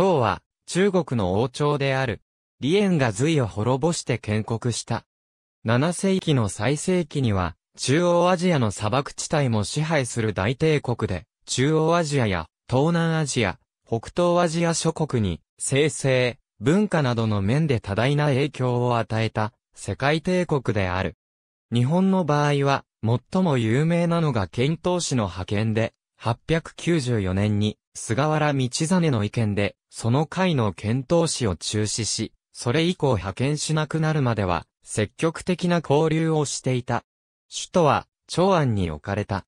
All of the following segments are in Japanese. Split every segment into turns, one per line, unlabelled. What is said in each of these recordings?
唐は、中国の王朝である。李淵が隋を滅ぼして建国した。7世紀の最盛期には、中央アジアの砂漠地帯も支配する大帝国で、中央アジアや東南アジア、北東アジア諸国に、生成、文化などの面で多大な影響を与えた、世界帝国である。日本の場合は、最も有名なのが遣唐使の派遣で、894年に菅原道真の意見で、その会の検討士を中止し、それ以降派遣しなくなるまでは、積極的な交流をしていた。首都は、長安に置かれた。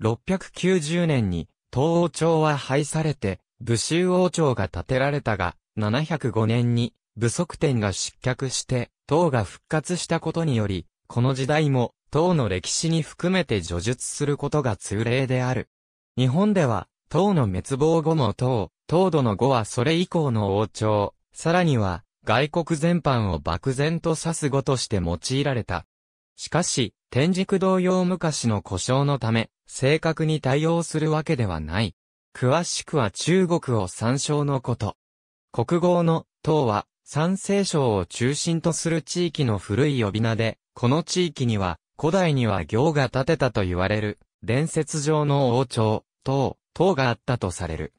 690年に、東王朝は廃されて、武州王朝が建てられたが、705年に、武則天が失脚して、唐が復活したことにより、この時代も、唐の歴史に含めて叙述することが通例である。日本では、唐の滅亡後も唐、唐土の後はそれ以降の王朝、さらには、外国全般を漠然と指す語として用いられた。しかし、天竺同様昔の故障のため、正確に対応するわけではない。詳しくは中国を参照のこと。国語の唐は、三聖省を中心とする地域の古い呼び名で、この地域には、古代には行が建てたと言われる、伝説上の王朝、唐、塔があったとされる。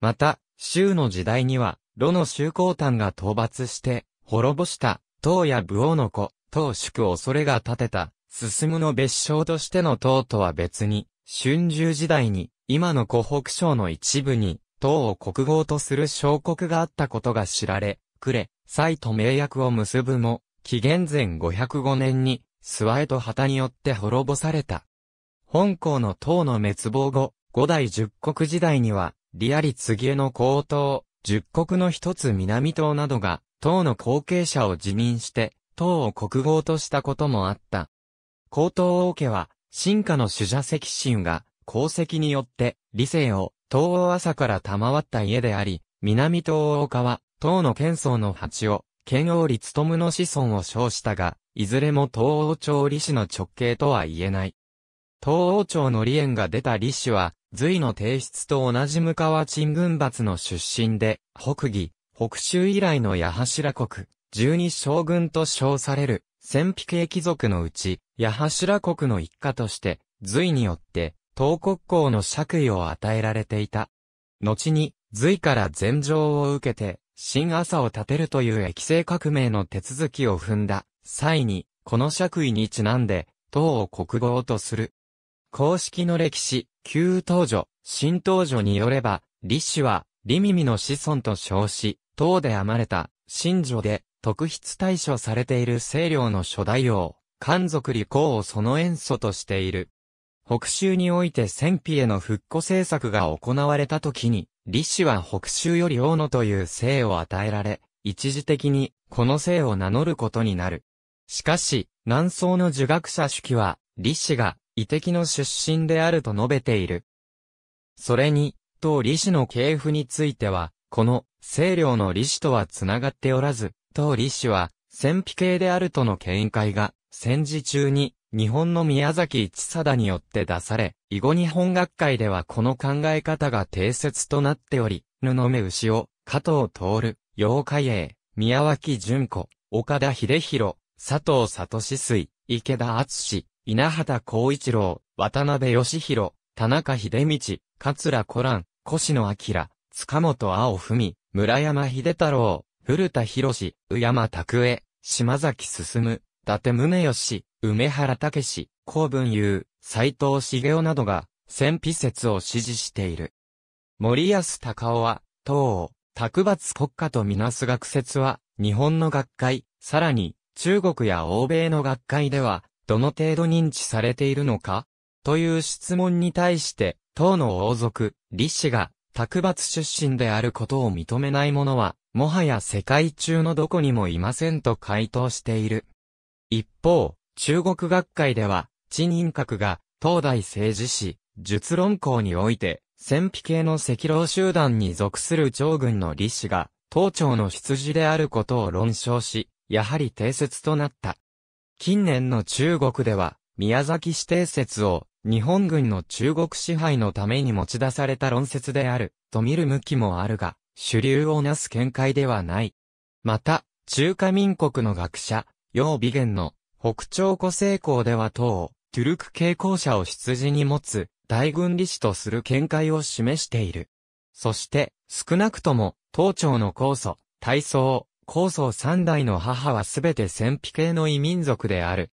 また、周の時代には、炉の周公丹が討伐して、滅ぼした、唐や武王の子、唐宿恐れが建てた、進むの別称としての唐とは別に、春秋時代に、今の湖北省の一部に、唐を国号とする小国があったことが知られ、呉、れ、蔡と名約を結ぶも、紀元前505年に、諏訪へと旗によって滅ぼされた。本校の唐の滅亡後、五代十国時代には、リアリ次への高等、十国の一つ南党などが、党の後継者を辞任して、党を国号としたこともあった。高等王家は、進化の主者石心が、功績によって、理性を、東欧朝から賜った家であり、南東欧家は、東の剣宗の蜂を、剣王立むの子孫を称したが、いずれも東欧朝理氏の直系とは言えない。東王朝の李縁が出た李氏は、隋の提出と同じ向川鎮軍閥の出身で、北義、北州以来の八柱国、十二将軍と称される、戦匹系貴族のうち、八柱国の一家として、隋によって、東国公の爵位を与えられていた。後に、隋から禅譲を受けて、新朝を建てるという液政革命の手続きを踏んだ際に、この爵位にちなんで、党を国号とする。公式の歴史、旧東女、新東女によれば、李氏は、李耳の子孫と称し、唐で編まれた、新女で、特筆対処されている清涼の初代王、漢族李公をその演祖としている。北州において戦費への復古政策が行われた時に、李氏は北州より王野という姓を与えられ、一時的にこの姓を名乗ることになる。しかし、南宋の儒学者主記は、李氏が遺跡の出身であると述べている。それに、当李氏の系譜については、この、清涼の李氏とは繋がっておらず、当李氏は、戦費系であるとの見解が、戦時中に、日本の宮崎一貞によって出され、囲碁日本学会ではこの考え方が定説となっており、布目牛尾、加藤徹、陽海栄、宮脇淳子、岡田秀弘、佐藤聡水、池田敦史、稲畑孝一郎、渡辺義弘、田中秀道、桂コ蘭、越野明、塚本青文、村山秀太郎、古田博士、宇山拓江、島崎進、伊達宗義、梅原武史、公文優、斎藤茂雄などが、戦費説を支持している。森安隆夫は、党を、卓抜国家とみなす学説は、日本の学会、さらに、中国や欧米の学会では、どの程度認知されているのかという質問に対して、党の王族、李氏が、卓抜出身であることを認めない者は、もはや世界中のどこにもいませんと回答している。一方、中国学会では、知人格が、東大政治史、術論考において、戦費系の赤老集団に属する長軍の李氏が、東朝の出自であることを論証し、やはり定説となった。近年の中国では、宮崎指定説を、日本軍の中国支配のために持ち出された論説である、と見る向きもあるが、主流をなす見解ではない。また、中華民国の学者、楊美元の、北朝古成功では党、トゥルク傾向者を出自に持つ、大軍理士とする見解を示している。そして、少なくとも、東朝の構想、体操、高僧三代の母はすべて戦費系の異民族である。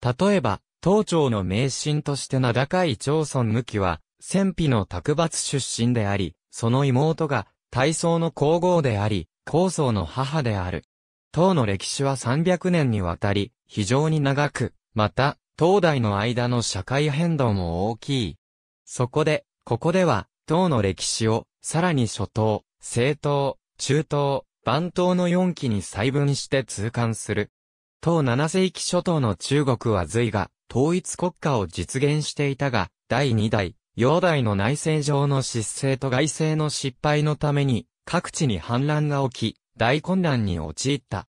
例えば、東朝の名神として名高い朝村無期は、戦費の卓抜出身であり、その妹が、大層の皇后であり、高僧の母である。唐の歴史は300年にわたり、非常に長く、また、東大の間の社会変動も大きい。そこで、ここでは、唐の歴史を、さらに初唐、政唐、中東、番頭の4期に細分して通貫する。当7世紀初頭の中国は隋が統一国家を実現していたが、第2代、陽代の内政上の失政と外政の失敗のために、各地に反乱が起き、大混乱に陥った。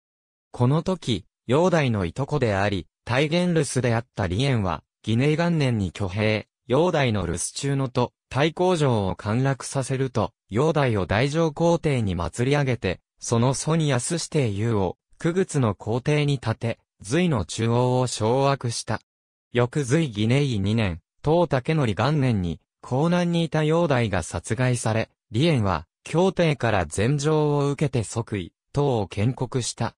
この時、陽代のいとこであり、大元留守であった李炎は、義寧元年に挙兵、陽代の留守中のと、大工場を陥落させると、陽代を大乗皇帝に祭り上げて、そのソニアス指定優を、九月の皇帝に立て、隋の中央を掌握した。翌隋ギネイ2年、唐武則元年に、江南にいた煬帝が殺害され、李淵は、協定から禅譲を受けて即位、唐を建国した。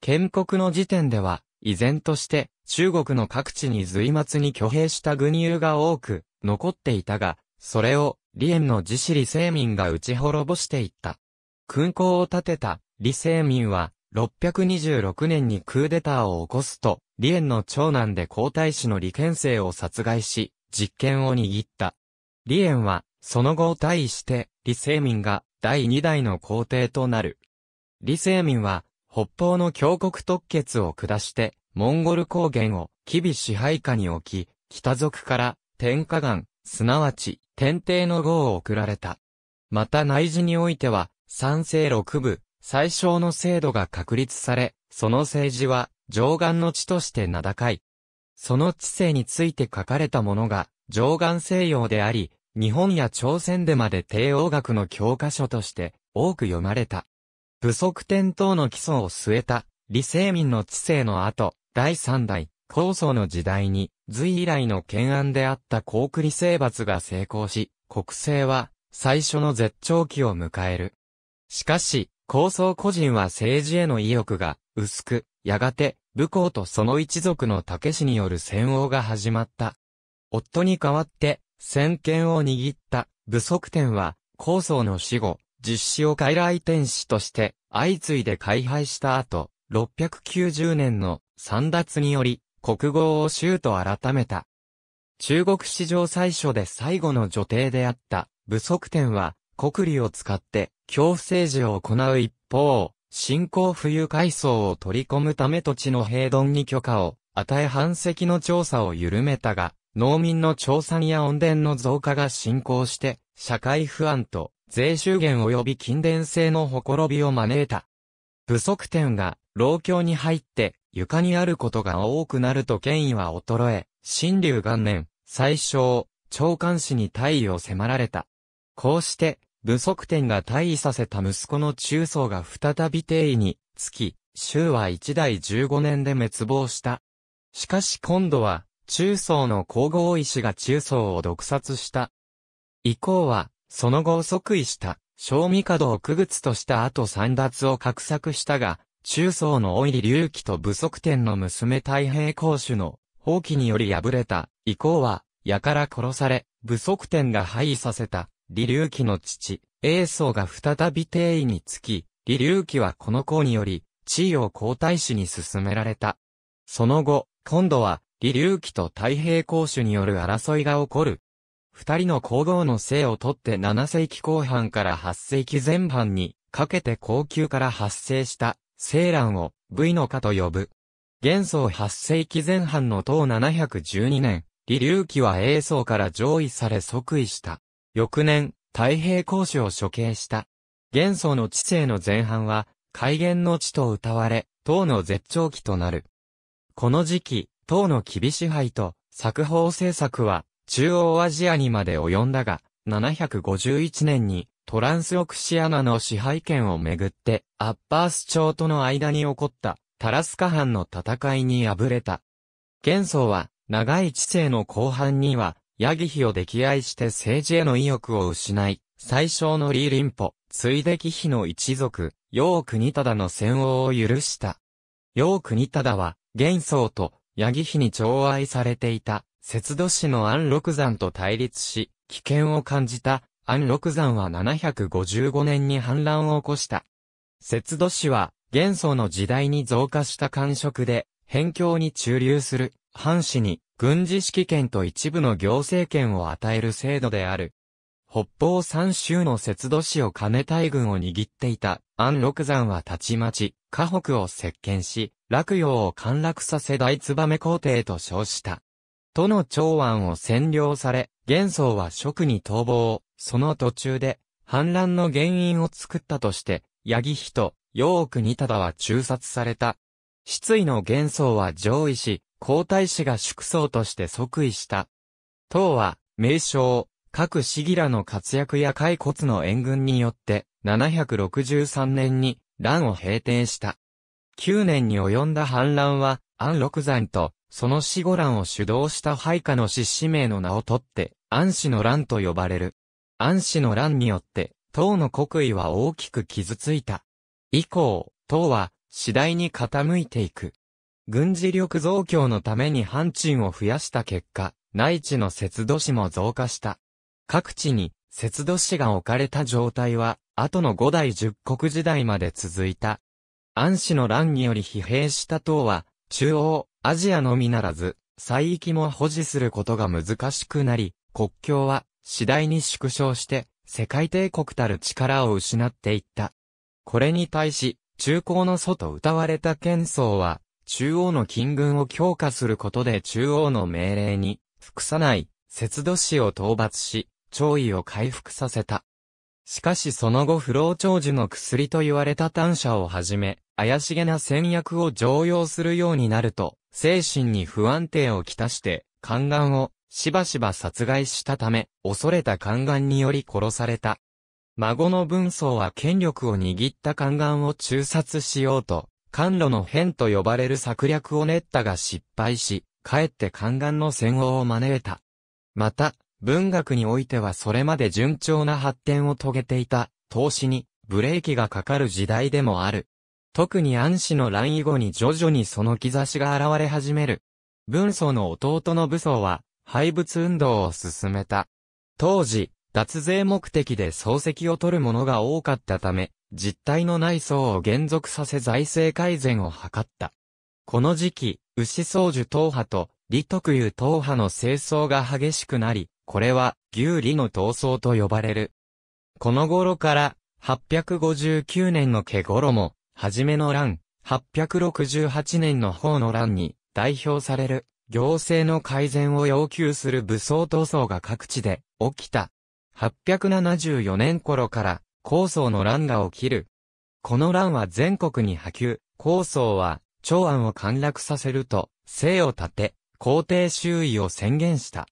建国の時点では、依然として、中国の各地に隋末に挙兵した軍友が多く、残っていたが、それを、李淵の自死李世民が打ち滅ぼしていった。勲功を立てた李世民は、626年にクーデターを起こすと、李縁の長男で皇太子の李健生を殺害し、実権を握った。李縁は、その後を退位して、李世民が第二代の皇帝となる。李世民は、北方の強国特決を下して、モンゴル高原を、吉備支配下に置き、北族から、天下岩、すなわち、天帝の号を送られた。また内事においては、三世六部、最小の制度が確立され、その政治は、上岸の地として名高い。その知性について書かれたものが、上岸西洋であり、日本や朝鮮でまで帝王学の教科書として、多く読まれた。武則天等の基礎を据えた、李世民の知性の後、第三代、高祖の時代に、隋以来の懸案であった高句麗征伐が成功し、国政は、最初の絶頂期を迎える。しかし、高僧個人は政治への意欲が薄く、やがて、武功とその一族の武士による戦王が始まった。夫に代わって、先権を握った武則天は、高僧の死後、実施を傀儡天使として、相次いで開廃した後、690年の三奪により、国号を衆と改めた。中国史上最初で最後の女帝であった、武則天は、国利を使って恐怖政治を行う一方、新興富裕階層を取り込むため土地の平凡に許可を与え反石の調査を緩めたが、農民の調査や温電の増加が進行して、社会不安と税収減及び近伝性のほころびを招いた。不足点が、老境に入って、床にあることが多くなると権威は衰え、新竜元年、最小、長官氏に退位を迫られた。こうして、武則天が退位させた息子の中宗が再び定位につき、周は一代十五年で滅亡した。しかし今度は、中宗の皇后医師が中宗を毒殺した。以降は、その後即位した、小帝を区別とした後三奪を画策したが、中宗の老い隆起と武則天の娘太平公主の放棄により敗れた、以降は、やから殺され、武則天が廃位させた。李隆基の父、英宗が再び帝位につき、李隆基はこの功により、地位を皇太子に進められた。その後、今度は、李隆基と太平公主による争いが起こる。二人の皇后の姓を取って7世紀後半から8世紀前半にかけて皇宮から発生した青蘭を武の家と呼ぶ。元宗8世紀前半の唐712年、李隆基は英宗から上位され即位した。翌年、太平公主を処刑した。元祖の知性の前半は、改元の地と謳われ、唐の絶頂期となる。この時期、唐の厳支配と、作法政策は、中央アジアにまで及んだが、751年に、トランスオクシアナの支配権をめぐって、アッパース朝との間に起こった、タラスカ藩の戦いに敗れた。元宗は、長い知性の後半には、ヤギヒを溺愛して政治への意欲を失い、最小のリーリンポ、ついで紀妃の一族、ヨニ国忠の戦王を許した。ヨニ国忠は、元宗と、ヤギヒに寵愛されていた、節度市の安禄山と対立し、危険を感じた、安禄山は755年に反乱を起こした。節度市は、元宗の時代に増加した官職で、辺境に駐留する。藩士に軍事指揮権と一部の行政権を与える制度である。北方三州の節度市を金大軍を握っていた安禄山はたちまち、河北を接見し、洛陽を陥落させ大燕皇帝と称した。都の長安を占領され、元宗は職に逃亡、その途中で、反乱の原因を作ったとして、八木人、陽国忠は中殺された。失意の元宗は上位し、皇太子が祝僧として即位した。唐は、名称、各市議らの活躍や骸骨の援軍によって、763年に、乱を閉店した。9年に及んだ反乱は、安禄山と、その死後乱を主導した配下の死。子名の名を取って、安氏の乱と呼ばれる。安氏の乱によって、唐の国威は大きく傷ついた。以降、唐は次第に傾いていく。軍事力増強のために藩ンを増やした結果、内地の節度市も増加した。各地に節度市が置かれた状態は、後の五代十国時代まで続いた。安氏の乱により疲弊した党は、中央、アジアのみならず、西域も保持することが難しくなり、国境は次第に縮小して、世界帝国たる力を失っていった。これに対し、中高の祖と謳われた剣僧は、中央の金軍を強化することで中央の命令に服さない節度市を討伐し、潮位を回復させた。しかしその後不老長寿の薬と言われた短者をはじめ、怪しげな戦略を常用するようになると、精神に不安定をきたして、宦官をしばしば殺害したため、恐れた宦官により殺された。孫の文宗は権力を握った宦官を中殺しようと、甘露の変と呼ばれる策略を練ったが失敗し、かえって宦官の戦王を招いた。また、文学においてはそれまで順調な発展を遂げていた、投資に、ブレーキがかかる時代でもある。特に安氏の乱以後に徐々にその兆しが現れ始める。文宗の弟の武装は、廃物運動を進めた。当時、脱税目的で漱石を取る者が多かったため、実体のない層を減俗させ財政改善を図った。この時期、牛宗樹党派と李徳友党派の清掃が激しくなり、これは牛李の闘争と呼ばれる。この頃から、859年の毛も、はじめの乱、868年の方の乱に代表される行政の改善を要求する武装闘争が各地で起きた。874年頃から高層の乱が起きる。この乱は全国に波及、高層は、長安を陥落させると、生を立て、皇帝周囲を宣言した。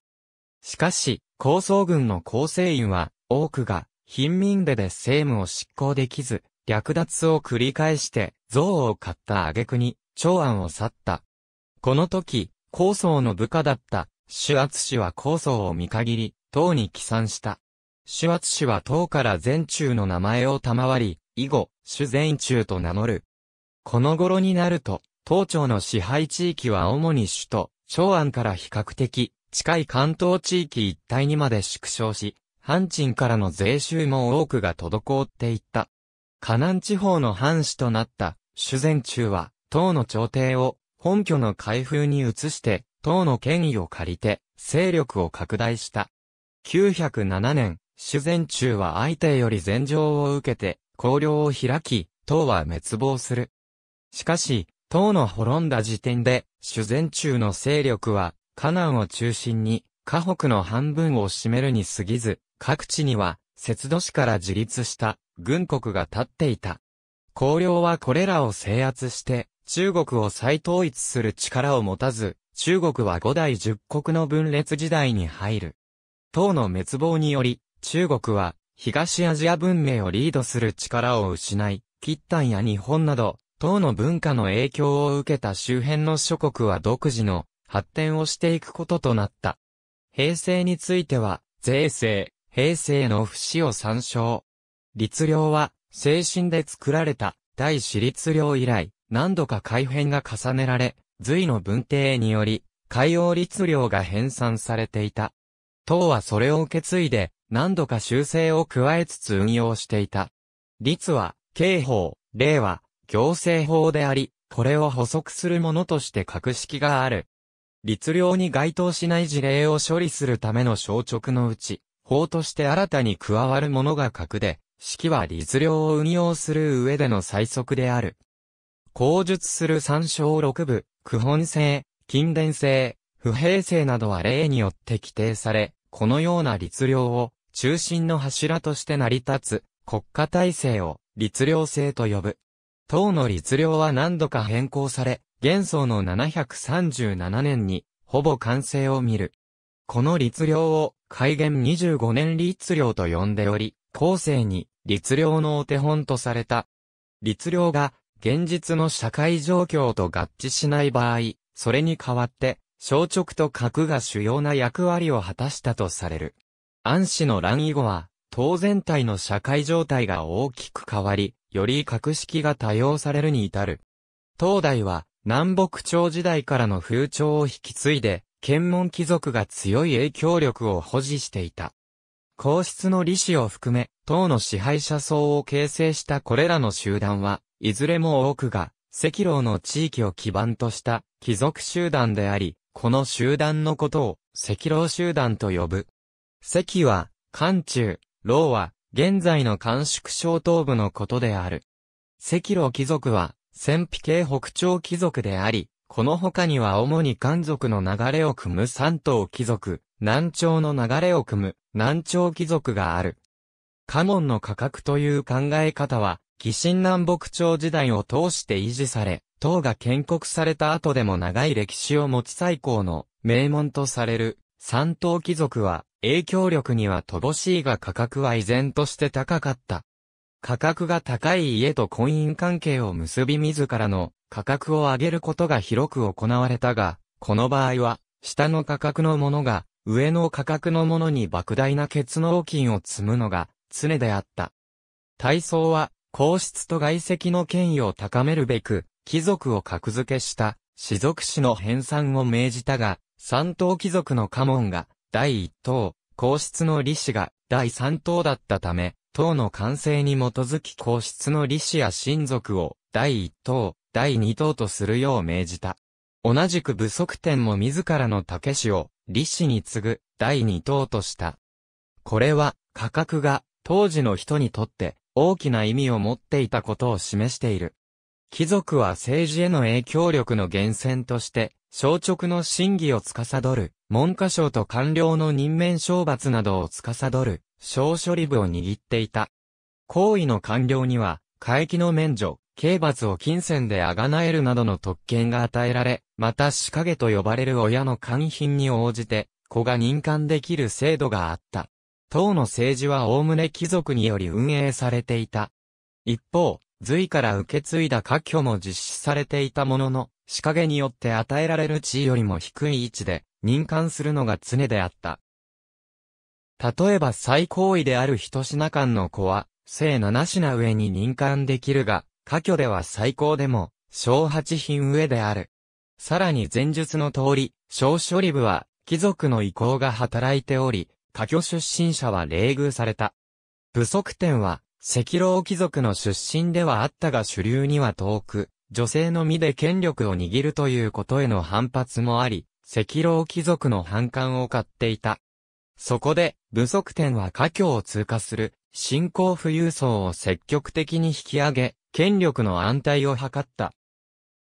しかし、高層軍の構成員は、多くが、貧民でで政務を執行できず、略奪を繰り返して、憎悪を買った挙句に、長安を去った。この時、高層の部下だった、主圧氏は高層を見限り、党に帰参した。手圧氏は唐から全中の名前を賜り、以後、主全中と名乗る。この頃になると、唐朝の支配地域は主に首都、長安から比較的、近い関東地域一帯にまで縮小し、藩鎮からの税収も多くが滞っていった。河南地方の藩士となった主禅中は、唐の朝廷を本拠の開封に移して、唐の権威を借りて、勢力を拡大した。907年、主前中は相手より禅情を受けて、公領を開き、党は滅亡する。しかし、党の滅んだ時点で、主前中の勢力は、河南を中心に、河北の半分を占めるに過ぎず、各地には、節度市から自立した、軍国が立っていた。公領はこれらを制圧して、中国を再統一する力を持たず、中国は五代十国の分裂時代に入る。党の滅亡により、中国は東アジア文明をリードする力を失い、キッタンや日本など、党の文化の影響を受けた周辺の諸国は独自の発展をしていくこととなった。平成については、税制、平成の節を参照。律令は、精神で作られた、第四律令以来、何度か改変が重ねられ、隋の文帝により、海洋律令が編纂されていた。党はそれを受け継いで、何度か修正を加えつつ運用していた。律は、刑法、令は、行政法であり、これを補足するものとして格式がある。律令に該当しない事例を処理するための消直のうち、法として新たに加わるものが格で、式は律令を運用する上での最速である。口述する参照6部、区本性、近伝性、不平性などは例によって規定され、このような律令を中心の柱として成り立つ国家体制を律令制と呼ぶ。党の律令は何度か変更され、現層の737年にほぼ完成を見る。この律令を改元25年律令と呼んでおり、後世に律令のお手本とされた。律令が現実の社会状況と合致しない場合、それに代わって、小直と核が主要な役割を果たしたとされる。安氏の乱以後は、党全体の社会状態が大きく変わり、より格式が多用されるに至る。東大は、南北朝時代からの風潮を引き継いで、検問貴族が強い影響力を保持していた。皇室の利子を含め、党の支配者層を形成したこれらの集団は、いずれも多くが、赤老の地域を基盤とした貴族集団であり、この集団のことを赤老集団と呼ぶ。石は、漢中、老は、現在の漢縮小東部のことである。赤老貴族は、戦費系北朝貴族であり、この他には主に漢族の流れを組む三島貴族、南朝の流れを組む南朝貴族がある。家紋の価格という考え方は、紀新南北朝時代を通して維持され、党が建国された後でも長い歴史を持ち最高の名門とされる三等貴族は、影響力には乏しいが価格は依然として高かった。価格が高い家と婚姻関係を結び自らの価格を上げることが広く行われたが、この場合は、下の価格のものが、上の価格のものに莫大な結納金を積むのが、常であった。体操は、皇室と外籍の権威を高めるべく、貴族を格付けした、士族史の編纂を命じたが、三等貴族の家紋が第一等、皇室の利子が第三等だったため、党の完成に基づき皇室の利子や親族を第一等、第二等とするよう命じた。同じく武則天も自らの武士を利子に次ぐ第二等とした。これは価格が当時の人にとって大きな意味を持っていたことを示している。貴族は政治への影響力の源泉として小直の審議を司る、文科省と官僚の任免懲罰などを司る、小処理部を握っていた。行為の官僚には、会期の免除、刑罰を金銭で贖えるなどの特権が与えられ、また仕掛けと呼ばれる親の官品に応じて、子が任官できる制度があった。党の政治は概ね貴族により運営されていた。一方、隋から受け継いだ科挙も実施されていたものの、仕掛けによって与えられる地位よりも低い位置で、任官するのが常であった。例えば最高位である一品間の子は、正七品上に任官できるが、家居では最高でも、小八品上である。さらに前述の通り、小処理部は、貴族の意向が働いており、家居出身者は冷遇された。部則典は、赤老貴族の出身ではあったが主流には遠く、女性の身で権力を握るということへの反発もあり、赤老貴族の反感を買っていた。そこで、武則天は華僑を通過する、新興富裕層を積極的に引き上げ、権力の安泰を図った。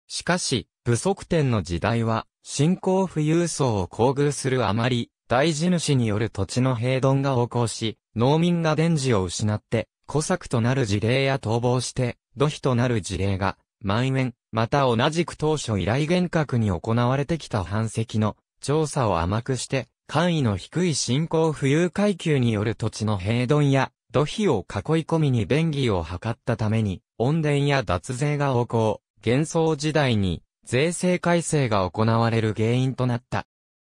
しかし、武則天の時代は、新興富裕層を厚遇するあまり、大地主による土地の平凡が横行し、農民が電磁を失って、小作となる事例や逃亡して、土肥となる事例が蔓延、また同じく当初依頼厳格に行われてきた反石の調査を甘くして、簡易の低い信仰浮遊階級による土地の平丼や土肥を囲い込みに便宜を図ったために、温田や脱税が横行、幻想時代に税制改正が行われる原因となった。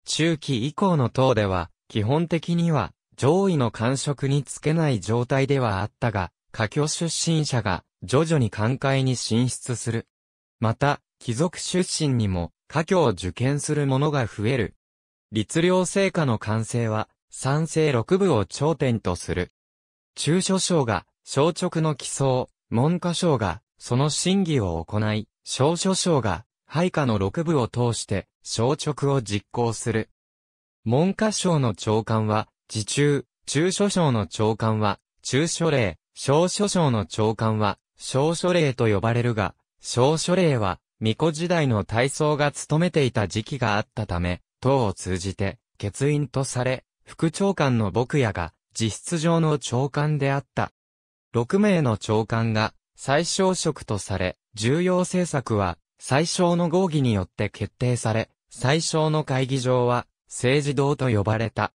中期以降の党では、基本的には上位の官職につけない状態ではあったが、下京出身者が徐々に寛解に進出する。また、貴族出身にも、家境を受験する者が増える。律令成果の完成は、三世六部を頂点とする。中書省が、小直の起草、文科省が、その審議を行い、小書省が、配下の六部を通して、小直を実行する。文科省の長官は、自中、中書省の長官は、中書令、小書省の長官は、小書令と呼ばれるが、小書令は、巫女時代の体操が務めていた時期があったため、党を通じて、欠員とされ、副長官の牧野が、実質上の長官であった。6名の長官が、最小職とされ、重要政策は、最小の合議によって決定され、最小の会議場は、政治堂と呼ばれた。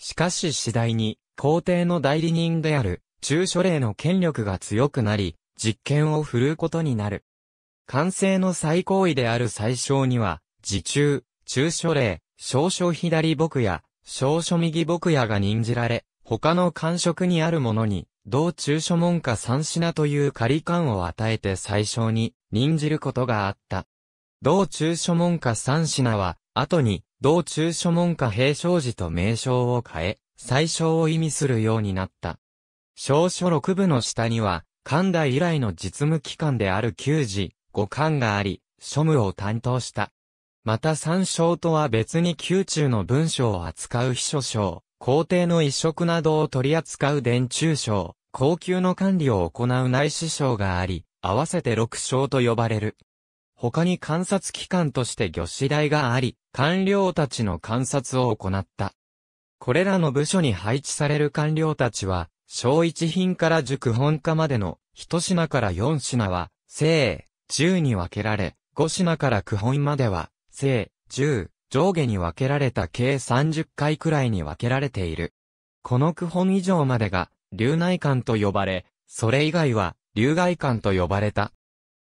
しかし次第に、皇帝の代理人である、中書令の権力が強くなり、実験を振るうことになる。完成の最高位である最小には、自中、中書例、少書左僕や、少書右僕やが任じられ、他の官職にあるものに、同中書門下三品という仮官を与えて最小に任じることがあった。同中書門下三品は、後に、同中書門下平小寺と名称を変え、最小を意味するようになった。少書六部の下には、官大以来の実務機関である給仕、五官があり、庶務を担当した。また参照とは別に宮中の文書を扱う秘書省、皇帝の移植などを取り扱う伝中省、高級の管理を行う内司省があり、合わせて六省と呼ばれる。他に観察機関として御師大があり、官僚たちの観察を行った。これらの部署に配置される官僚たちは、小一品から熟本化までの一品から四品は、正、中に分けられ、五品から九本までは、正、中、上下に分けられた計三十回くらいに分けられている。この九本以上までが、流内館と呼ばれ、それ以外は、流外館と呼ばれた。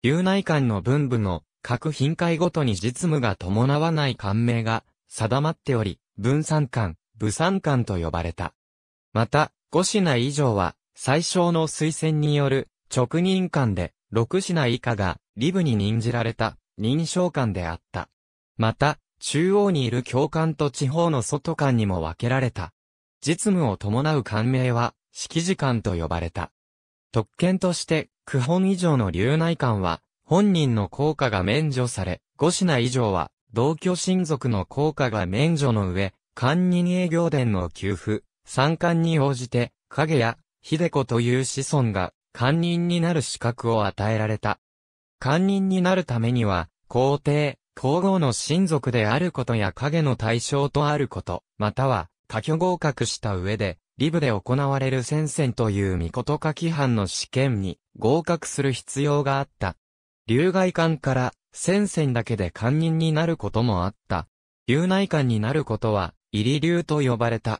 流内館の分部の各品会ごとに実務が伴わない官名が定まっており、分散館、部散館と呼ばれた。また、5品以上は、最小の推薦による、直任官で、6品以下が、リブに任じられた、認証官であった。また、中央にいる教官と地方の外官にも分けられた。実務を伴う官名は、式次官と呼ばれた。特権として、区本以上の流内官は、本人の効果が免除され、5品以上は、同居親族の効果が免除の上、官人営業伝の給付、三冠に応じて、影や、秀子という子孫が、官人になる資格を与えられた。官人になるためには、皇帝、皇后の親族であることや影の対象とあること、または、科挙合格した上で、リブで行われる戦線という御事書規範の試験に合格する必要があった。留外官から戦線だけで官人になることもあった。流内官になることは、入流と呼ばれた。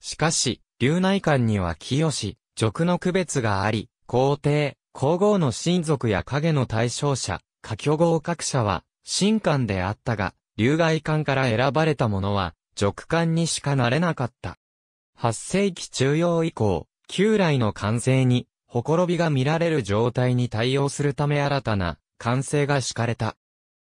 しかし、流内官には清し、俗の区別があり、皇帝、皇后の親族や影の対象者、下居合格者は、神官であったが、流外官から選ばれた者は、俗官にしかなれなかった。8世紀中央以降、旧来の完成に、ほころびが見られる状態に対応するため新たな、完成が敷かれた。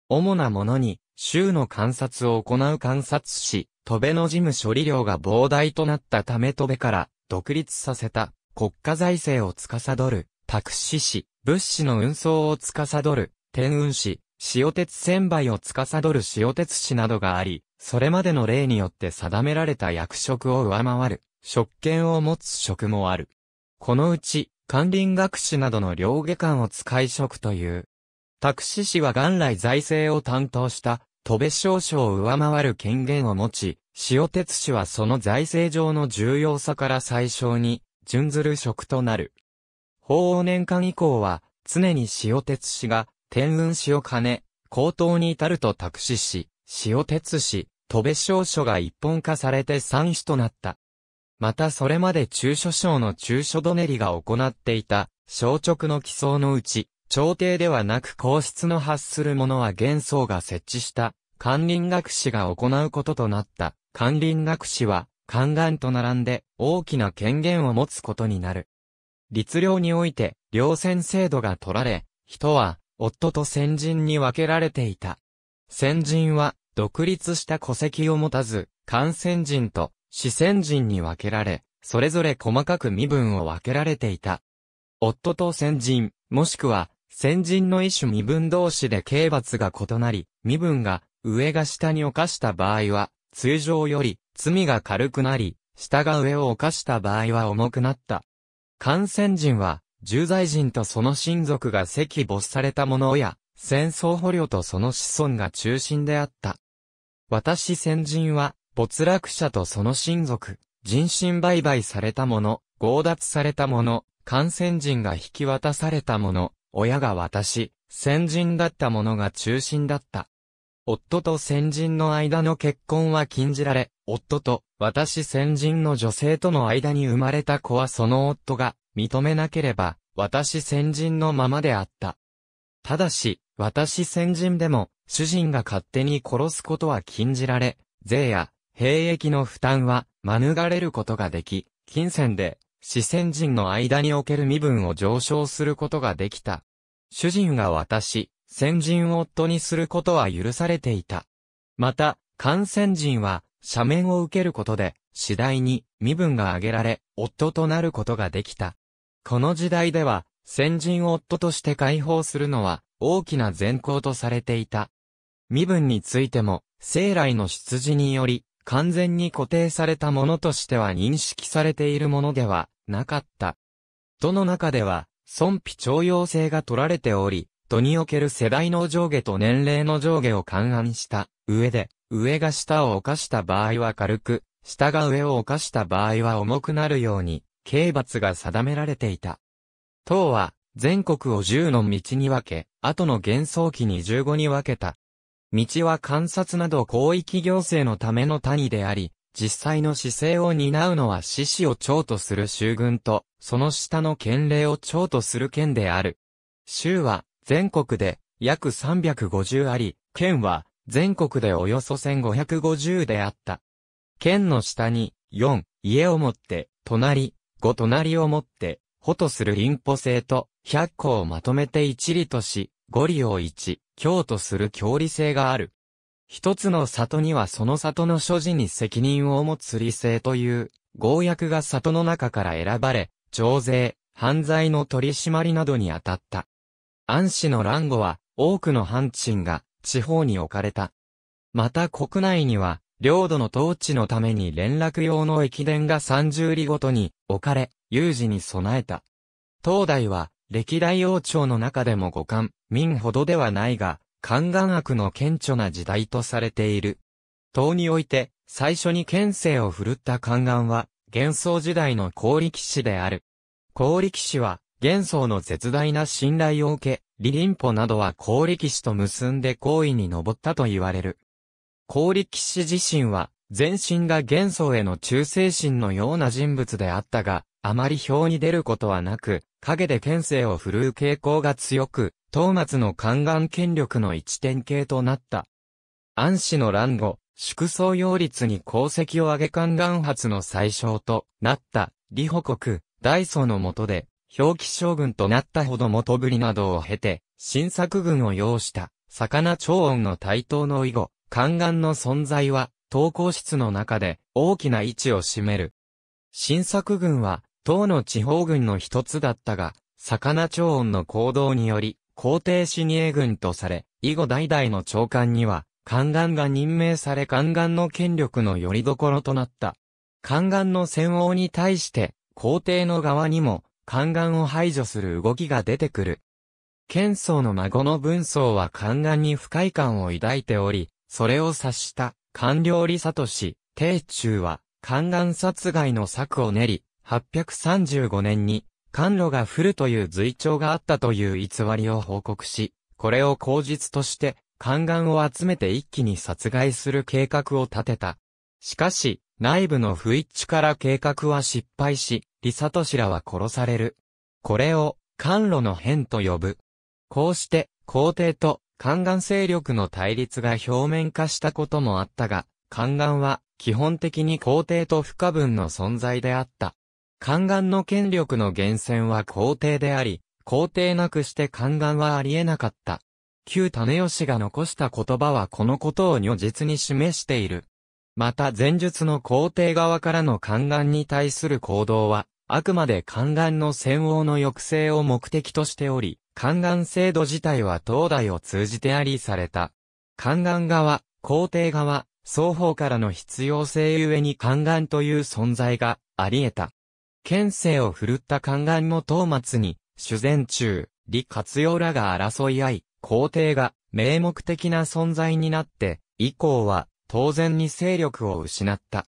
主なものに、州の観察を行う観察士、戸辺の事務処理量が膨大となったため戸辺から独立させた国家財政を司る、タクー市、物資の運送を司る、天運市、塩鉄専売を司る塩鉄市などがあり、それまでの例によって定められた役職を上回る、職権を持つ職もある。このうち、管林学士などの両下官を使い職という。タクシ氏は元来財政を担当した戸部少将を上回る権限を持ち、塩鉄氏はその財政上の重要さから最小に、準ずる職となる。法王年間以降は、常に塩鉄氏が、天運氏を兼高等に至ると託しし、塩鉄氏、戸部少書が一本化されて三種となった。またそれまで中書省の中書どねりが行っていた、小直の起草のうち、朝廷ではなく皇室の発するものは元想が設置した、管林学士が行うこととなった。管林学士は、宦官と並んで大きな権限を持つことになる。律令において、両戦制度が取られ、人は、夫と先人に分けられていた。先人は、独立した戸籍を持たず、官先人と死先人に分けられ、それぞれ細かく身分を分けられていた。夫と先人、もしくは、先人の一種身分同士で刑罰が異なり、身分が上が下に犯した場合は、通常より罪が軽くなり、下が上を犯した場合は重くなった。感染人は、重罪人とその親族が赤没された者や、戦争捕虜とその子孫が中心であった。私先人は、没落者とその親族、人身売買された者、強奪された者、感染人が引き渡された者、親が私、先人だった者が中心だった。夫と先人の間の結婚は禁じられ、夫と私先人の女性との間に生まれた子はその夫が認めなければ、私先人のままであった。ただし、私先人でも、主人が勝手に殺すことは禁じられ、税や兵役の負担は免れることができ、金銭で、死先人の間における身分を上昇することができた。主人が私、先人を夫にすることは許されていた。また、感染人は、斜面を受けることで、次第に身分が上げられ、夫となることができた。この時代では、先人を夫として解放するのは、大きな善行とされていた。身分についても、生来の出自により、完全に固定されたものとしては認識されているものではなかった。都の中では、尊卑徴用性が取られており、度における世代の上下と年齢の上下を勘案した上で、上が下を犯した場合は軽く、下が上を犯した場合は重くなるように、刑罰が定められていた。党は、全国を10の道に分け、後の幻想期に15に分けた。道は観察など広域行政のための谷であり、実際の姿勢を担うのは獅子を長とする州軍と、その下の県令を長とする県である。州は、全国で約350あり、県は全国でおよそ1550であった。県の下に4、家をもって、隣、5隣をもって、ほとする林保制と、100個をまとめて一里とし、五里を一、京とする郷里制がある。一つの里にはその里の所持に責任を持つ理性という、合約が里の中から選ばれ、徴税、犯罪の取り締まりなどに当たった。安氏の乱後は、多くの藩鎮が地方に置かれた。また国内には、領土の統治のために連絡用の駅伝が30里ごとに置かれ、有事に備えた。東大は、歴代王朝の中でも五冠、民ほどではないが、宦官悪の顕著な時代とされている。党において、最初に県政を振るった宦官は、幻想時代の高力士である。高力士は、元宗の絶大な信頼を受け、李林甫などは高力士と結んで行為に上ったと言われる。高力士自身は、全身が元宗への忠誠心のような人物であったが、あまり表に出ることはなく、影で県政を振るう傾向が強く、東松の宦官権力の一典型となった。安氏の乱後、縮層擁立に功績を挙げ宦官発の最小となった、李保国、大祖の下で、表記将軍となったほど元ぶりなどを経て、新作軍を要した、魚長音の台頭の以後、宦官の存在は、投稿室の中で大きな位置を占める。新作軍は、党の地方軍の一つだったが、魚長音の行動により、皇帝死に英軍とされ、以後代々の長官には、宦官が任命され宦官の権力の拠り所となった。宦官の戦王に対して、皇帝の側にも、宦官を排除する動きが出てくる。剣僧の孫の文僧は宦官に不快感を抱いており、それを察した官僚理里氏、定中は宦官殺害の策を練り、835年に官路が降るという随調があったという偽りを報告し、これを口実として、宦官を集めて一気に殺害する計画を立てた。しかし、内部の不一致から計画は失敗し、リサトシラは殺される。これを、関路の変と呼ぶ。こうして、皇帝と、宦官勢力の対立が表面化したこともあったが、宦官は、基本的に皇帝と不可分の存在であった。宦官の権力の源泉は皇帝であり、皇帝なくして宦官はありえなかった。旧種吉が残した言葉はこのことを如実に示している。また前述の皇帝側からの宦官に対する行動は、あくまで宦官の戦王の抑制を目的としており、宦官制度自体は東大を通じてありされた。宦官側、皇帝側、双方からの必要性ゆえに宦官という存在があり得た。県政を振るった宦官も東末に、修善中、李活用らが争い合い、皇帝が名目的な存在になって、以降は当然に勢力を失った。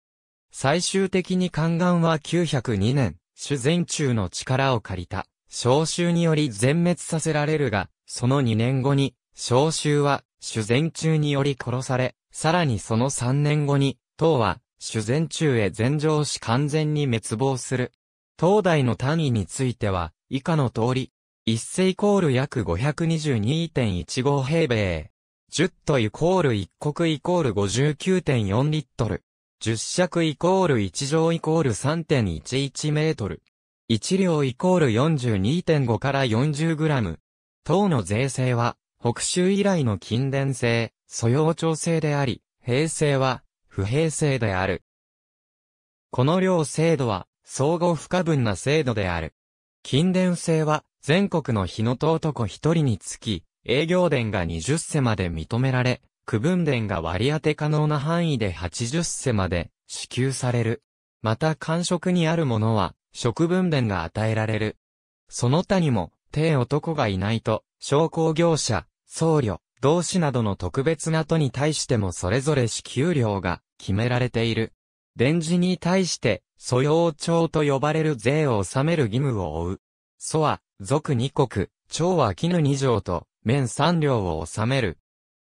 最終的に宦官は902年、主前中の力を借りた、召集により全滅させられるが、その2年後に、召集は、主前中により殺され、さらにその3年後に、唐は、主前中へ全上し完全に滅亡する。東大の単位については、以下の通り、一世イコール約522.15平米。10トイコール1国イコール59.4リットル。10尺イコール1乗イコール3.11メートル。1両イコール42.5から40グラム。等の税制は、北州以来の近伝制、素養調整であり、平成は、不平成である。この両制度は、相互不可分な制度である。近伝制は、全国の日の尊子一人につき、営業伝が20世まで認められ、区分伝が割り当て可能な範囲で80世まで支給される。また官職にあるものは、職分伝が与えられる。その他にも、低男がいないと、商工業者、僧侶、同士などの特別な都に対してもそれぞれ支給料が決められている。伝示に対して、素養帳と呼ばれる税を納める義務を負う。祖は、俗二国、長は絹二条と、免3両を納める。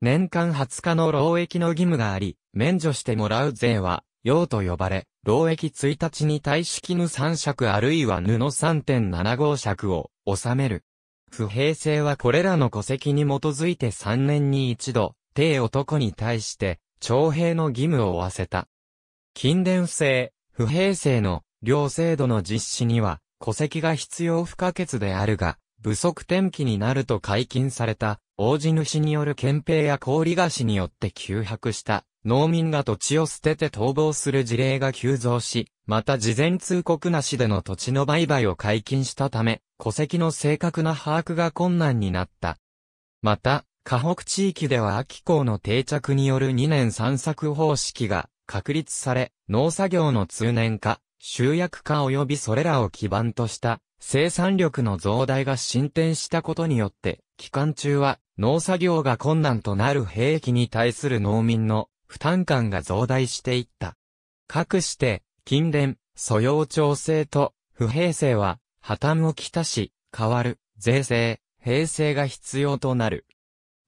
年間20日の労役の義務があり、免除してもらう税は、用と呼ばれ、労役1日に対しぬ3尺あるいは布3.75尺を納める。不平成はこれらの戸籍に基づいて3年に一度、低男に対して、徴兵の義務を負わせた。近伝制、不平成の両制度の実施には、戸籍が必要不可欠であるが、不足天気になると解禁された、大地主による憲兵や氷菓子によって急迫した農民が土地を捨てて逃亡する事例が急増し、また事前通告なしでの土地の売買を解禁したため、戸籍の正確な把握が困難になった。また、河北地域では秋港の定着による2年散策方式が確立され、農作業の通年化、集約化及びそれらを基盤とした生産力の増大が進展したことによって、期間中は農作業が困難となる兵器に対する農民の負担感が増大していった。かくして、近連、素養調整と不平成は破綻をきたし、変わる、税制、平成が必要となる。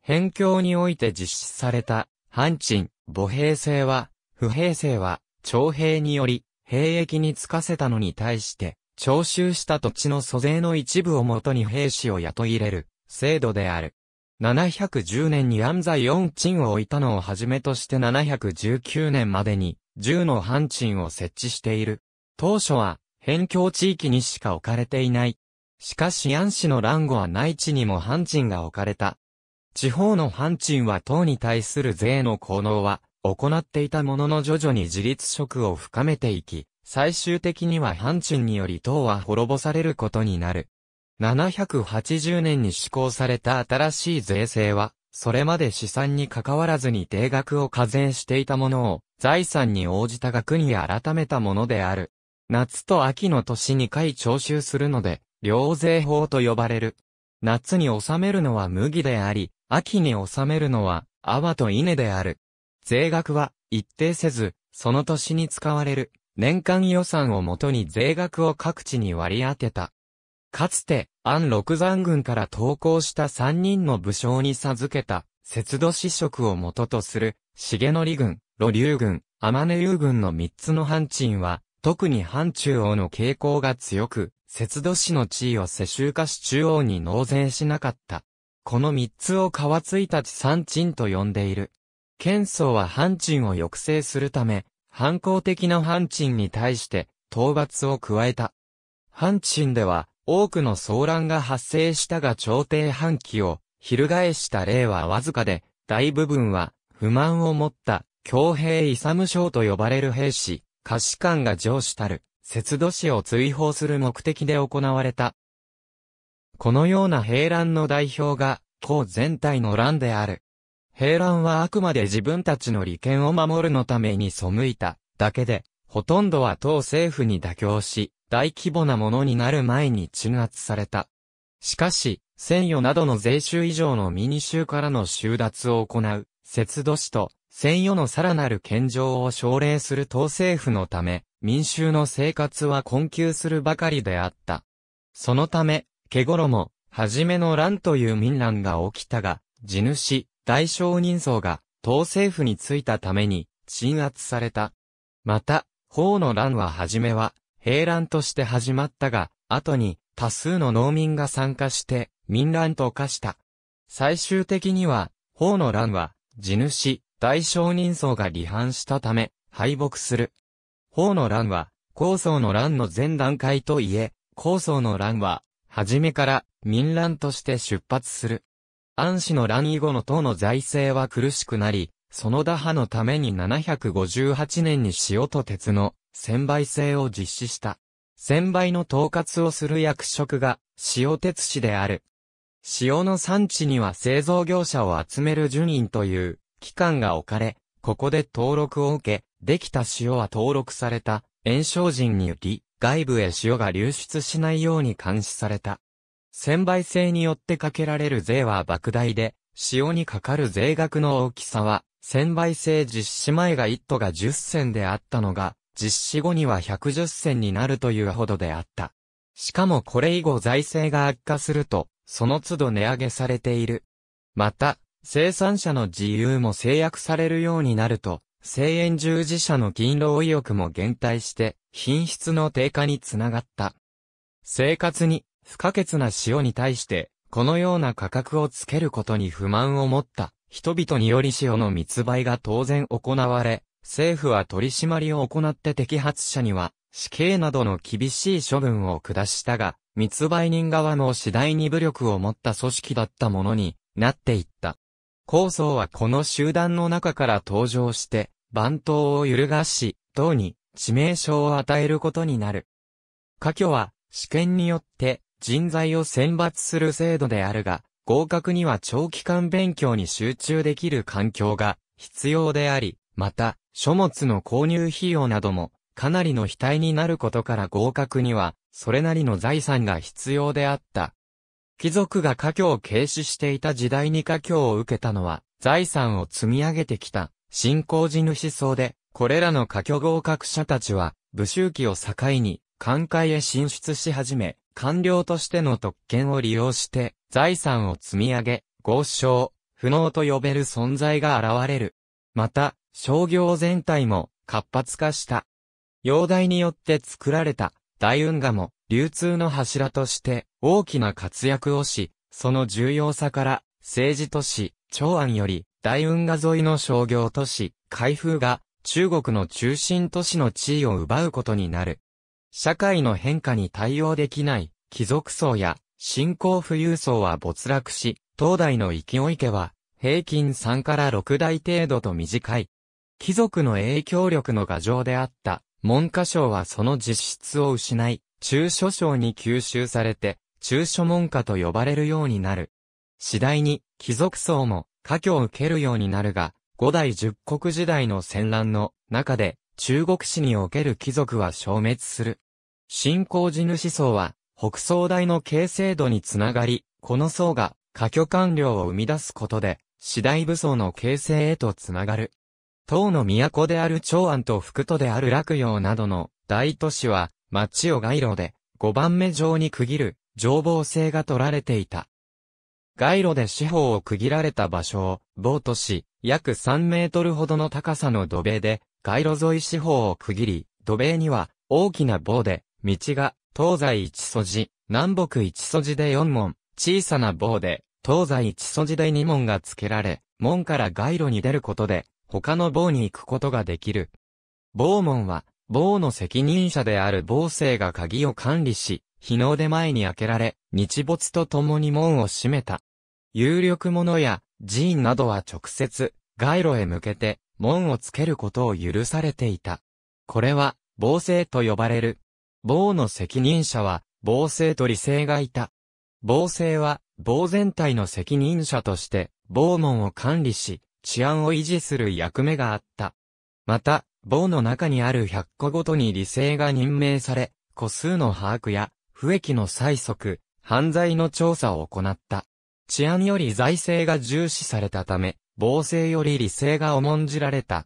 辺境において実施された、反賃、母平成は、不平成は、徴兵により、兵役につかせたのに対して、徴収した土地の租税の一部をもとに兵士を雇い入れる制度である。710年に安西四鎮を置いたのをはじめとして719年までに10の半鎮を設置している。当初は辺境地域にしか置かれていない。しかし安市の乱後は内地にも半鎮が置かれた。地方の半鎮は党に対する税の効能は行っていたものの徐々に自立職を深めていき、最終的には反中により党は滅ぼされることになる。780年に施行された新しい税制は、それまで資産に関わらずに定額を課税していたものを、財産に応じた額に改めたものである。夏と秋の年2回徴収するので、両税法と呼ばれる。夏に納めるのは麦であり、秋に納めるのは、泡と稲である。税額は、一定せず、その年に使われる。年間予算をもとに税額を各地に割り当てた。かつて、安禄山軍から投降した三人の武将に授けた、節度子職を元とする、重則軍、路流軍、天根竜軍の三つの藩鎮は、特に藩中央の傾向が強く、節度市の地位を世襲化し中央に納税しなかった。この三つを皮ついた地産鎮と呼んでいる。県層は藩鎮を抑制するため、反抗的なハンチンに対して討伐を加えた。ハンチンでは多くの騒乱が発生したが朝廷反旗を翻した例はわずかで、大部分は不満を持った強兵勇将と呼ばれる兵士、可士官が上司たる、節度士を追放する目的で行われた。このような兵乱の代表が、党全体の乱である。平乱はあくまで自分たちの利権を守るのために背いただけで、ほとんどは党政府に妥協し、大規模なものになる前に鎮圧された。しかし、鮮与などの税収以上の民衆からの収奪を行う、節度市と、鮮与のさらなる献上を奨励する党政府のため、民衆の生活は困窮するばかりであった。そのため、毛頃も、はじめの乱という民乱が起きたが、地主、大商人層が、党政府についたために、鎮圧された。また、法の乱は初めは、平乱として始まったが、後に、多数の農民が参加して、民乱と化した。最終的には、法の乱は、地主、大商人層が離反したため、敗北する。法の乱は、構想の乱の前段階といえ、構想の乱は、初めから民乱として出発する。安氏の乱以後の党の財政は苦しくなり、その打破のために758年に塩と鉄の専売制を実施した。専売の統括をする役職が塩鉄市である。塩の産地には製造業者を集める順院という機関が置かれ、ここで登録を受け、できた塩は登録された炎症人により、外部へ塩が流出しないように監視された。専売制によってかけられる税は莫大で、使用にかかる税額の大きさは、専売制実施前が1都が10銭であったのが、実施後には110銭になるというほどであった。しかもこれ以後財政が悪化すると、その都度値上げされている。また、生産者の自由も制約されるようになると、生園従事者の勤労意欲も減退して、品質の低下につながった。生活に不可欠な塩に対して、このような価格をつけることに不満を持った人々により塩の密売が当然行われ、政府は取り締まりを行って摘発者には死刑などの厳しい処分を下したが、密売人側も次第に武力を持った組織だったものになっていった。構想はこの集団の中から登場して、番頭を揺るがし、党に致命傷を与えることになる。科挙は、試験によって、人材を選抜する制度であるが、合格には長期間勉強に集中できる環境が必要であり、また、書物の購入費用などもかなりの額になることから合格には、それなりの財産が必要であった。貴族が家境を軽視していた時代に家境を受けたのは、財産を積み上げてきた、信仰地主層で、これらの家境合格者たちは、武州期を境に、官解へ進出し始め、官僚としての特権を利用して、財産を積み上げ、豪商、不能と呼べる存在が現れる。また、商業全体も活発化した。容体によって作られた大運河も流通の柱として大きな活躍をし、その重要さから政治都市、長安より大運河沿いの商業都市、開封が中国の中心都市の地位を奪うことになる。社会の変化に対応できない貴族層や新興富裕層は没落し、東大の勢い家は平均3から6代程度と短い。貴族の影響力の牙城であった文科省はその実質を失い、中書省に吸収されて、中書文化と呼ばれるようになる。次第に、貴族層も、家境を受けるようになるが、五代十国時代の戦乱の中で、中国史における貴族は消滅する。信仰地主層は、北総大の形成度につながり、この層が、過去官僚を生み出すことで、次第武装の形成へとつながる。唐の都である長安と福都である洛陽などの大都市は、町を街路で、五番目上に区切る、情報性が取られていた。街路で四方を区切られた場所を、棒都市、約3メートルほどの高さの土塀で、街路沿い四方を区切り、土塀には、大きな棒で、道が、東西一筋、南北一筋で4門、小さな棒で、東西一筋で2門が付けられ、門から街路に出ることで、他の棒に行くことができる。棒門は、棒の責任者である棒生が鍵を管理し、日の出前に開けられ、日没と共に門を閉めた。有力者や寺院などは直接、街路へ向けて、門をつけることを許されていた。これは、防政と呼ばれる、棒の責任者は、棒性と理性がいた。棒性は、棒全体の責任者として、棒門を管理し、治安を維持する役目があった。また、棒の中にある100個ごとに理性が任命され、個数の把握や、不益の催促、犯罪の調査を行った。治安より財政が重視されたため、防政より理性が重んじられた。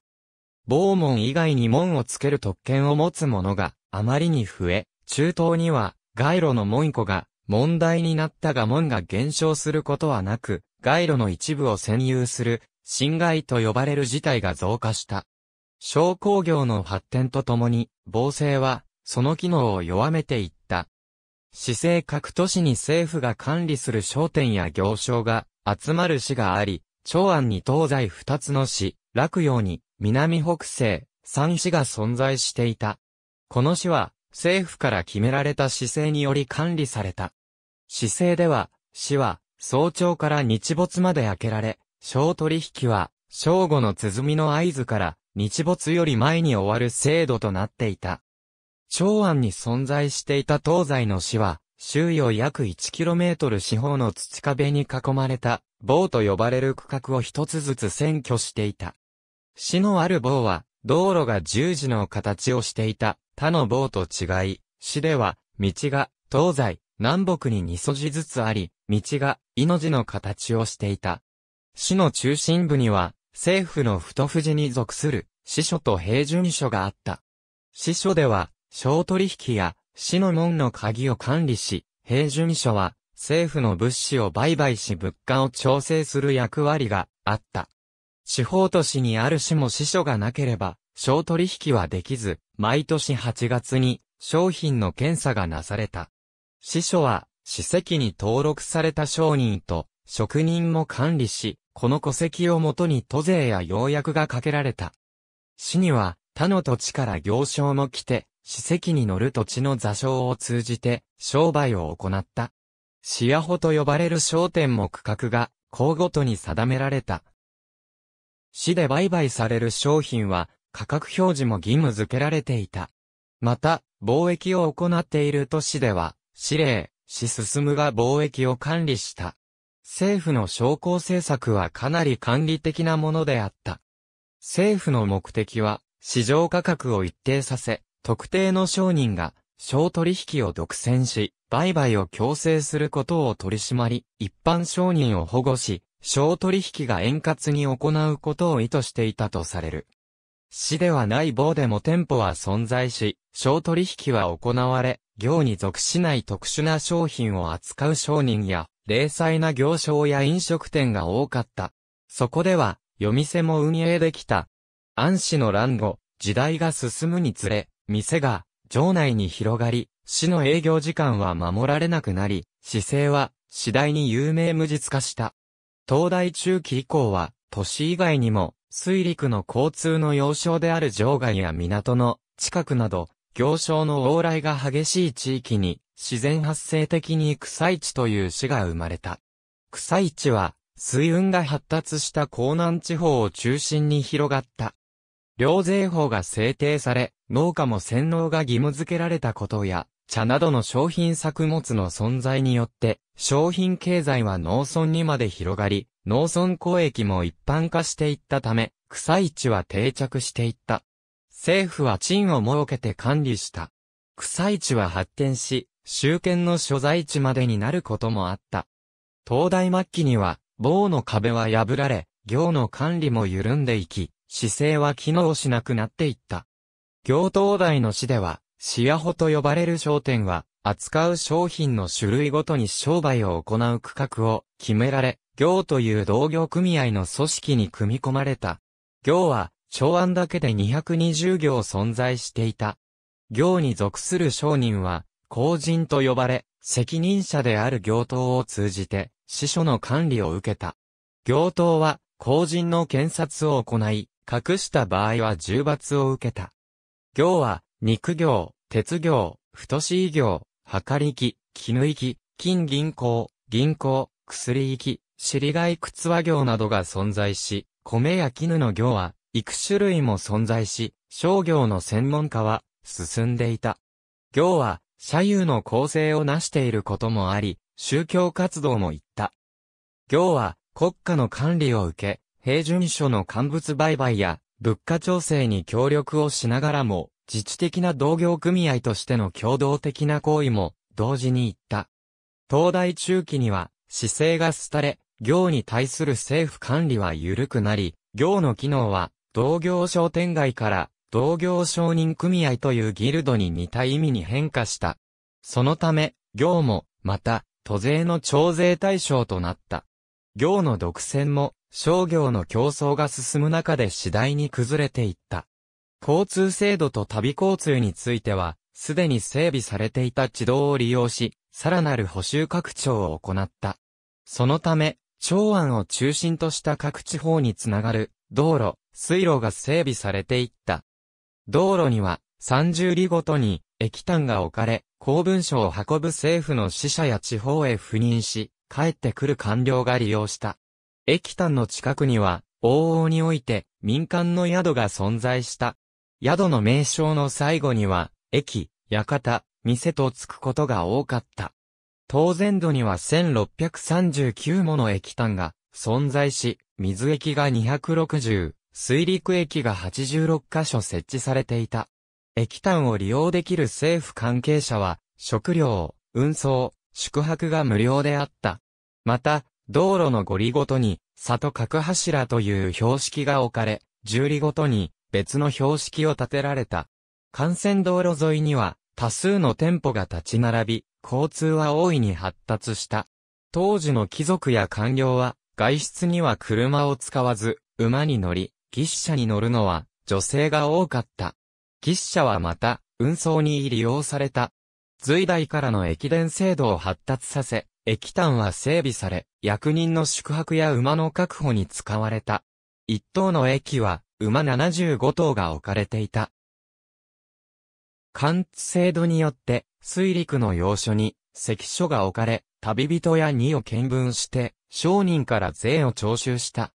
某門以外に門をつける特権を持つ者が、あまりに増え、中東には、街路の門戸が問題になったが門が減少することはなく、街路の一部を占有する、侵害と呼ばれる事態が増加した。商工業の発展とともに、防政は、その機能を弱めていった。市政各都市に政府が管理する商店や行商が集まる市があり、長安に東西二つの市、洛陽に南北西、三市が存在していた。この市は、政府から決められた市政により管理された。市政では、市は、早朝から日没まで開けられ、小取引は、正午の鼓の合図から、日没より前に終わる制度となっていた。長安に存在していた東西の市は、周囲を約 1km 四方の土壁に囲まれた、棒と呼ばれる区画を一つずつ占拠していた。市のある棒は、道路が十字の形をしていた他の棒と違い、市では、道が、東西、南北に二素字ずつあり、道が、命の形をしていた。市の中心部には、政府の太富士に属する、司書と平準書があった。司書では、商取引や、市の門の鍵を管理し、平準書は、政府の物資を売買し物価を調整する役割があった。地方都市にある市も司書がなければ、商取引はできず、毎年8月に商品の検査がなされた。司書は、史跡に登録された商人と職人も管理し、この戸籍をもとに都税や要約がかけられた。市には、他の土地から行商も来て、史跡に乗る土地の座礁を通じて商売を行った。シアホと呼ばれる商店も区画が、項ごとに定められた。市で売買される商品は、価格表示も義務付けられていた。また、貿易を行っている都市では、司令、市進むが貿易を管理した。政府の商工政策はかなり管理的なものであった。政府の目的は、市場価格を一定させ、特定の商人が、商取引を独占し、売買を強制することを取り締まり、一般商人を保護し、商取引が円滑に行うことを意図していたとされる。市ではない某でも店舗は存在し、商取引は行われ、業に属しない特殊な商品を扱う商人や、零細な行商や飲食店が多かった。そこでは、夜店も運営できた。安市の乱後、時代が進むにつれ、店が、城内に広がり、市の営業時間は守られなくなり、市政は、次第に有名無実化した。東大中期以降は、都市以外にも、水陸の交通の要衝である場外や港の近くなど、行商の往来が激しい地域に、自然発生的に草市という市が生まれた。草市は、水運が発達した江南地方を中心に広がった。領税法が制定され、農家も洗脳が義務付けられたことや、茶などの商品作物の存在によって、商品経済は農村にまで広がり、農村交易も一般化していったため、草市は定着していった。政府は賃を設けて管理した。草市は発展し、集権の所在地までになることもあった。東大末期には、棒の壁は破られ、行の管理も緩んでいき、姿勢は機能しなくなっていった。行東大の市では、市屋ホと呼ばれる商店は、扱う商品の種類ごとに商売を行う区画を決められ、行という同業組合の組織に組み込まれた。行は、長安だけで220行存在していた。行に属する商人は、公人と呼ばれ、責任者である行頭を通じて、司書の管理を受けた。行頭は、公人の検察を行い、隠した場合は重罰を受けた。行は、肉行、鉄行、太しい行、はかりき、絹行き、金銀行、銀行、薬行き、尻貝靴和業などが存在し、米や絹の業は、幾種類も存在し、商業の専門家は、進んでいた。行は、社友の構成を成していることもあり、宗教活動も行った。行は、国家の管理を受け、平準書の乾物売買や、物価調整に協力をしながらも、自治的な同業組合としての共同的な行為も、同時に行った。東大中期には、姿勢が廃れ、行に対する政府管理は緩くなり、行の機能は、同業商店街から、同業商人組合というギルドに似た意味に変化した。そのため、行も、また、都税の徴税対象となった。行の独占も、商業の競争が進む中で次第に崩れていった。交通制度と旅交通については、すでに整備されていた地道を利用し、さらなる補修拡張を行った。そのため、長安を中心とした各地方につながる道路、水路が整備されていった。道路には30里ごとに液炭が置かれ、公文書を運ぶ政府の使者や地方へ赴任し、帰ってくる官僚が利用した。液炭の近くには、往々において民間の宿が存在した。宿の名称の最後には、駅、館、店とつくことが多かった。当然度には1639もの液炭が存在し、水液が260、水陸液が86カ所設置されていた。液炭を利用できる政府関係者は、食料、運送、宿泊が無料であった。また、道路のゴリごとに、里角柱という標識が置かれ、十里ごとに別の標識を建てられた。幹線道路沿いには、多数の店舗が立ち並び、交通は大いに発達した。当時の貴族や官僚は、外出には車を使わず、馬に乗り、牛車に乗るのは、女性が多かった。牛車はまた、運送に利用された。隋代からの駅伝制度を発達させ、駅単は整備され、役人の宿泊や馬の確保に使われた。一等の駅は、馬75頭が置かれていた。貫通制度によって、水陸の要所に、関所が置かれ、旅人や荷を見分して、商人から税を徴収した。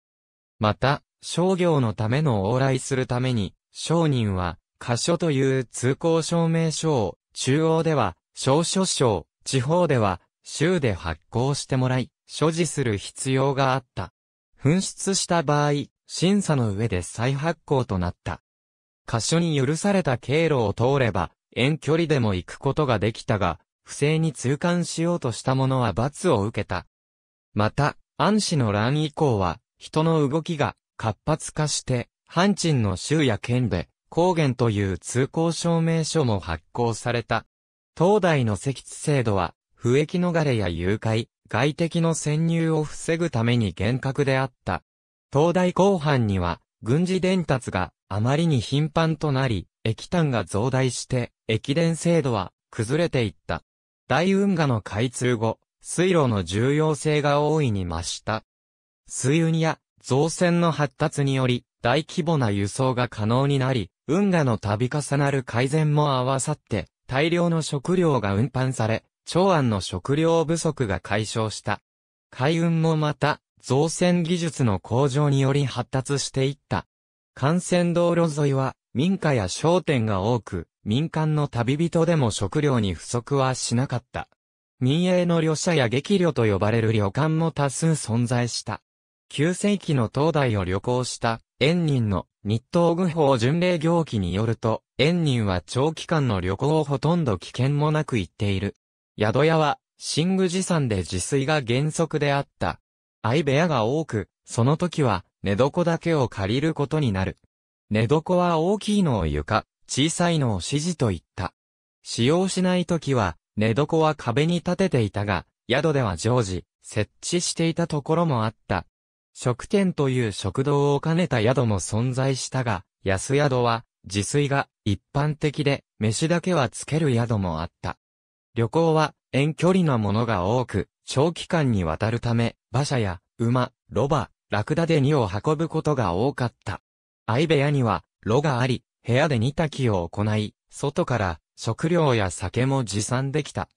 また、商業のための往来するために、商人は、箇所という通行証明書を、中央では、小書省、地方では、州で発行してもらい、所持する必要があった。紛失した場合、審査の上で再発行となった。箇所に許された経路を通れば、遠距離でも行くことができたが、不正に通関しようとした者は罰を受けた。また、安氏の乱以降は、人の動きが活発化して、阪鎮の州や県で、高原という通行証明書も発行された。東大の石地制度は、不益逃れや誘拐、外敵の潜入を防ぐために厳格であった。東大後半には、軍事伝達があまりに頻繁となり、液炭が増大して、液電制度は崩れていった。大運河の開通後、水路の重要性が大いに増した。水運や造船の発達により、大規模な輸送が可能になり、運河の度重なる改善も合わさって、大量の食料が運搬され、長安の食料不足が解消した。海運もまた、造船技術の向上により発達していった。幹線道路沿いは民家や商店が多く、民間の旅人でも食料に不足はしなかった。民営の旅社や激旅と呼ばれる旅館も多数存在した。9世紀の東大を旅行した縁人の日東愚法巡礼行記によると、縁人は長期間の旅行をほとんど危険もなく行っている。宿屋は、新宮寺山で自炊が原則であった。相部屋が多く、その時は、寝床だけを借りることになる。寝床は大きいのを床、小さいのを指示と言った。使用しないときは、寝床は壁に立てていたが、宿では常時、設置していたところもあった。食店という食堂を兼ねた宿も存在したが、安宿は、自炊が一般的で、飯だけはつける宿もあった。旅行は遠距離のものが多く、長期間にわたるため、馬車や馬、ロバ、ラクダで荷を運ぶことが多かった。相部屋には、炉があり、部屋で煮炊きを行い、外から食料や酒も持参できた。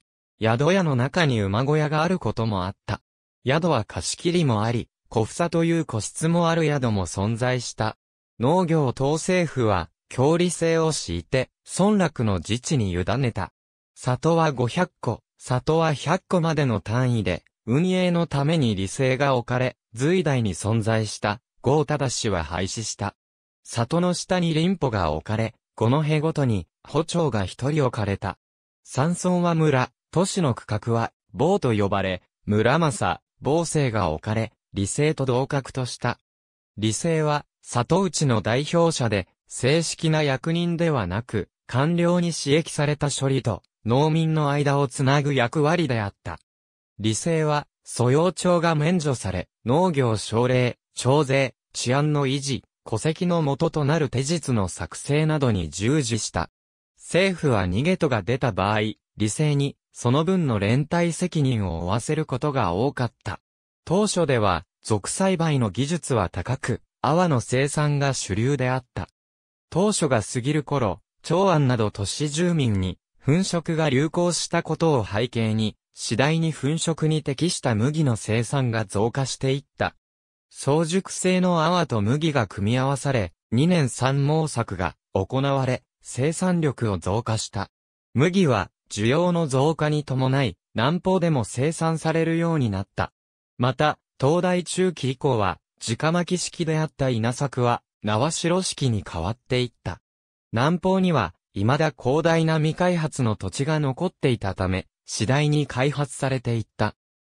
宿屋の中に馬小屋があることもあった。宿は貸し切りもあり、小房という個室もある宿も存在した。農業等政府は、協理制を敷いて、村落の自治に委ねた。里は500個、里は100個までの単位で、運営のために理性が置かれ、隋代に存在した豪忠氏は廃止した。里の下に林保が置かれ、この辺ごとに、歩長が一人置かれた。山村は村、都市の区画は、坊と呼ばれ、村正、坊政が置かれ、理性と同格とした。理性は、里内の代表者で、正式な役人ではなく、官僚に刺激された処理と、農民の間をつなぐ役割であった。理性は、素養庁が免除され、農業奨励、徴税、治安の維持、戸籍の元となる手術の作成などに従事した。政府は逃げとが出た場合、理性に、その分の連帯責任を負わせることが多かった。当初では、属栽培の技術は高く、泡の生産が主流であった。当初が過ぎる頃、長安など都市住民に、粉飾が流行したことを背景に、次第に粉飾に適した麦の生産が増加していった。早熟性の泡と麦が組み合わされ、2年3毛作が行われ、生産力を増加した。麦は需要の増加に伴い、南方でも生産されるようになった。また、東大中期以降は、直巻式であった稲作は、縄代式に変わっていった。南方には、未だ広大な未開発の土地が残っていたため、次第に開発されていった。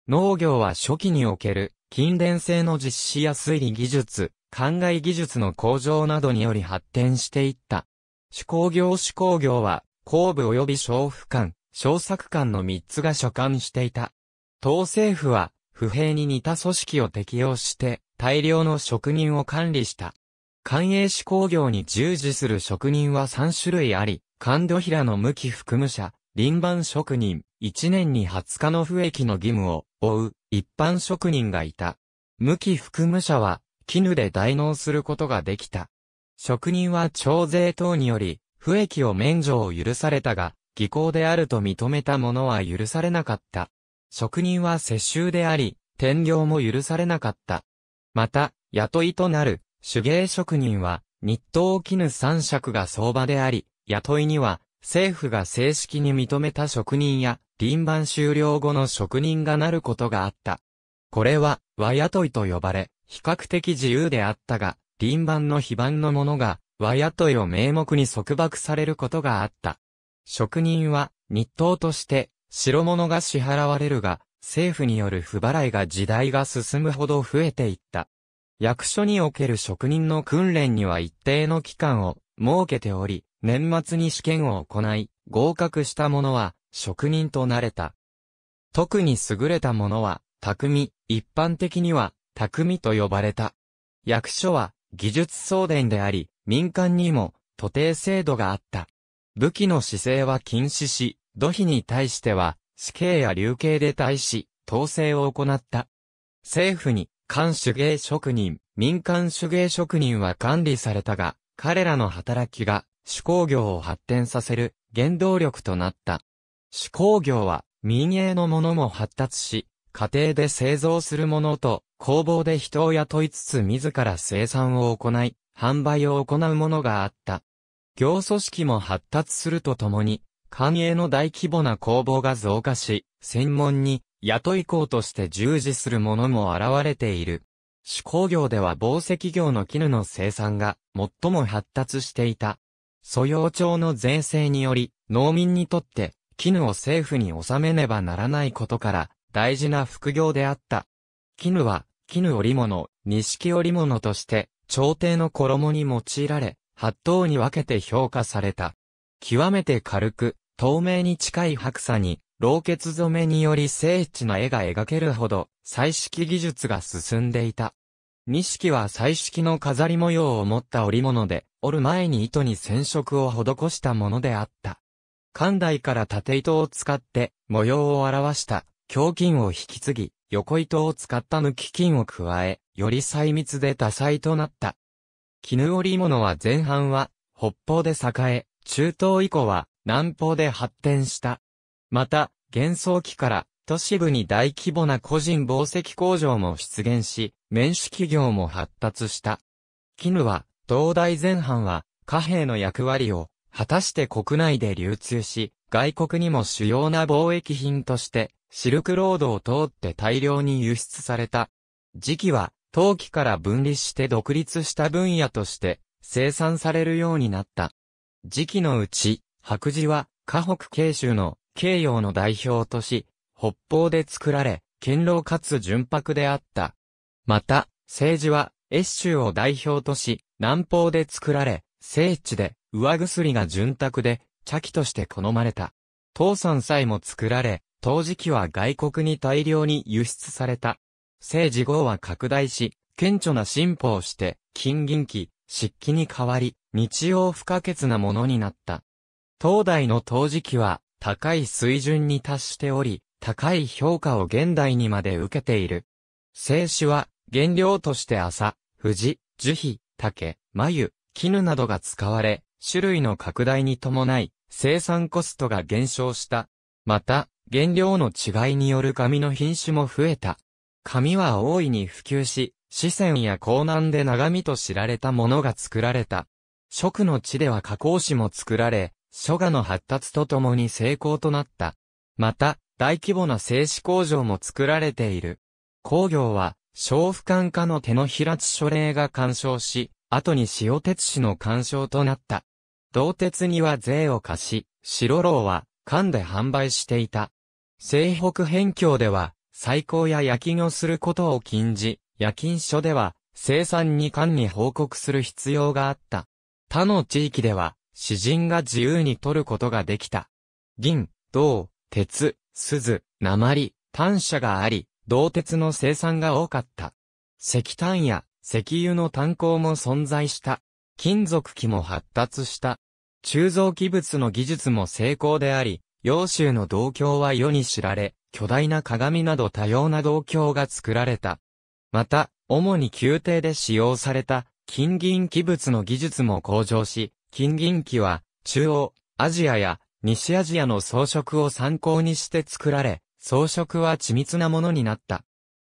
農業は初期における近伝性の実施や推理技術、灌漑技術の向上などにより発展していった。手工業手工業は、工部及び小府館、小作館の3つが所管していた。党政府は、不平に似た組織を適用して、大量の職人を管理した。官営手工業に従事する職人は3種類あり、官戸平の向き含む者、輪番職人、一年に20日の不益の義務を負う一般職人がいた。無期服務者は、絹で代納することができた。職人は徴税等により、不益を免除を許されたが、技巧であると認めた者は許されなかった。職人は世襲であり、転業も許されなかった。また、雇いとなる、手芸職人は、日東絹三尺が相場であり、雇いには、政府が正式に認めた職人や、輪番終了後の職人がなることがあった。これは、和雇いと呼ばれ、比較的自由であったが、輪番の非番の者が、和雇いを名目に束縛されることがあった。職人は、日当として、白物が支払われるが、政府による不払いが時代が進むほど増えていった。役所における職人の訓練には一定の期間を設けており、年末に試験を行い、合格した者は職人となれた。特に優れた者は匠、一般的には匠と呼ばれた。役所は技術送電であり、民間にも徒弟制度があった。武器の姿勢は禁止し、土肥に対しては死刑や流刑で対し、統制を行った。政府に、官手芸職人、民間手芸職人は管理されたが、彼らの働きが手工業を発展させる原動力となった。手工業は民営のものも発達し、家庭で製造するものと工房で人を雇いつつ自ら生産を行い、販売を行うものがあった。行組織も発達するとともに、官営の大規模な工房が増加し、専門に雇い工として従事するものも現れている。手工業では紡績業の絹の生産が最も発達していた。素養町の税制により、農民にとって、絹を政府に納めねばならないことから、大事な副業であった。絹は、絹織物、錦織物として、朝廷の衣に用いられ、八頭に分けて評価された。極めて軽く、透明に近い白さに、老血染めにより精緻な絵が描けるほど、彩色技術が進んでいた。錦は彩色の飾り模様を持った織物で、折る前に糸に染色を施したものであった。関代から縦糸を使って模様を表した胸筋を引き継ぎ、横糸を使った抜き筋を加え、より細密で多彩となった。絹織物は前半は北方で栄え、中東以降は南方で発展した。また、幻想期から都市部に大規模な個人紡績工場も出現し、面子企業も発達した。絹は東大前半は貨幣の役割を果たして国内で流通し、外国にも主要な貿易品としてシルクロードを通って大量に輸出された。時期は陶器から分離して独立した分野として生産されるようになった。時期のうち、白磁は河北慶州の慶陽の代表とし、北方で作られ、堅牢かつ純白であった。また、政治は越州を代表とし、南方で作られ、聖地で、上薬が潤沢で、茶器として好まれた。唐山菜も作られ、陶磁器は外国に大量に輸出された。聖事号は拡大し、顕著な進歩をして、金銀器、漆器に変わり、日用不可欠なものになった。東大の陶磁器は、高い水準に達しており、高い評価を現代にまで受けている。聖子は、原料として麻、藤、樹皮、竹、眉、絹などが使われ、種類の拡大に伴い、生産コストが減少した。また、原料の違いによる紙の品種も増えた。紙は大いに普及し、四川や江南で長身と知られたものが作られた。食の地では加工紙も作られ、書画の発達とともに成功となった。また、大規模な製紙工場も作られている。工業は、小婦官家の手の平地書令が干渉し、後に塩鉄氏の干渉となった。銅鉄には税を貸し、白老は、缶で販売していた。西北辺境では、最高や夜勤をすることを禁じ、夜勤所では、生産に缶に報告する必要があった。他の地域では、詩人が自由に取ることができた。銀、銅、鉄、鈴、鉛、炭車があり、銅鉄の生産が多かった。石炭や石油の炭鉱も存在した。金属機も発達した。鋳造器物の技術も成功であり、揚州の銅鏡は世に知られ、巨大な鏡など多様な銅鏡が作られた。また、主に宮廷で使用された金銀器物の技術も向上し、金銀器は中央、アジアや西アジアの装飾を参考にして作られ、装飾は緻密なものになった。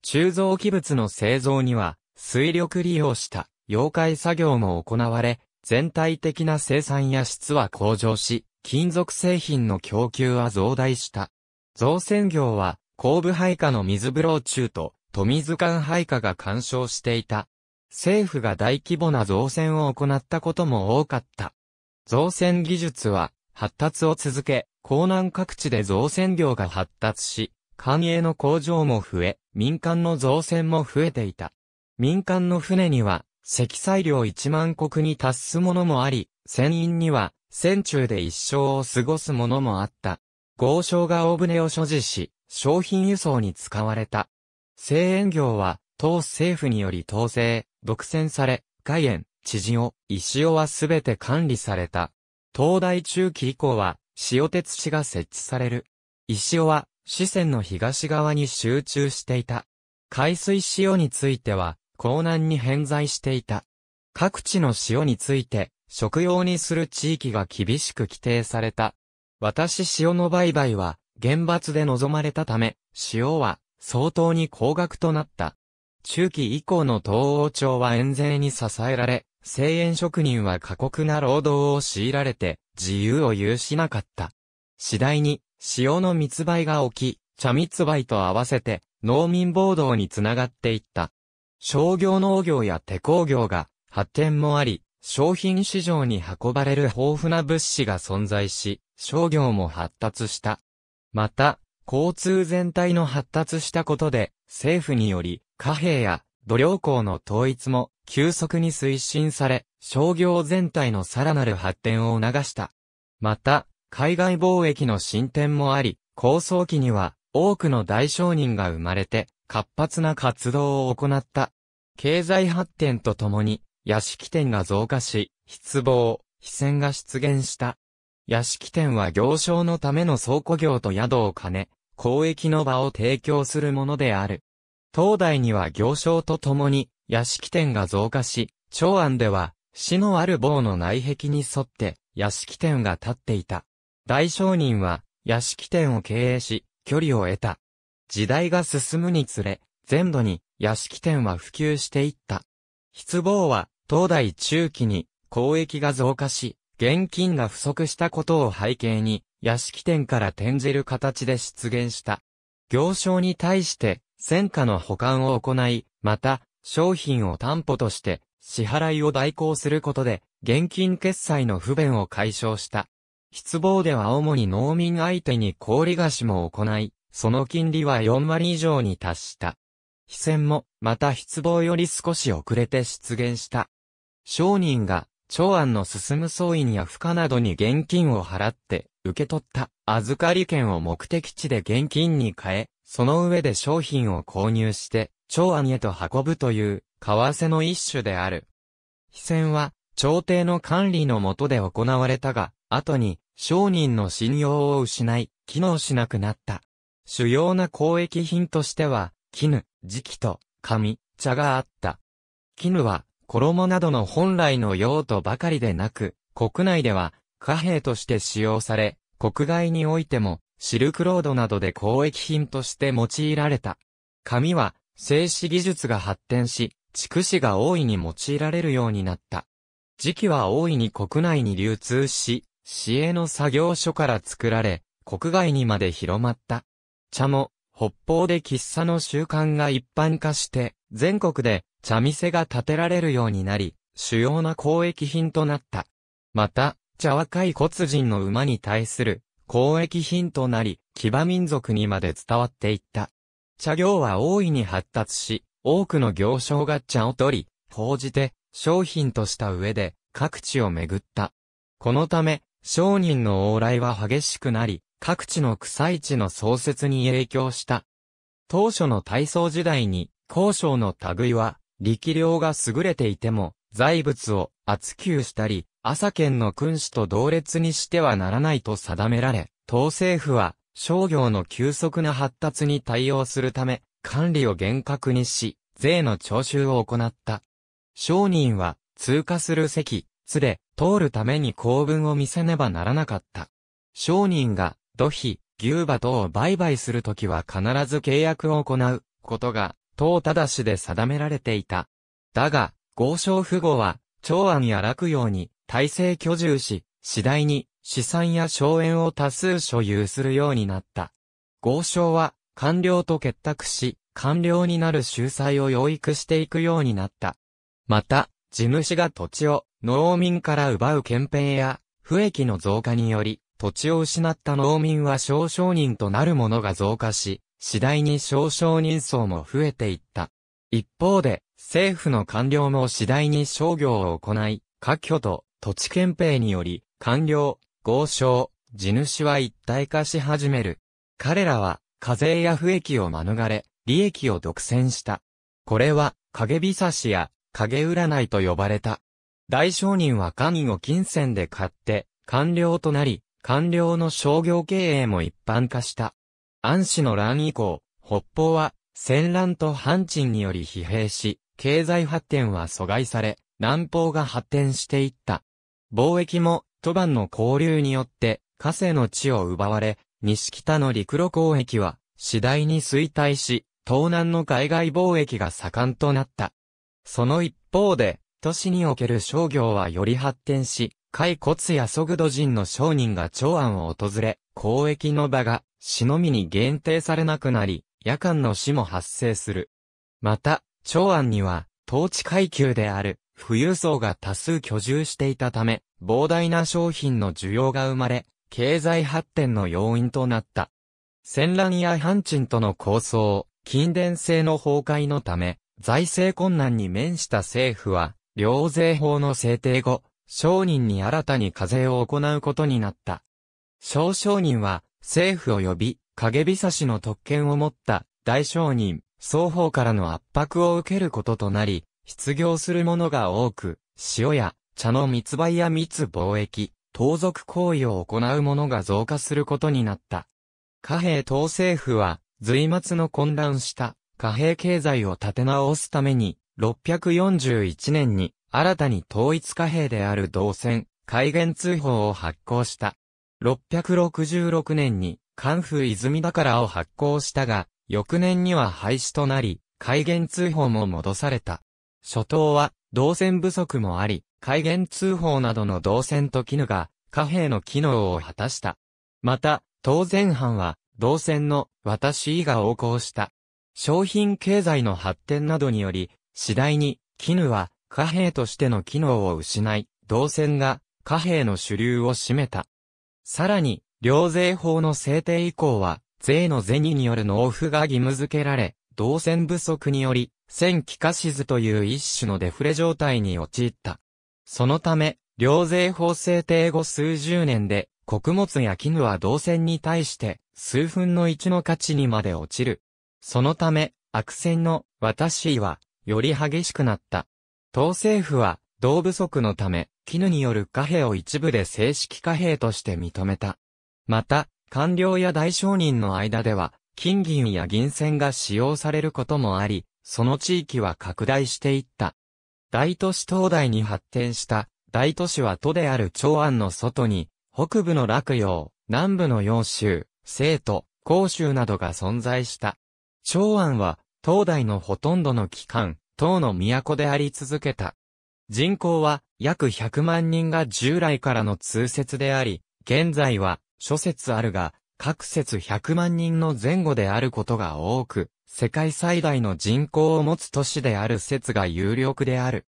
鋳造器物の製造には、水力利用した溶解作業も行われ、全体的な生産や質は向上し、金属製品の供給は増大した。造船業は、後部配下の水風呂中と、富津間配下が干渉していた。政府が大規模な造船を行ったことも多かった。造船技術は、発達を続け、港南各地で造船業が発達し、官営の工場も増え、民間の造船も増えていた。民間の船には、積載量1万石に達すものもあり、船員には、船中で一生を過ごすものもあった。豪商が大船を所持し、商品輸送に使われた。製塩業は、当政府により統制、独占され、海塩、知事を、石尾はすべて管理された。東大中期以降は、塩鉄市が設置される。石尾は、四川の東側に集中していた。海水塩については、江南に偏在していた。各地の塩について、食用にする地域が厳しく規定された。私塩の売買は、厳罰で望まれたため、塩は、相当に高額となった。中期以降の東欧朝は遠税に支えられ、製塩職人は過酷な労働を強いられて、自由を有しなかった。次第に、塩の密売が起き、茶密売と合わせて、農民暴動につながっていった。商業農業や手工業が発展もあり、商品市場に運ばれる豊富な物資が存在し、商業も発達した。また、交通全体の発達したことで、政府により、貨幣や土量港の統一も急速に推進され、商業全体のさらなる発展を促した。また、海外貿易の進展もあり、構想期には多くの大商人が生まれて活発な活動を行った。経済発展とともに、屋敷店が増加し、失望、非戦が出現した。屋敷店は行商のための倉庫業と宿を兼ね、交易の場を提供するものである。東大には行商とともに、屋敷店が増加し、長安では、市のある坊の内壁に沿って、屋敷店が建っていた。大商人は、屋敷店を経営し、距離を得た。時代が進むにつれ、全土に屋敷店は普及していった。失望は、東大中期に交易が増加し、現金が不足したことを背景に、屋敷店から転じる形で出現した。行商に対して、戦火の保管を行い、また、商品を担保として、支払いを代行することで、現金決済の不便を解消した。失望では主に農民相手に氷菓貸しも行い、その金利は4割以上に達した。非戦も、また失望より少し遅れて出現した。商人が、長安の進む総員や負荷などに現金を払って、受け取った預かり券を目的地で現金に変え、その上で商品を購入して、長安へと運ぶという、為替の一種である。非戦は、朝廷の管理のもとで行われたが、後に、商人の信用を失い、機能しなくなった。主要な交易品としては、絹、磁器と、紙、茶があった。絹は、衣などの本来の用途ばかりでなく、国内では、貨幣として使用され、国外においても、シルクロードなどで交易品として用いられた。紙は、製紙技術が発展し、畜死が大いに用いられるようになった。時期は大いに国内に流通し、市営の作業所から作られ、国外にまで広まった。茶も、北方で喫茶の習慣が一般化して、全国で茶店が建てられるようになり、主要な交易品となった。また、茶若い骨人の馬に対する交易品となり、騎馬民族にまで伝わっていった。茶業は大いに発達し、多くの行商が茶を取り、報じて、商品とした上で、各地を巡った。このため、商人の往来は激しくなり、各地の草市の創設に影響した。当初の大宗時代に、交渉の類は、力量が優れていても、財物を厚給したり、朝県の君主と同列にしてはならないと定められ、当政府は、商業の急速な発達に対応するため、管理を厳格にし、税の徴収を行った。商人は、通過する席、つれ、通るために公文を見せねばならなかった。商人が、土肥、牛馬等を売買するときは必ず契約を行う、ことが、等ただしで定められていた。だが、豪商富豪は、長安や落葉に、体制居住し、次第に、資産や荘園を多数所有するようになった。豪商は官僚と結託し、官僚になる秀才を養育していくようになった。また、地主が土地を農民から奪う憲兵や不益の増加により、土地を失った農民は少商人となる者が増加し、次第に少商人層も増えていった。一方で、政府の官僚も次第に商業を行い、各居と土地憲兵により、官僚、豪商、地主は一体化し始める。彼らは、課税や不益を免れ、利益を独占した。これは、影びさしや、影占いと呼ばれた。大商人は神を金銭で買って、官僚となり、官僚の商業経営も一般化した。安氏の乱以降、北方は、戦乱と反陳により疲弊し、経済発展は阻害され、南方が発展していった。貿易も一晩の交流によって、河瀬の地を奪われ、西北の陸路交易は、次第に衰退し、東南の海外貿易が盛んとなった。その一方で、都市における商業はより発展し、海骨や速度人の商人が長安を訪れ、交易の場が、忍みに限定されなくなり、夜間の死も発生する。また、長安には、統治階級である、富裕層が多数居住していたため、膨大な商品の需要が生まれ、経済発展の要因となった。戦乱や反陳との抗争、近伝性の崩壊のため、財政困難に面した政府は、両税法の制定後、商人に新たに課税を行うことになった。小商人は、政府及び、影びさしの特権を持った大商人、双方からの圧迫を受けることとなり、失業する者が多く、塩や茶の密売や密貿易、盗賊行為を行う者が増加することになった。貨幣統政府は、随末の混乱した貨幣経済を立て直すために、641年に新たに統一貨幣である銅線、改元通報を発行した。666年に、関府泉らを発行したが、翌年には廃止となり、改元通報も戻された。初頭は、動線不足もあり、戒厳通報などの動線と絹が貨幣の機能を果たした。また、当然藩は、動線の私以が横行した。商品経済の発展などにより、次第に、絹は貨幣としての機能を失い、動線が貨幣の主流を占めた。さらに、両税法の制定以降は、税の銭による納付が義務付けられ、動線不足により、戦気化しずという一種のデフレ状態に陥った。そのため、両税法制定後数十年で、穀物や絹は銅線に対して、数分の一の価値にまで落ちる。そのため、悪戦の私は、より激しくなった。党政府は、銅不足のため、絹による貨幣を一部で正式貨幣として認めた。また、官僚や大商人の間では、金銀や銀線が使用されることもあり、その地域は拡大していった。大都市東大に発展した、大都市は都である長安の外に、北部の洛陽、南部の洋州、生徒、甲州などが存在した。長安は、東大のほとんどの期間、唐の都であり続けた。人口は約100万人が従来からの通説であり、現在は諸説あるが、各説100万人の前後であることが多く、世界最大の人口を持つ都市である説が有力である。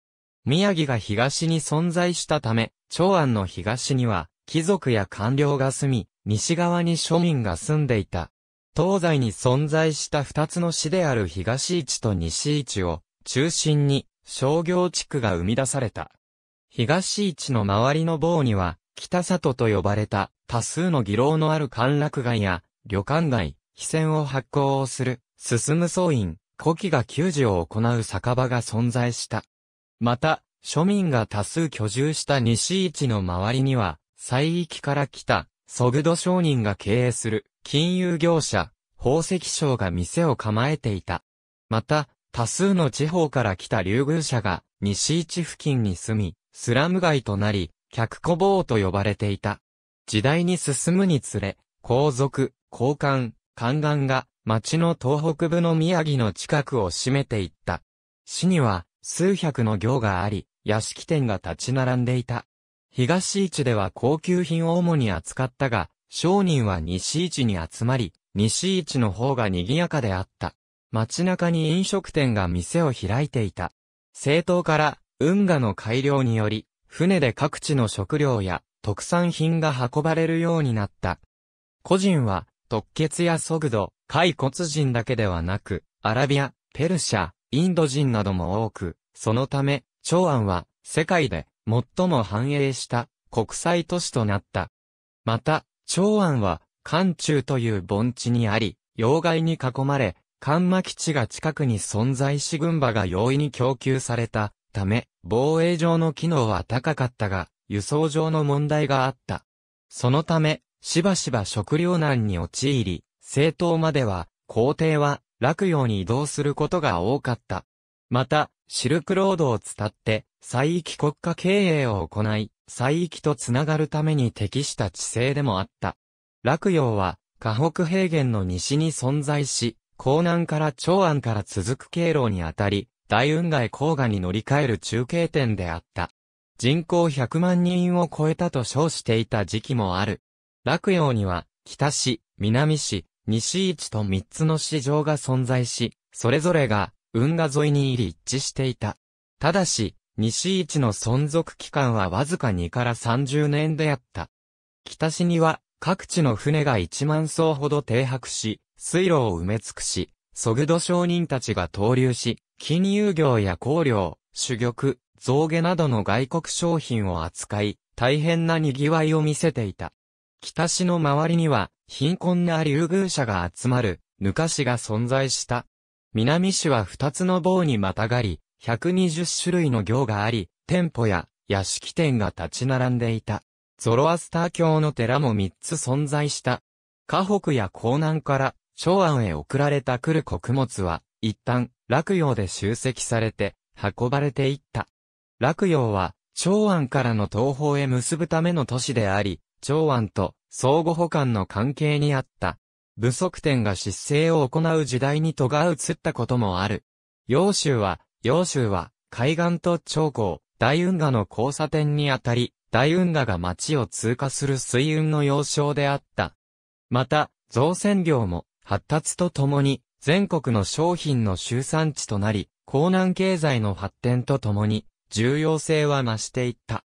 宮城が東に存在したため、長安の東には、貴族や官僚が住み、西側に庶民が住んでいた。東西に存在した二つの市である東市と西市を中心に商業地区が生み出された。東市の周りの棒には北里と呼ばれた多数の議論のある歓楽街や旅館街、非線を発行をする進む僧院、古希が給仕を行う酒場が存在した。また、庶民が多数居住した西市の周りには、西域から来た、ソグド商人が経営する、金融業者、宝石商が店を構えていた。また、多数の地方から来た流宮者が、西市付近に住み、スラム街となり、客小坊と呼ばれていた。時代に進むにつれ、皇族、皇冠、宦官が、町の東北部の宮城の近くを占めていった。市には、数百の行があり、屋敷店が立ち並んでいた。東市では高級品を主に扱ったが、商人は西市に集まり、西市の方が賑やかであった。街中に飲食店が店を開いていた。政党から、運河の改良により、船で各地の食料や特産品が運ばれるようになった。個人は、突血や速度、骸骨人だけではなく、アラビア、ペルシャ、インド人なども多く、そのため、長安は世界で最も繁栄した国際都市となった。また、長安は漢中という盆地にあり、要害に囲まれ、関間基地が近くに存在し軍馬が容易に供給されたため、防衛上の機能は高かったが、輸送上の問題があった。そのため、しばしば食糧難に陥り、政党までは、皇帝は、洛陽に移動することが多かった。また、シルクロードを伝って、西域国家経営を行い、西域とつながるために適した地勢でもあった。洛陽は、河北平原の西に存在し、江南から長安から続く経路にあたり、大雲外黄河に乗り換える中継点であった。人口100万人を超えたと称していた時期もある。洛陽には、北市、南市、西市と三つの市場が存在し、それぞれが、運河沿いに入り一致していた。ただし、西市の存続期間はわずか2から30年であった。北市には、各地の船が1万艘ほど停泊し、水路を埋め尽くし、ソグド商人たちが投流し、金融業や香料、主玉、造下などの外国商品を扱い、大変な賑わいを見せていた。北市の周りには、貧困な流宮者が集まる、ぬか市が存在した。南市は二つの棒にまたがり、120種類の行があり、店舗や屋敷店が立ち並んでいた。ゾロアスター教の寺も三つ存在した。河北や江南から長安へ送られた来る穀物は、一旦、洛陽で集積されて、運ばれていった。洛陽は、長安からの東方へ結ぶための都市であり、長安と相互補完の関係にあった。武則天が失政を行う時代に戸が移ったこともある。洋州は、洋州は、海岸と長江、大運河の交差点にあたり、大運河が町を通過する水運の要衝であった。また、造船業も、発達とともに、全国の商品の集産地となり、江南経済の発展とともに、重要性は増していった。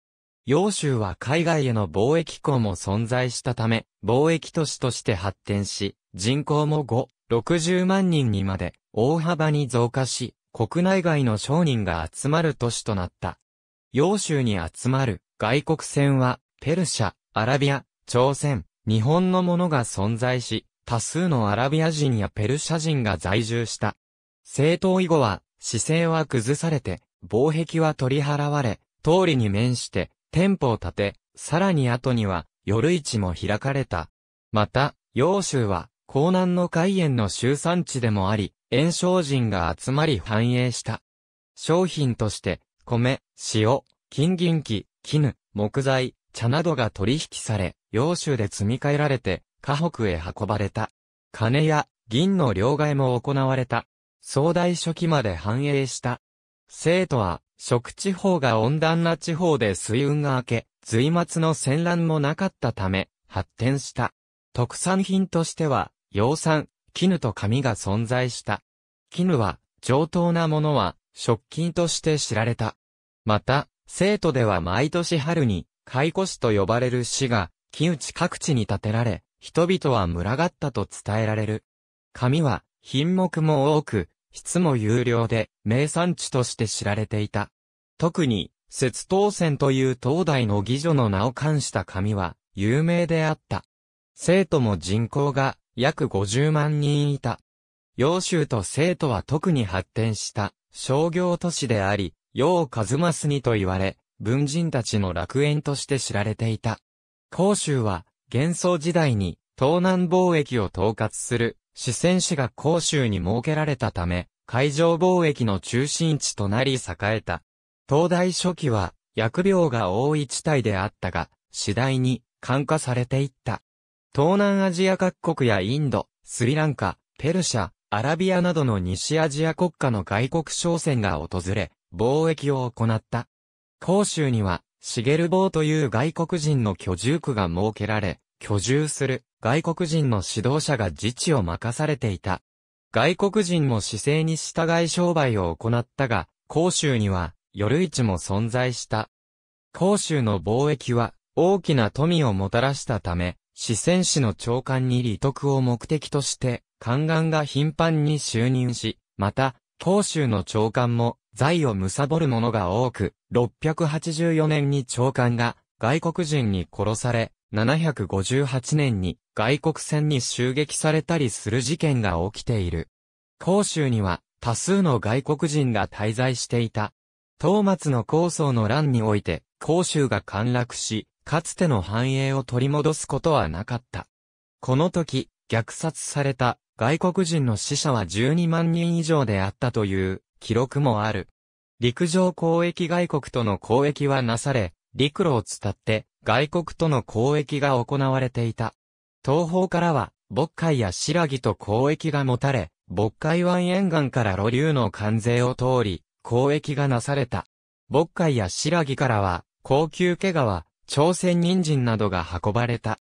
揚州は海外への貿易港も存在したため、貿易都市として発展し、人口も5、60万人にまで大幅に増加し、国内外の商人が集まる都市となった。揚州に集まる外国船は、ペルシャ、アラビア、朝鮮、日本のものが存在し、多数のアラビア人やペルシャ人が在住した。政党以後は、姿勢は崩されて、防壁は取り払われ、通りに面して、店舗を建て、さらに後には、夜市も開かれた。また、洋州は、江南の海縁の集産地でもあり、炎症人が集まり繁栄した。商品として、米、塩、金銀器、絹、木材、茶などが取引され、洋州で積み替えられて、河北へ運ばれた。金や銀の両替も行われた。総大初期まで繁栄した。生徒は、食地方が温暖な地方で水運が明け、随末の戦乱もなかったため、発展した。特産品としては、養蚕、絹と紙が存在した。絹は、上等なものは、食金として知られた。また、生徒では毎年春に、蚕古市と呼ばれる市が、木内各地に建てられ、人々は群がったと伝えられる。紙は、品目も多く、質も有料で、名産地として知られていた。特に、雪頭線という東大の義女の名を冠した紙は、有名であった。生徒も人口が、約50万人いた。洋州と生徒は特に発展した商業都市であり、洋和ますにと言われ、文人たちの楽園として知られていた。甲州は、幻想時代に東南貿易を統括する四川市が広州に設けられたため、海上貿易の中心地となり栄えた。東大初期は、薬病が多い地帯であったが、次第に、感化されていった。東南アジア各国やインド、スリランカ、ペルシャ、アラビアなどの西アジア国家の外国商船が訪れ、貿易を行った。広州には、シゲル坊という外国人の居住区が設けられ、居住する外国人の指導者が自治を任されていた。外国人も姿勢に従い商売を行ったが、広州には夜市も存在した。広州の貿易は大きな富をもたらしたため、四川市の長官に利得を目的として、宦官が頻繁に就任し、また、広州の長官も財を貪る者が多く、684年に長官が外国人に殺され、7 5 8年に外国船に襲撃されたりする事件が起きている。広州には多数の外国人が滞在していた。東松の構想の乱において、広州が陥落し、かつての繁栄を取り戻すことはなかった。この時、虐殺された外国人の死者は12万人以上であったという記録もある。陸上交易外国との交易はなされ、陸路を伝って外国との交易が行われていた。東方からは、渤海や白木と交易が持たれ、渤海湾沿岸から露流の関税を通り、交易がなされた。渤海や白木からは、高級毛皮、朝鮮人参などが運ばれた。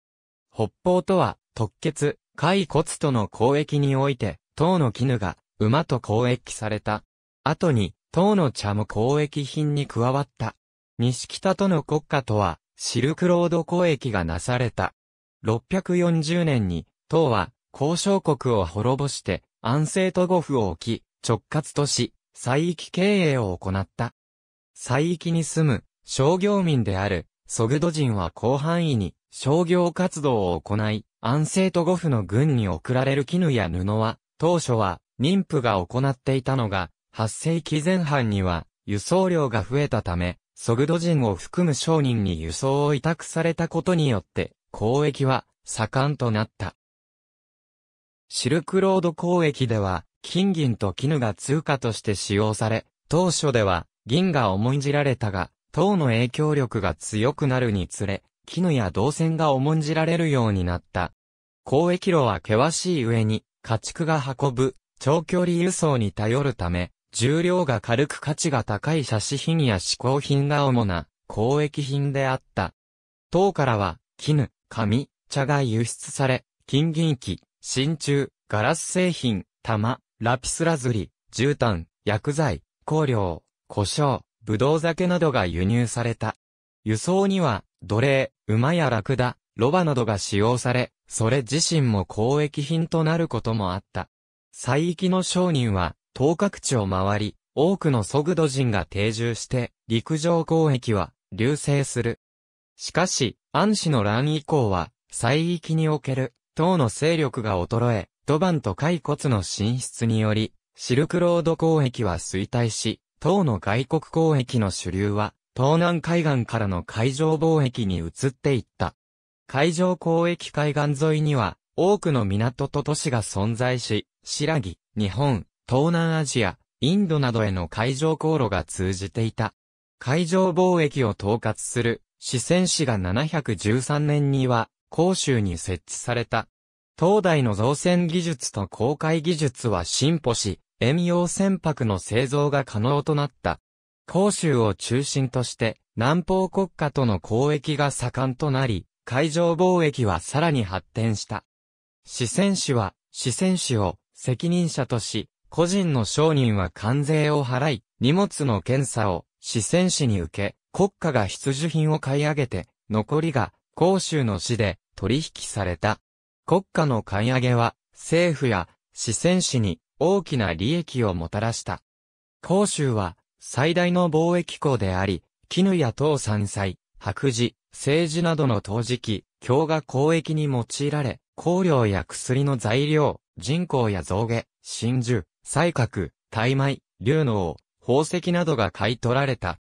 北方とは、特血、海骨との交易において、唐の絹が、馬と交易された。後に、唐の茶も交易品に加わった。西北との国家とは、シルクロード交易がなされた。640年に、唐は、交渉国を滅ぼして、安政都護府を置き、直轄とし、西域経営を行った。西域に住む、商業民である、ソグド人は広範囲に、商業活動を行い、安政都護府の軍に送られる絹や布は、当初は、妊婦が行っていたのが、8世紀前半には、輸送量が増えたため、ソグド人を含む商人に輸送を委託されたことによって、交易は盛んとなった。シルクロード交易では、金銀と絹が通貨として使用され、当初では銀が重んじられたが、唐の影響力が強くなるにつれ、絹や銅線が重んじられるようになった。交易路は険しい上に、家畜が運ぶ、長距離輸送に頼るため、重量が軽く価値が高い写真品や嗜好品が主な交易品であった。唐からは、絹、紙、茶が輸出され、金銀器、真鍮、ガラス製品、玉、ラピスラズリ、絨毯、薬剤、香料、胡椒、ぶどう酒などが輸入された。輸送には、奴隷、馬やラクダ、ロバなどが使用され、それ自身も交易品となることもあった。西域の商人は、東各地を回り、多くのソ土人が定住して、陸上交易は、流星する。しかし、安氏の乱以降は、西域における、党の勢力が衰え、土盤と骸骨の進出により、シルクロード交易は衰退し、党の外国交易の主流は、東南海岸からの海上貿易に移っていった。海上交易海岸沿いには、多くの港と都市が存在し、白木、日本、東南アジア、インドなどへの海上航路が通じていた。海上貿易を統括する四川市が713年には広州に設置された。東大の造船技術と航海技術は進歩し、遠洋船舶の製造が可能となった。広州を中心として南方国家との交易が盛んとなり、海上貿易はさらに発展した。四川市は四川市を責任者とし、個人の商人は関税を払い、荷物の検査を四川市に受け、国家が必需品を買い上げて、残りが広州の市で取引された。国家の買い上げは政府や四川市に大きな利益をもたらした。広州は最大の貿易港であり、絹や唐山菜、白磁、政治などの陶磁器、京が交易に用いられ、香料や薬の材料、人口や造下、真珠、西閣、大米、竜能、宝石などが買い取られた。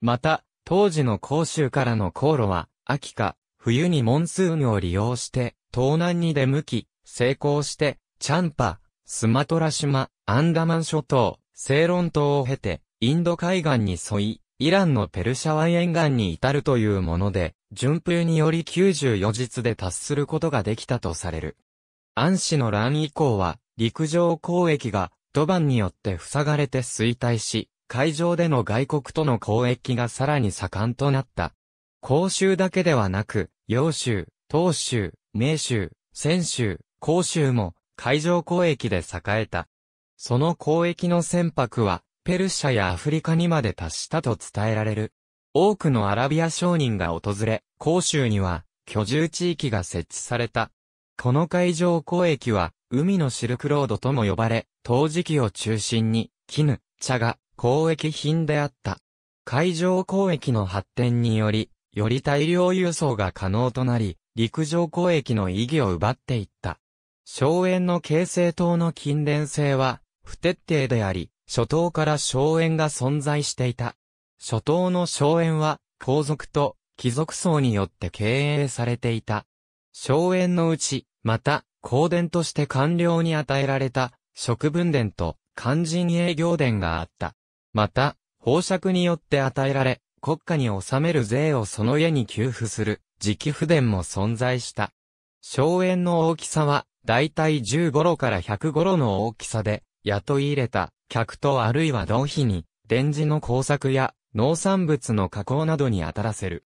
また、当時の甲州からの航路は、秋か、冬にモンスーンを利用して、東南に出向き、成功して、チャンパ、スマトラ島、アンダマン諸島、セイロン島を経て、インド海岸に沿い、イランのペルシャ湾沿岸に至るというもので、順風により94日で達することができたとされる。安氏の乱以降は、陸上交易が土ンによって塞がれて衰退し、海上での外国との交易がさらに盛んとなった。甲州だけではなく、揚州、東州、名州、泉州、甲州も海上交易で栄えた。その交易の船舶は、ペルシャやアフリカにまで達したと伝えられる。多くのアラビア商人が訪れ、甲州には居住地域が設置された。この海上交易は、海のシルクロードとも呼ばれ、陶磁器を中心に、絹、茶が交易品であった。海上交易の発展により、より大量輸送が可能となり、陸上交易の意義を奪っていった。荘園の形成等の近伝性は、不徹底であり、初頭から荘園が存在していた。初頭の荘園は、皇族と貴族層によって経営されていた。荘園のうち、また、公殿として官僚に与えられた、職分殿と肝心営業殿があった。また、宝釈によって与えられ、国家に納める税をその家に給付する、直付伝も存在した。荘園の大きさは、だいたい15路から100路の大きさで、雇い入れた、客とあるいは同費に、電磁の工作や、農産物の加工などに当たらせる。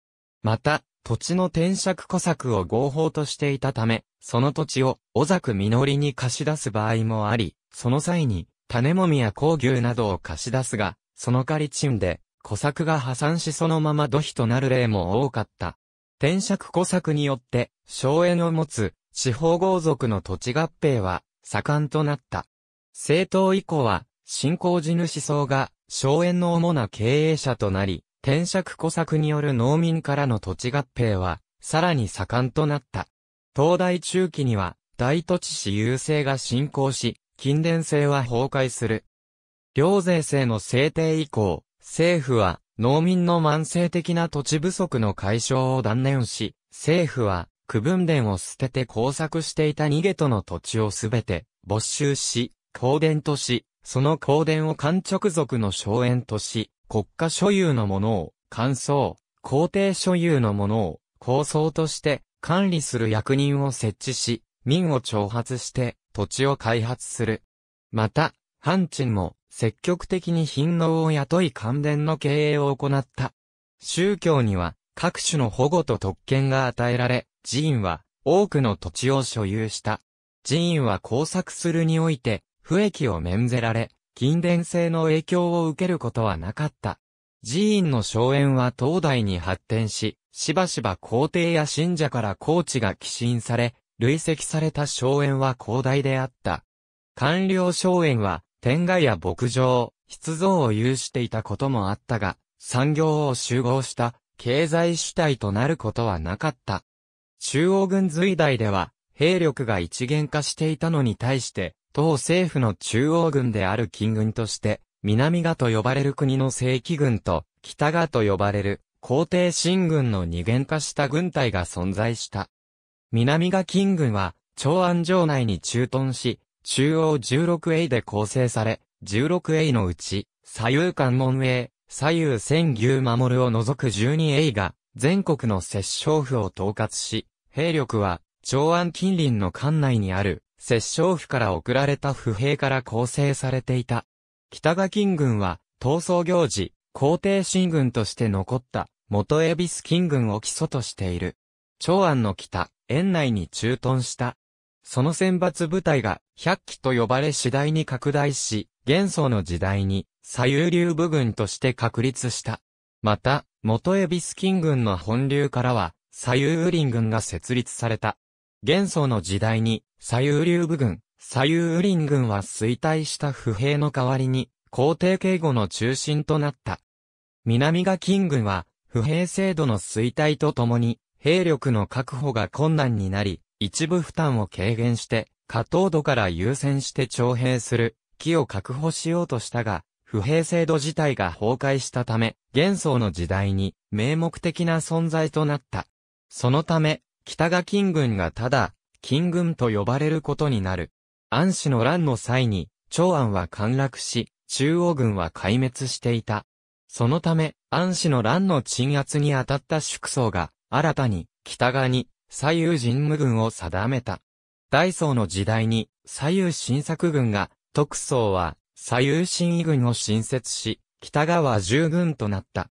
また、土地の転借小作を合法としていたため、その土地を小作実に貸し出す場合もあり、その際に、種もみや工牛などを貸し出すが、その仮賃で、小作が破産しそのまま土肥となる例も多かった。転借小作によって、荘園を持つ、地方豪族の土地合併は、盛んとなった。政党以降は、新興地主層が、荘園の主な経営者となり、転借古作による農民からの土地合併は、さらに盛んとなった。東大中期には、大土地市優勢が進行し、近伝制は崩壊する。両税制の制定以降、政府は、農民の慢性的な土地不足の解消を断念し、政府は、区分田を捨てて工作していた逃げとの土地をすべて、没収し、公田とし、その公田を官直属の荘園とし、国家所有のものを、官燥、皇帝所有のものを、構想として管理する役人を設置し、民を挑発して土地を開発する。また、藩鎮も積極的に貧農を雇い関連の経営を行った。宗教には各種の保護と特権が与えられ、寺院は多くの土地を所有した。寺院は工作するにおいて、不益を免ぜられ、近伝性の影響を受けることはなかった。寺院の荘園は東大に発展し、しばしば皇帝や信者から高知が寄進され、累積された荘園は広大であった。官僚荘園は、天外や牧場、筆像を有していたこともあったが、産業を集合した経済主体となることはなかった。中央軍随大では、兵力が一元化していたのに対して、党政府の中央軍である金軍として、南がと呼ばれる国の正規軍と、北がと呼ばれる皇帝新軍の二元化した軍隊が存在した。南が金軍は、長安城内に駐屯し、中央 16A で構成され、16A のうち、左右関門 A、左右千牛守を除く 12A が、全国の摂政府を統括し、兵力は、長安近隣の関内にある、摂政府から送られた不平から構成されていた。北賀金軍は、闘争行事、皇帝新軍として残った、元恵比寿金軍を基礎としている。長安の北、園内に駐屯した。その選抜部隊が、百機と呼ばれ次第に拡大し、元宋の時代に、左右流部軍として確立した。また、元恵比寿金軍の本流からは、左右右林軍が設立された。元宋の時代に、左右流部軍、左右林軍は衰退した不平の代わりに、皇帝警護の中心となった。南が金軍は、不平制度の衰退とともに、兵力の確保が困難になり、一部負担を軽減して、下等度から優先して徴兵する、木を確保しようとしたが、不平制度自体が崩壊したため、幻想の時代に名目的な存在となった。そのため、北が金軍がただ、金軍と呼ばれることになる。安氏の乱の際に、長安は陥落し、中央軍は壊滅していた。そのため、安氏の乱の鎮圧に当たった宿僧が、新たに、北側に、左右神武軍を定めた。大宋の時代に、左右新作軍が、特層は、左右新異軍を新設し、北側従軍となった。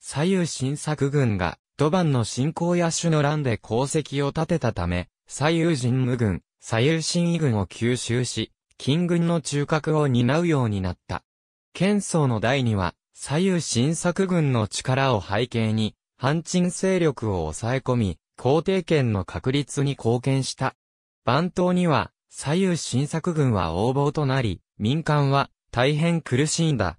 左右新作軍が、土番の進行や主の乱で功績を立てたため、左右神武軍、左右神威軍を吸収し、金軍の中核を担うようになった。剣宗の代には、左右新作軍の力を背景に、反陳勢力を抑え込み、皇帝権の確立に貢献した。番頭には、左右新作軍は横暴となり、民間は大変苦しいんだ。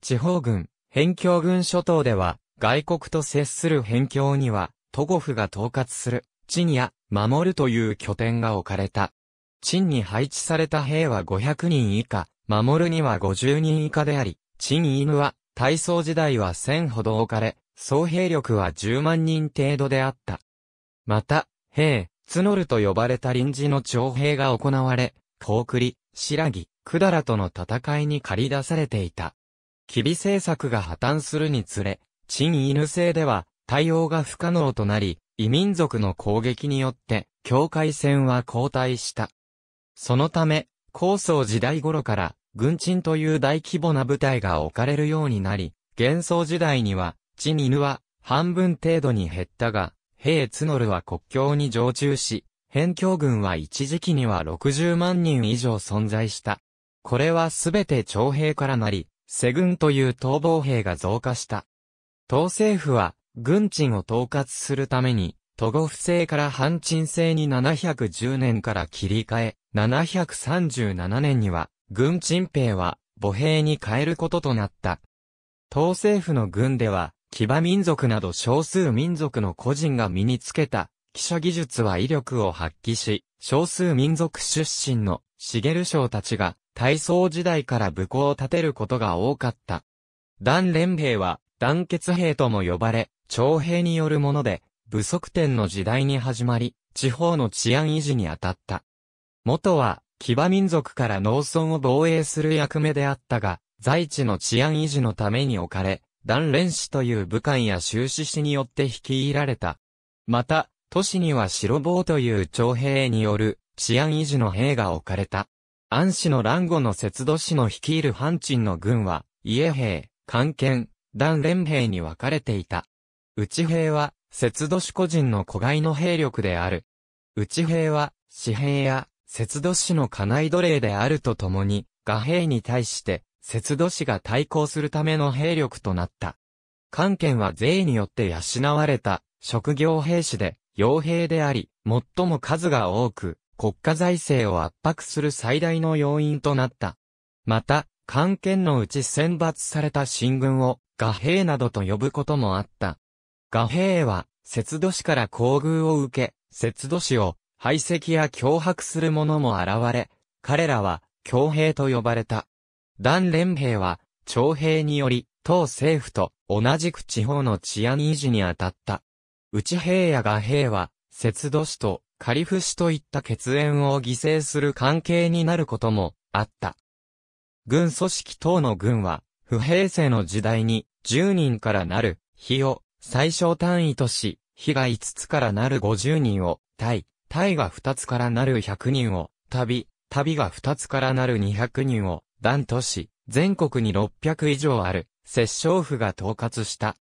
地方軍、辺境軍諸島では、外国と接する辺境には、都護府が統括する。鎮や守るという拠点が置かれた。鎮に配置された兵は500人以下、守るには50人以下であり、鎮犬は大宋時代は1000ほど置かれ、総兵力は10万人程度であった。また、兵、募ると呼ばれた臨時の徴兵が行われ、高栗、白木、百済との戦いに駆り出されていた。吉備政策が破綻するにつれ、陳犬制では対応が不可能となり、異民族の攻撃によって、境界線は後退した。そのため、高層時代頃から、軍鎮という大規模な部隊が置かれるようになり、幻想時代には、地に犬は半分程度に減ったが、兵ツのるは国境に常駐し、辺境軍は一時期には60万人以上存在した。これはすべて徴兵からなり、世軍という逃亡兵が増加した。党政府は、軍鎮を統括するために、都後不正から半鎮制に710年から切り替え、737年には、軍鎮兵は母兵に変えることとなった。党政府の軍では、騎馬民族など少数民族の個人が身につけた、記者技術は威力を発揮し、少数民族出身の、茂将たちが、大宋時代から武功を立てることが多かった。団連兵は、団結兵とも呼ばれ、徴兵によるもので、武則天の時代に始まり、地方の治安維持に当たった。元は、騎馬民族から農村を防衛する役目であったが、在地の治安維持のために置かれ、断連氏という武官や修士士によって率いられた。また、都市には白棒という徴兵による治安維持の兵が置かれた。安氏の乱後の節度氏の率いる藩鎮の軍は、家兵、官憲、断連兵に分かれていた。内兵は、節度主個人の子外の兵力である。内兵は、私兵や、節度氏の家内奴隷であるとともに、画兵に対して、節度氏が対抗するための兵力となった。関剣は税によって養われた、職業兵士で、傭兵であり、最も数が多く、国家財政を圧迫する最大の要因となった。また、関剣のうち選抜された新軍を、画兵などと呼ぶこともあった。画兵は、節度市から厚遇を受け、節度市を、排斥や脅迫する者も現れ、彼らは、強兵と呼ばれた。断連兵は、徴兵により、当政府と同じく地方の治安維持に当たった。内兵や画兵は、節度市とカリフ市といった血縁を犠牲する関係になることもあった。軍組織等の軍は、不平成の時代に10人からなる、日を最小単位とし、被が5つからなる50人を、対、対が2つからなる100人を、旅、旅が2つからなる200人を、団とし、全国に600以上ある、摂政府が統括した。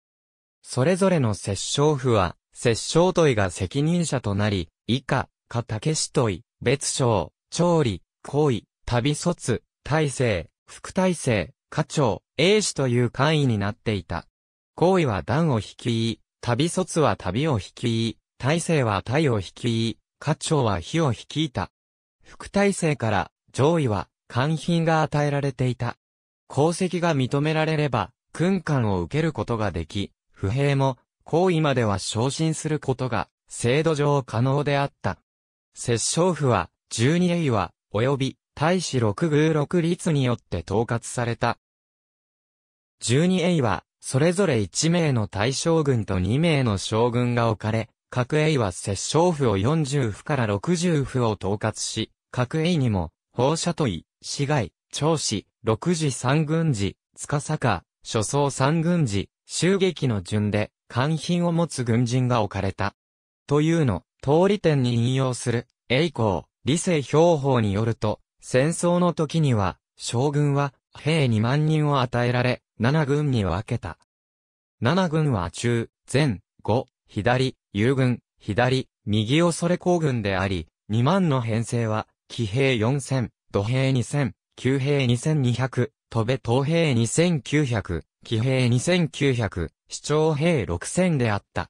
それぞれの摂政府は、摂政問いが責任者となり、以下、かたけし問い、別省、調理、行為、旅卒、体制、副体制、課長、英氏という官位になっていた。行為は段を引き、旅卒は旅を引き、体制は体を引き、課長は火を引いた。副体制から上位は官品が与えられていた。功績が認められれば、訓官を受けることができ、不平も、行為までは昇進することが、制度上可能であった。摂政府は、十二位は、及び、大使六宮六律によって統括された。十二位は、それぞれ1名の大将軍と2名の将軍が置かれ、各営は摂政府を40府から60府を統括し、各営にも、放射都医、市害、長子、六次三軍事、司か、諸僧三軍事、襲撃の順で、官品を持つ軍人が置かれた。というの、通り点に引用する、栄光、理性標法によると、戦争の時には、将軍は、兵2万人を与えられ、7軍に分けた。7軍は中、前、後、左、友軍、左、右恐れ行軍であり、2万の編成は、騎兵4000、土兵2000、旧兵2200、戸部東兵2900、騎兵2900、市長兵6000であった。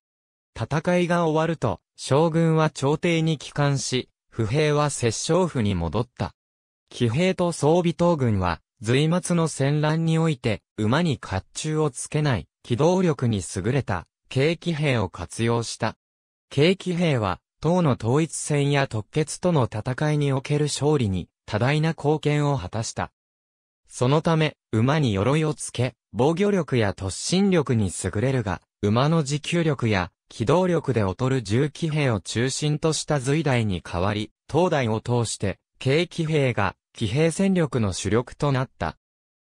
戦いが終わると、将軍は朝廷に帰還し、不兵は摂政府に戻った。騎兵と装備等軍は、随末の戦乱において、馬に甲冑をつけない、機動力に優れた、軽騎兵を活用した。軽騎兵は、党の統一戦や特決との戦いにおける勝利に、多大な貢献を果たした。そのため、馬に鎧をつけ、防御力や突進力に優れるが、馬の持久力や機動力で劣る重機兵を中心とした随大に代わり、東大を通して、軽騎兵が騎兵戦力の主力となった。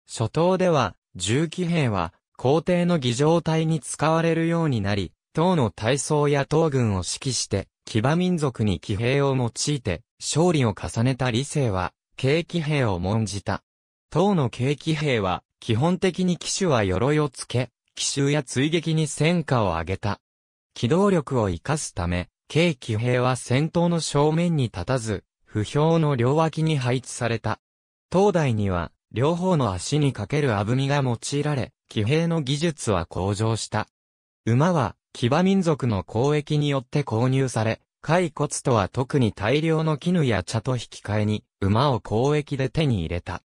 初頭では、重騎兵は、皇帝の儀仗隊に使われるようになり、党の体操や党軍を指揮して、騎馬民族に騎兵を用いて、勝利を重ねた理性は、軽騎兵を重んじた。党の軽騎兵は、基本的に騎手は鎧をつけ、奇襲や追撃に戦果を上げた。機動力を活かすため、軽騎兵は戦闘の正面に立たず、不評の両脇に配置された。東大には、両方の足にかけるあぶみが用いられ、騎兵の技術は向上した。馬は、騎馬民族の交易によって購入され、骸骨とは特に大量の絹や茶と引き換えに、馬を交易で手に入れた。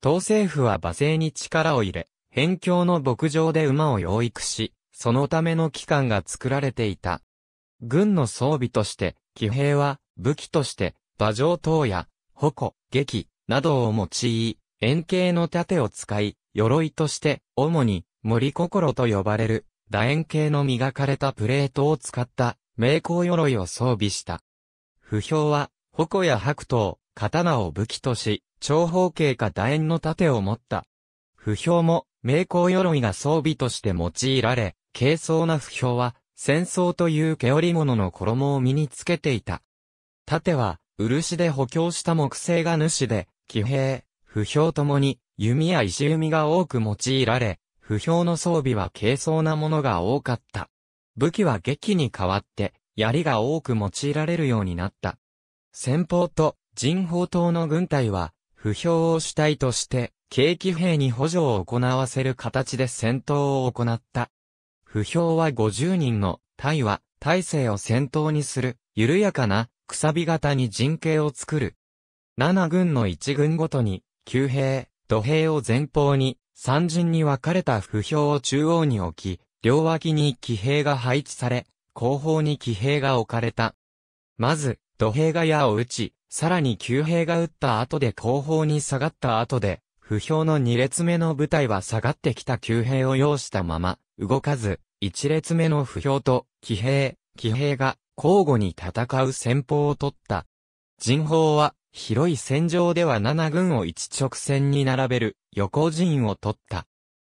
党政府は馬勢に力を入れ、辺境の牧場で馬を養育し、そのための機関が作られていた。軍の装備として、騎兵は、武器として、馬上刀や、矛、劇などを用い、円形の盾を使い、鎧として、主に、森心と呼ばれる、楕円形の磨かれたプレートを使った、名工鎧を装備した。不評は、矛や白刀、刀を武器とし、長方形か楕円の盾を持った。不評も、名工鎧が装備として用いられ、軽装な不評は、戦争という毛織物の衣を身につけていた。盾は、漆で補強した木製が主で、騎兵、不評ともに、弓や石弓が多く用いられ、不評の装備は軽装なものが多かった。武器は劇に代わって、槍が多く用いられるようになった。先方と人砲党の軍隊は、不評を主体として、軽騎兵に補助を行わせる形で戦闘を行った。不評は50人の、隊は、体制を先頭にする、緩やかな、くさび型に陣形を作る。7軍の1軍ごとに、旧兵、土兵を前方に、3陣に分かれた不評を中央に置き、両脇に騎兵が配置され、後方に騎兵が置かれた。まず、土兵が矢を打ち、さらに旧兵が打った後で後方に下がった後で、不評の2列目の部隊は下がってきた旧兵を要したまま、動かず、1列目の不評と、騎兵、騎兵が、交互に戦う戦法を取った。陣法は、広い戦場では7軍を一直線に並べる横陣を取った。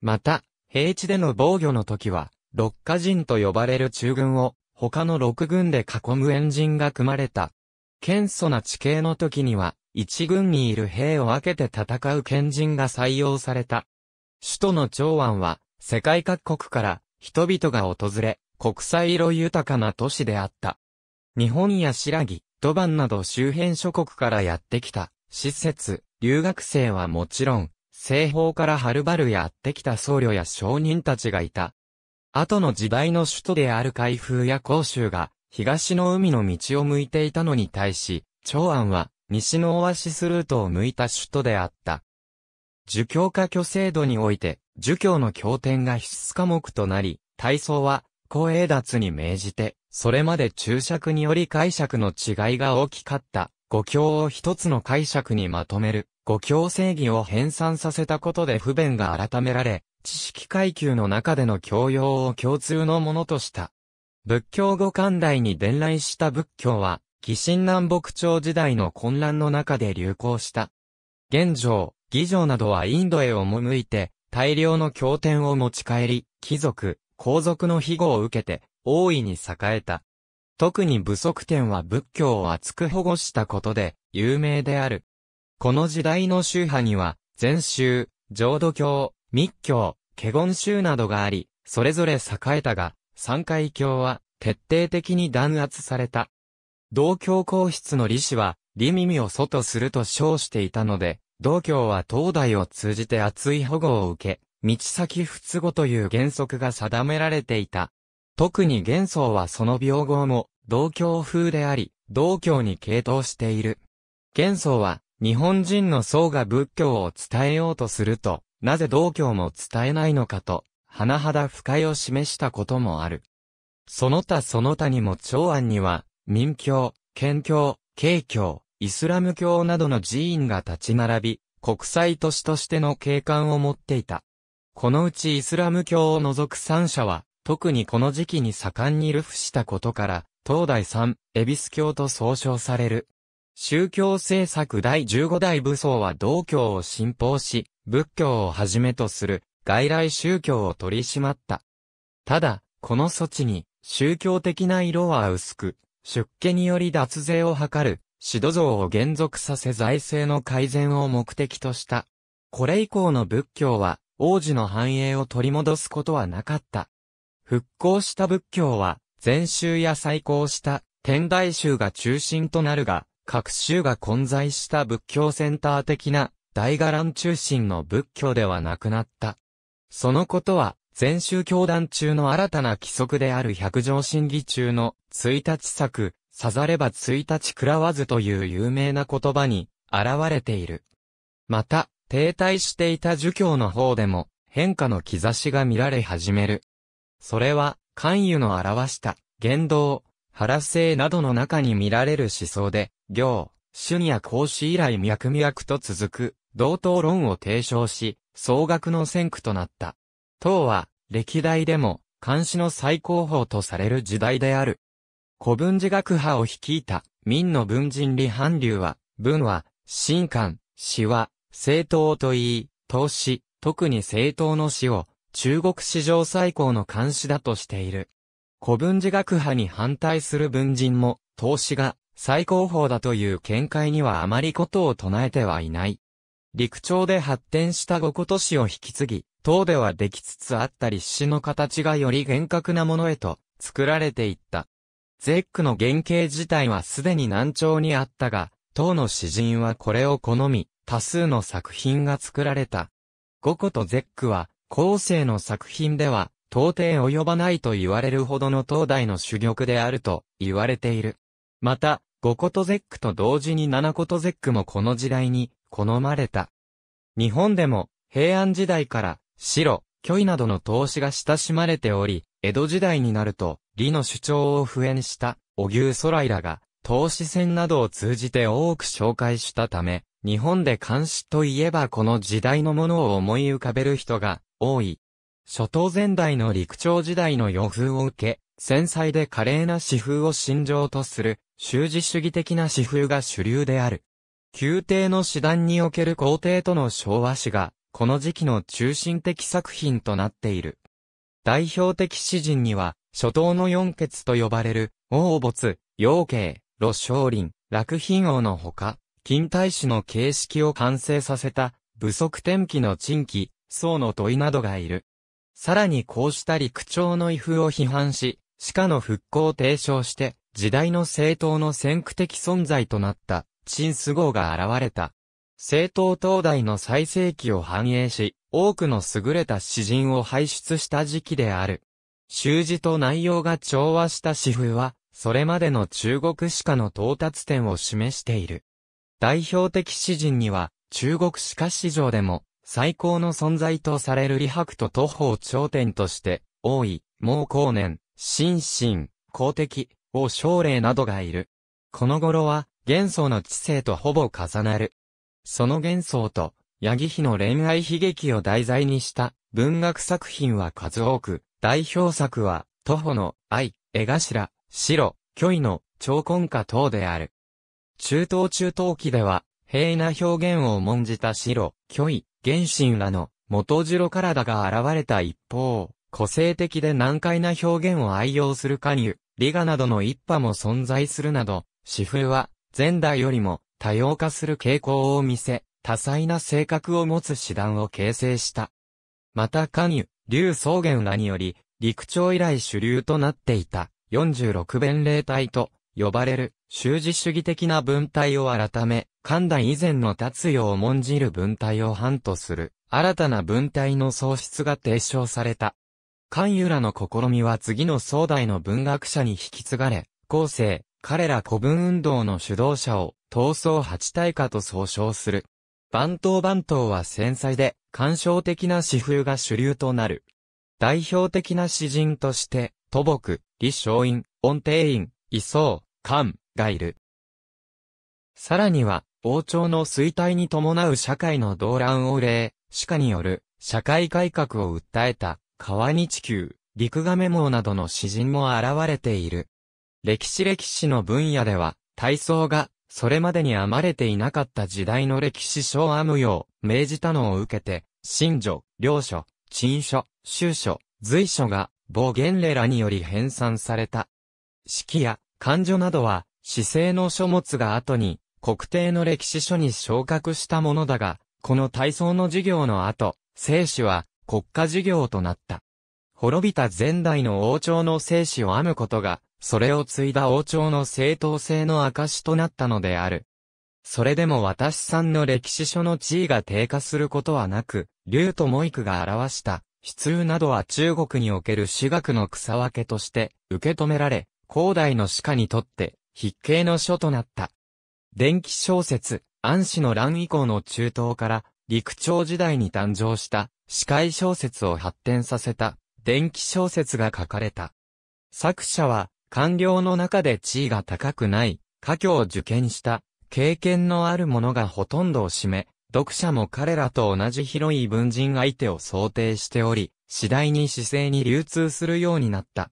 また、平地での防御の時は、六家陣と呼ばれる中軍を、他の六軍で囲む円陣が組まれた。謙素な地形の時には、一軍にいる兵を分けて戦う賢人が採用された。首都の長安は、世界各国から人々が訪れ、国際色豊かな都市であった。日本や白木、土番など周辺諸国からやってきた、施設、留学生はもちろん、西方からはるばるやってきた僧侶や商人たちがいた。後の時代の首都である海風や甲州が、東の海の道を向いていたのに対し、長安は、西のオアシスルートを向いた首都であった。儒教科挙制度において、儒教の経典が必須科目となり、体操は、公英脱に命じて、それまで注釈により解釈の違いが大きかった、五教を一つの解釈にまとめる、五教正義を編纂させたことで不便が改められ、知識階級の中での教養を共通のものとした。仏教語寛代に伝来した仏教は、紀新南北朝時代の混乱の中で流行した。現状、義場などはインドへ赴いて、大量の経典を持ち帰り、貴族、皇族の庇護を受けて、大いに栄えた。特に武則天は仏教を厚く保護したことで、有名である。この時代の宗派には、禅宗、浄土教、密教、華厳宗などがあり、それぞれ栄えたが、三階教は、徹底的に弾圧された。道教皇室の理師は、理耳を外すると称していたので、道教は東大を通じて厚い保護を受け、道先不都合という原則が定められていた。特に元宗はその病号も、同教風であり、同教に傾倒している。元宗は、日本人の僧が仏教を伝えようとすると、なぜ同教も伝えないのかと、甚だ不快を示したこともある。その他その他にも長安には、民教、県教、慶教、イスラム教などの寺院が立ち並び、国際都市としての景観を持っていた。このうちイスラム教を除く三者は、特にこの時期に盛んに流布したことから、東大三、エビス教と総称される。宗教政策第15代武装は道教を信奉し、仏教をはじめとする外来宗教を取り締まった。ただ、この措置に宗教的な色は薄く、出家により脱税を図る、指導像を減俗させ財政の改善を目的とした。これ以降の仏教は王子の繁栄を取り戻すことはなかった。復興した仏教は、禅宗や再興した天台宗が中心となるが、各宗が混在した仏教センター的な大伽藍中心の仏教ではなくなった。そのことは、全宗教団中の新たな規則である百条審議中の一日作、さざれば一日食らわずという有名な言葉に現れている。また、停滞していた儒教の方でも変化の兆しが見られ始める。それは、関与の表した言動、腹性などの中に見られる思想で、行、主義や孔子以来脈々と続く、同等論を提唱し、総額の先駆となった。唐は、歴代でも、漢詩の最高峰とされる時代である。古文字学派を率いた、民の文人李藩流は、文は、神官、詩は、政党と言い、投資、特に政党の死を、中国史上最高の監視だとしている。古文自学派に反対する文人も、投資が最高峰だという見解にはあまりことを唱えてはいない。陸朝で発展した五個都市を引き継ぎ、唐ではできつつあった立志の形がより厳格なものへと作られていった。ゼックの原型自体はすでに難聴にあったが、唐の詩人はこれを好み、多数の作品が作られた。五個とゼックは、後世の作品では、到底及ばないと言われるほどの東大の主玉であると言われている。また、五個とゼックと同時に七個とゼックもこの時代に好まれた。日本でも平安時代から白、虚偽などの投資が親しまれており、江戸時代になると、理の主張を不縁した、お牛空いらが、投資戦などを通じて多く紹介したため、日本で漢詩といえばこの時代のものを思い浮かべる人が多い。初頭前代の陸朝時代の洋風を受け、繊細で華麗な詩風を心情とする、修辞主義的な詩風が主流である。宮廷の詩壇における皇帝との昭和詩が、この時期の中心的作品となっている。代表的詩人には、初頭の四傑と呼ばれる、王没、陽慶、露昇林、楽品王のほか、近代史の形式を完成させた、武足天気の陳期、宋の問いなどがいる。さらにこうした陸長の威風を批判し、鹿の復興を提唱して、時代の政党の先駆的存在となった、陳ス号が現れた。政党東大の最盛期を反映し、多くの優れた詩人を輩出した時期である。習字と内容が調和した詩風は、それまでの中国史家の到達点を示している。代表的詩人には、中国詩歌史上でも、最高の存在とされる李白と徒歩を頂点として、王位、毛光年、心身、公的、王奨励などがいる。この頃は、元素の知性とほぼ重なる。その元素と、ヤギヒの恋愛悲劇を題材にした文学作品は数多く、代表作は、徒歩の愛、絵頭、白、虚偽の、超根下等である。中東中東期では、平易な表現を重んじた白、虚位、原神らの元白体が現れた一方、個性的で難解な表現を愛用する下入、リガなどの一派も存在するなど、詩風は前代よりも多様化する傾向を見せ、多彩な性格を持つ師団を形成した。また下入、竜草原らにより、陸長以来主流となっていた46弁霊体と呼ばれる修辞主義的な文体を改め、寛大以前の達用を重んじる文体を反とする、新たな文体の創出が提唱された。関由らの試みは次の壮大の文学者に引き継がれ、後世、彼ら古文運動の主導者を、闘争八大化と総称する。番頭番頭は繊細で、感傷的な詩風が主流となる。代表的な詩人として、土木、李松院、音程院、伊宗、漢、がいる。さらには、王朝の衰退に伴う社会の動乱を例、歯科による社会改革を訴えた、川に地球、陸亀網などの詩人も現れている。歴史歴史の分野では、体操が、それまでに編まれていなかった時代の歴史書を編むよう、命じたのを受けて、新書、領書、陳書、修書、随書が、ボ元令らにより編纂された。式や、漢書などは、市政の書物が後に、国定の歴史書に昇格したものだが、この体操の授業の後、生死は国家授業となった。滅びた前代の王朝の生死を編むことが、それを継いだ王朝の正当性の証となったのである。それでも私さんの歴史書の地位が低下することはなく、竜とモイクが表した、筆通などは中国における私学の草分けとして受け止められ、後代の歯科にとって筆形の書となった。電気小説、安氏の乱以降の中東から、陸朝時代に誕生した、司会小説を発展させた、電気小説が書かれた。作者は、官僚の中で地位が高くない、家境を受験した、経験のある者がほとんどを占め、読者も彼らと同じ広い文人相手を想定しており、次第に姿勢に流通するようになった。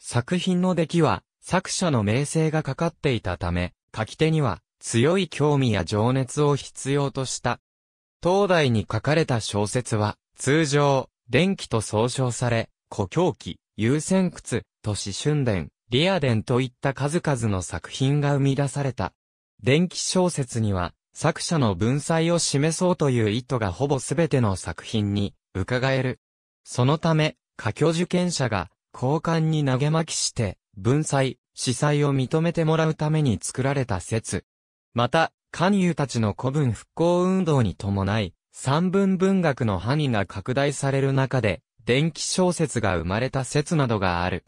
作品の出来は、作者の名声がかかっていたため、書き手には強い興味や情熱を必要とした。東大に書かれた小説は、通常、電気と総称され、故郷記、優先靴、都市春伝、リア伝といった数々の作品が生み出された。電気小説には、作者の文才を示そうという意図がほぼ全ての作品に、伺える。そのため、科挙受験者が、交換に投げまきして、文才、司祭を認めてもらうために作られた説。また、官友たちの古文復興運動に伴い、三文文学の範囲が拡大される中で、電気小説が生まれた説などがある。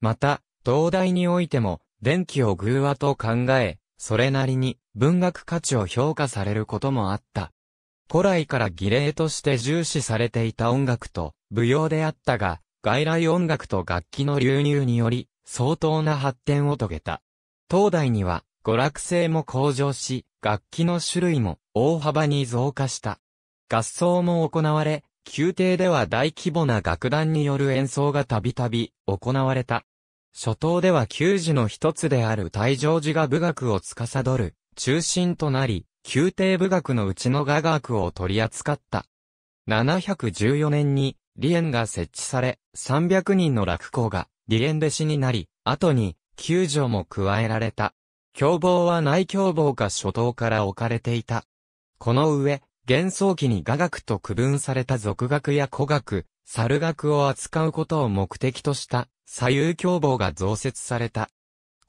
また、東大においても、電気を偶話と考え、それなりに文学価値を評価されることもあった。古来から儀礼として重視されていた音楽と舞踊であったが、外来音楽と楽器の流入により、相当な発展を遂げた。当代には、娯楽性も向上し、楽器の種類も大幅に増加した。合奏も行われ、宮廷では大規模な楽団による演奏がたびたび行われた。初頭では球児の一つである大乗寺が武学を司る中心となり、宮廷武学のうちの雅楽を取り扱った。714年に、李園が設置され、300人の落語が義援弟子になり、後に、救助も加えられた。凶暴は内凶暴か初頭から置かれていた。この上、幻想期に雅楽と区分された俗学や古学、猿楽を扱うことを目的とした、左右凶暴が増設された。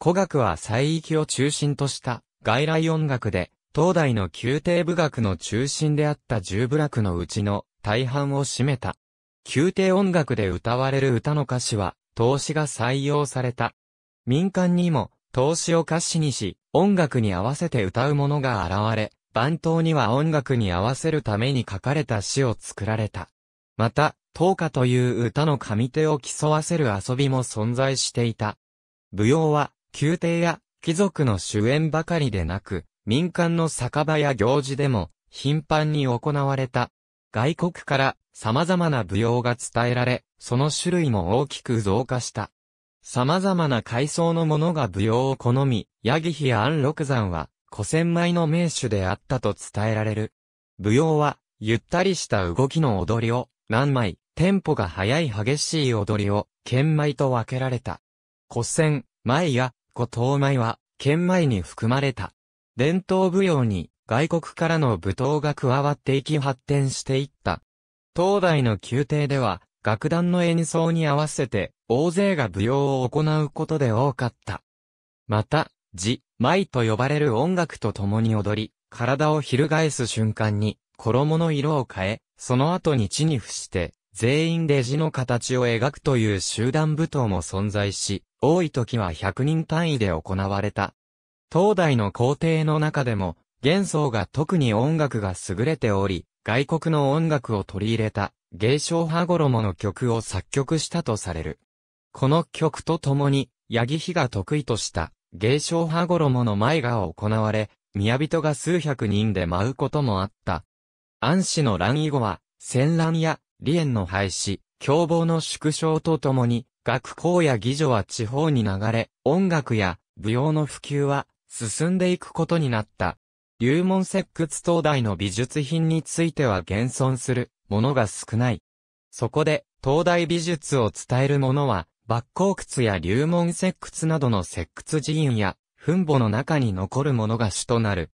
古学は西域を中心とした外来音楽で、東大の宮廷部学の中心であった十部楽のうちの大半を占めた。宮廷音楽で歌われる歌の歌詞は、投資が採用された。民間にも投資を歌詞にし、音楽に合わせて歌うものが現れ、番頭には音楽に合わせるために書かれた詩を作られた。また、投歌という歌の神手を競わせる遊びも存在していた。舞踊は、宮廷や貴族の主演ばかりでなく、民間の酒場や行事でも頻繁に行われた。外国から様々な舞踊が伝えられ、その種類も大きく増加した。様々な階層の者が舞踊を好み、ヤアン・ロ安ザ山は古戦米の名手であったと伝えられる。舞踊は、ゆったりした動きの踊りを、何枚、テンポが速い激しい踊りを、剣舞と分けられた。古戦、舞や、古刀舞は、剣舞に含まれた。伝統舞踊に、外国からの舞踏が加わっていき発展していった。東大の宮廷では、楽団の演奏に合わせて、大勢が舞踊を行うことで多かった。また、字、舞と呼ばれる音楽と共に踊り、体を翻す瞬間に、衣の色を変え、その後に地に伏して、全員で字の形を描くという集団舞踏も存在し、多い時は100人単位で行われた。東大の皇帝の中でも、元宗が特に音楽が優れており、外国の音楽を取り入れた、芸商羽衣の曲を作曲したとされる。この曲と共に、八木比が得意とした、芸商羽衣の舞が行われ、宮人が数百人で舞うこともあった。安氏の乱以後は、戦乱や、離縁の廃止、凶暴の縮小とともに、学校や儀女は地方に流れ、音楽や舞踊の普及は進んでいくことになった。流門石窟灯台の美術品については現存するものが少ない。そこで、灯台美術を伝えるものは、抜鉱窟や流門石窟などの石窟寺院や、墳墓の中に残るものが主となる。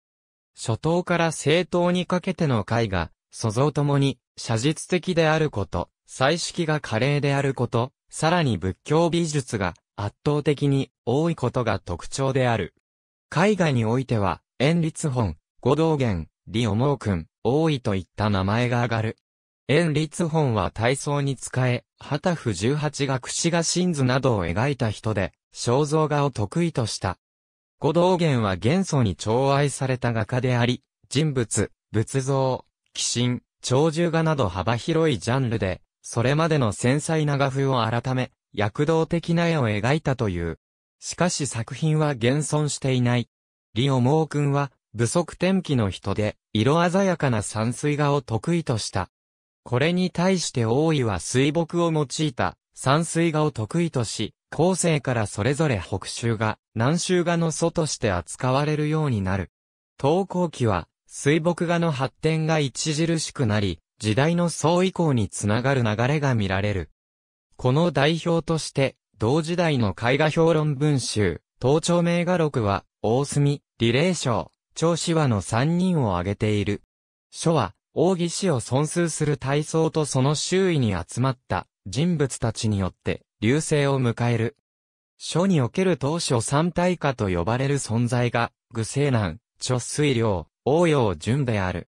初頭から正当にかけての絵画、素像ともに、写実的であること、彩色が華麗であること、さらに仏教美術が圧倒的に多いことが特徴である。絵画においては、円立本、五道元、李思う君、大井といった名前が挙がる。円立本は体操に使え、旗府十八が串が真図などを描いた人で、肖像画を得意とした。五道元は元祖に寵愛された画家であり、人物、仏像、鬼神、鳥獣画など幅広いジャンルで、それまでの繊細な画風を改め、躍動的な絵を描いたという。しかし作品は現存していない。リオモー君は、不足天気の人で、色鮮やかな山水画を得意とした。これに対して王位は水墨を用いた、山水画を得意とし、後世からそれぞれ北州画、南州画の祖として扱われるようになる。投稿期は、水墨画の発展が著しくなり、時代の総以降につながる流れが見られる。この代表として、同時代の絵画評論文集、東朝名画録は、大隅、リレー賞、長子和の3人を挙げている。書は、王義師を尊崇する体操とその周囲に集まった人物たちによって流星を迎える。書における当初三大家と呼ばれる存在が、愚西南、貯水量、応用順である。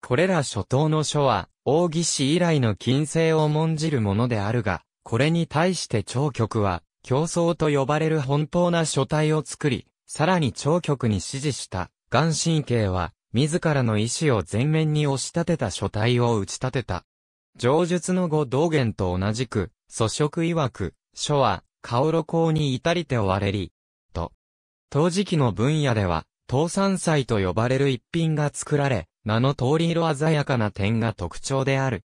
これら初頭の書は、王義師以来の金星を重んじるものであるが、これに対して長局は、競争と呼ばれる奔放な書体を作り、さらに長局に指示した、眼神経は、自らの意志を前面に押し立てた書体を打ち立てた。上述の後道元と同じく、祖職曰く、書は、顔露光に至りて終われり、と。陶磁器の分野では、陶山祭と呼ばれる一品が作られ、名の通り色鮮やかな点が特徴である。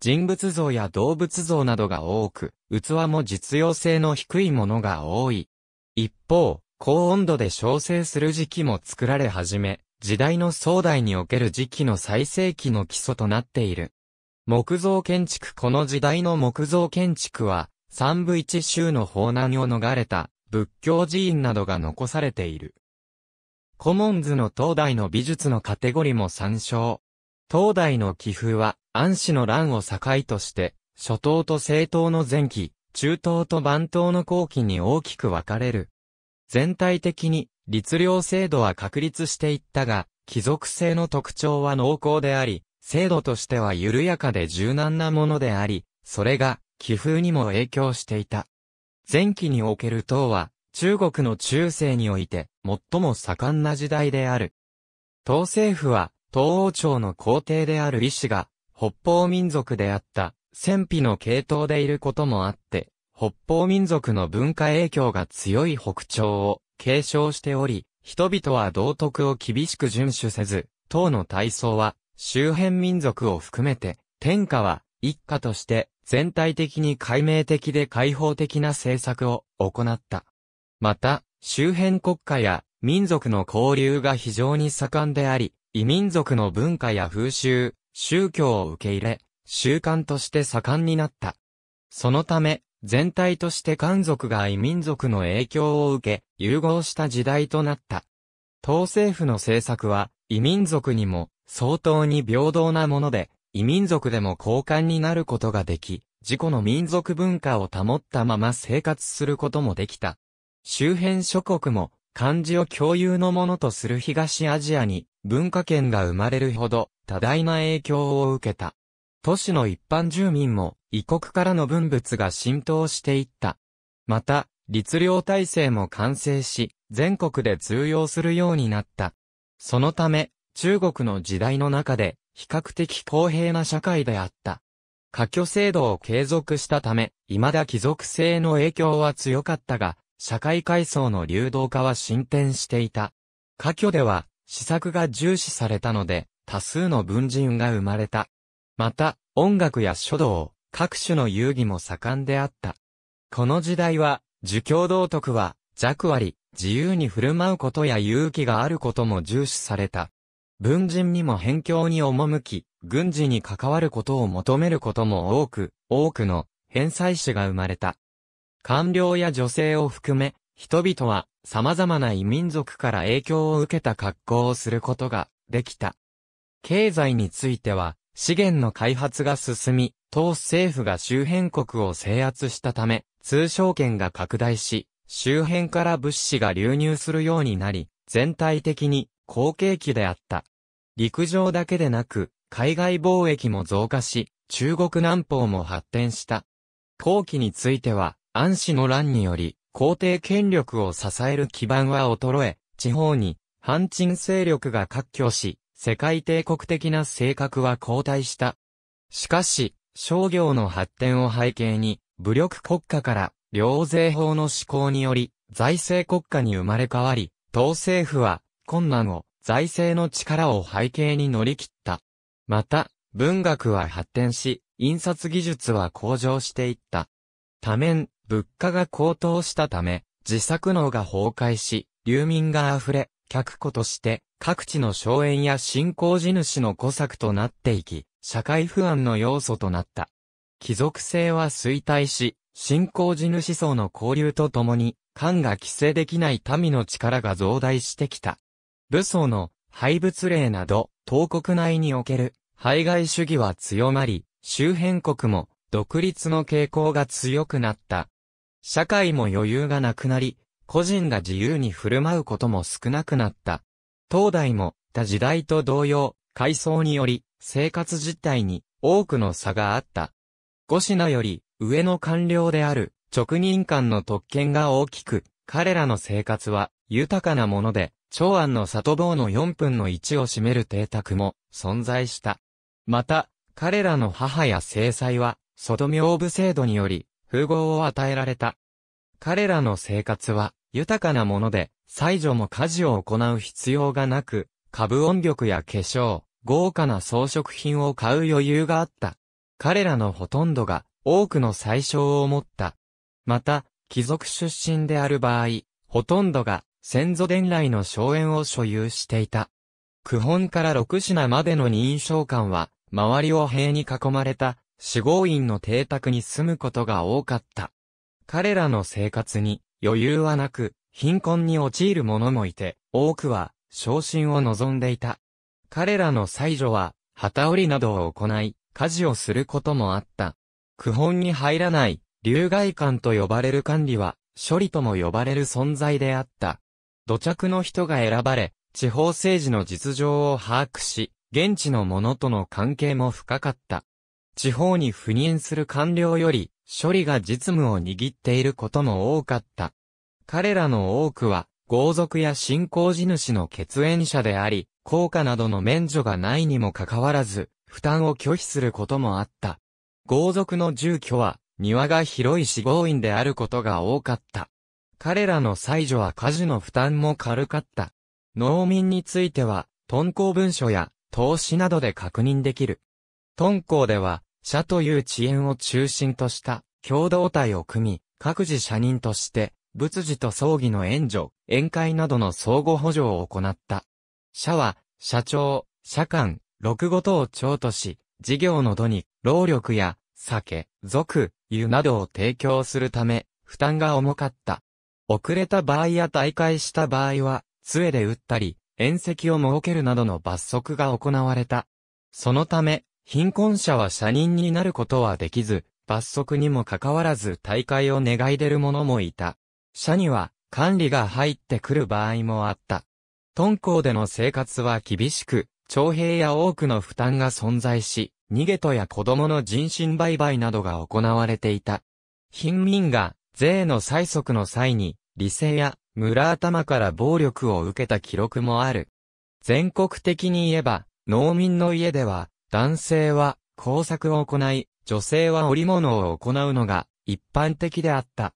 人物像や動物像などが多く、器も実用性の低いものが多い。一方、高温度で焼成する時期も作られ始め、時代の壮大における時期の最盛期の基礎となっている。木造建築この時代の木造建築は、三部一州の法難を逃れた仏教寺院などが残されている。コモンズの東大の美術のカテゴリも参照。東大の寄付は、安氏の乱を境として、初頭と正頭の前期、中頭と番頭の後期に大きく分かれる。全体的に、律令制度は確立していったが、貴族性の特徴は濃厚であり、制度としては緩やかで柔軟なものであり、それが、気風にも影響していた。前期における唐は、中国の中世において、最も盛んな時代である。唐政府は、東王朝の皇帝である李氏が、北方民族であった、戦費の系統でいることもあって、北方民族の文化影響が強い北朝を継承しており、人々は道徳を厳しく遵守せず、党の体操は周辺民族を含めて、天下は一家として全体的に解明的で開放的な政策を行った。また、周辺国家や民族の交流が非常に盛んであり、異民族の文化や風習、宗教を受け入れ、習慣として盛んになった。そのため、全体として漢族が異民族の影響を受け、融合した時代となった。党政府の政策は、異民族にも相当に平等なもので、異民族でも交換になることができ、自己の民族文化を保ったまま生活することもできた。周辺諸国も漢字を共有のものとする東アジアに文化圏が生まれるほど多大な影響を受けた。都市の一般住民も異国からの文物が浸透していった。また、律令体制も完成し、全国で通用するようになった。そのため、中国の時代の中で、比較的公平な社会であった。科挙制度を継続したため、未だ貴族性の影響は強かったが、社会階層の流動化は進展していた。科挙では、施策が重視されたので、多数の文人が生まれた。また、音楽や書道、各種の遊戯も盛んであった。この時代は、儒教道徳は、弱割、自由に振る舞うことや勇気があることも重視された。文人にも辺境に赴き、軍事に関わることを求めることも多く、多くの、返済士が生まれた。官僚や女性を含め、人々は様々な異民族から影響を受けた格好をすることができた。経済については、資源の開発が進み、当政府が周辺国を制圧したため、通商権が拡大し、周辺から物資が流入するようになり、全体的に好景気であった。陸上だけでなく、海外貿易も増加し、中国南方も発展した。後期については、安氏の乱により、皇帝権力を支える基盤は衰え、地方に、反陳勢力が拡強し、世界帝国的な性格は後退した。しかし、商業の発展を背景に、武力国家から良税法の施行により、財政国家に生まれ変わり、党政府は困難を財政の力を背景に乗り切った。また、文学は発展し、印刷技術は向上していった。多面、物価が高騰したため、自作能が崩壊し、流民が溢れ、客庫として、各地の荘園や信仰地主の古作となっていき、社会不安の要素となった。貴族性は衰退し、信仰地主層の交流とともに、官が規制できない民の力が増大してきた。武装の廃物令など、東国内における排外主義は強まり、周辺国も独立の傾向が強くなった。社会も余裕がなくなり、個人が自由に振る舞うことも少なくなった。東大も、他時代と同様、階層により、生活実態に多くの差があった。五品より、上の官僚である、職人間の特権が大きく、彼らの生活は、豊かなもので、長安の里坊の4分の1を占める邸宅も存在した。また、彼らの母や制裁は、外名部制度により、風貌を与えられた。彼らの生活は、豊かなもので、採女も家事を行う必要がなく、株音力や化粧、豪華な装飾品を買う余裕があった。彼らのほとんどが、多くの最小を持った。また、貴族出身である場合、ほとんどが、先祖伝来の荘園を所有していた。九本から六品までの認証官は、周りを塀に囲まれた、死亡院の邸宅に住むことが多かった。彼らの生活に、余裕はなく、貧困に陥る者もいて、多くは、昇進を望んでいた。彼らの妻女は、旗織りなどを行い、家事をすることもあった。苦本に入らない、流外官と呼ばれる管理は、処理とも呼ばれる存在であった。土着の人が選ばれ、地方政治の実情を把握し、現地の者との関係も深かった。地方に赴任する官僚より、処理が実務を握っていることも多かった。彼らの多くは、豪族や信仰地主の血縁者であり、効果などの免除がないにもかかわらず、負担を拒否することもあった。豪族の住居は、庭が広い死亡院であることが多かった。彼らの祭除は家事の負担も軽かった。農民については、敦行文書や、投資などで確認できる。敦行では、社という遅延を中心とした共同体を組み、各自社人として、仏事と葬儀の援助、宴会などの相互補助を行った。社は、社長、社官、六ごとを長とし、事業の度に、労力や、酒、俗、湯などを提供するため、負担が重かった。遅れた場合や大会した場合は、杖で打ったり、宴席を設けるなどの罰則が行われた。そのため、貧困者は社人になることはできず、罰則にもかかわらず大会を願い出る者もいた。社には管理が入ってくる場合もあった。敦煌での生活は厳しく、徴兵や多くの負担が存在し、逃げとや子供の人身売買などが行われていた。貧民が税の催促の際に、理性や村頭から暴力を受けた記録もある。全国的に言えば、農民の家では、男性は工作を行い、女性は織物を行うのが一般的であった。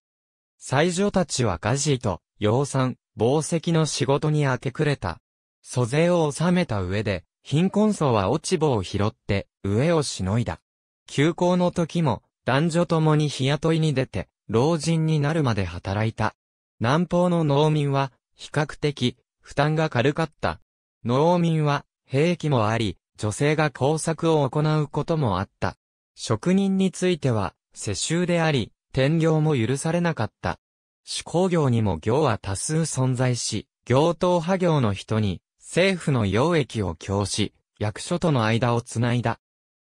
妻女たちは家事と養蚕、紡績の仕事に明け暮れた。租税を納めた上で、貧困層は落ち棒を拾って上をしのいだ。休校の時も男女ともに日雇いに出て、老人になるまで働いた。南方の農民は比較的負担が軽かった。農民は兵器もあり、女性が工作を行うこともあった。職人については、世襲であり、転業も許されなかった。手工業にも業は多数存在し、行頭派業の人に、政府の溶液を供し、役所との間をつないだ。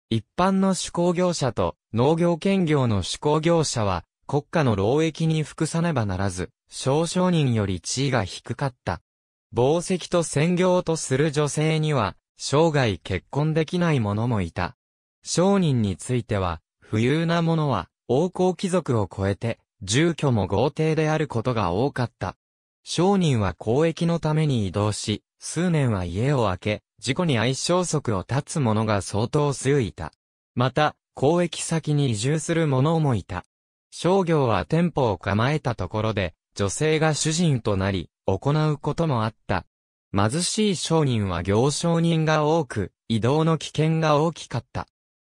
一般の手工業者と農業兼業の手工業者は、国家の労役に服さねばならず、少々人より地位が低かった。紡績と専業とする女性には、生涯結婚できない者もいた。商人については、富裕な者は、王公貴族を超えて、住居も豪邸であることが多かった。商人は交易のために移動し、数年は家を空け、事故に相性足を立つ者が相当数いた。また、交易先に移住する者もいた。商業は店舗を構えたところで、女性が主人となり、行うこともあった。貧しい商人は行商人が多く、移動の危険が大きかった。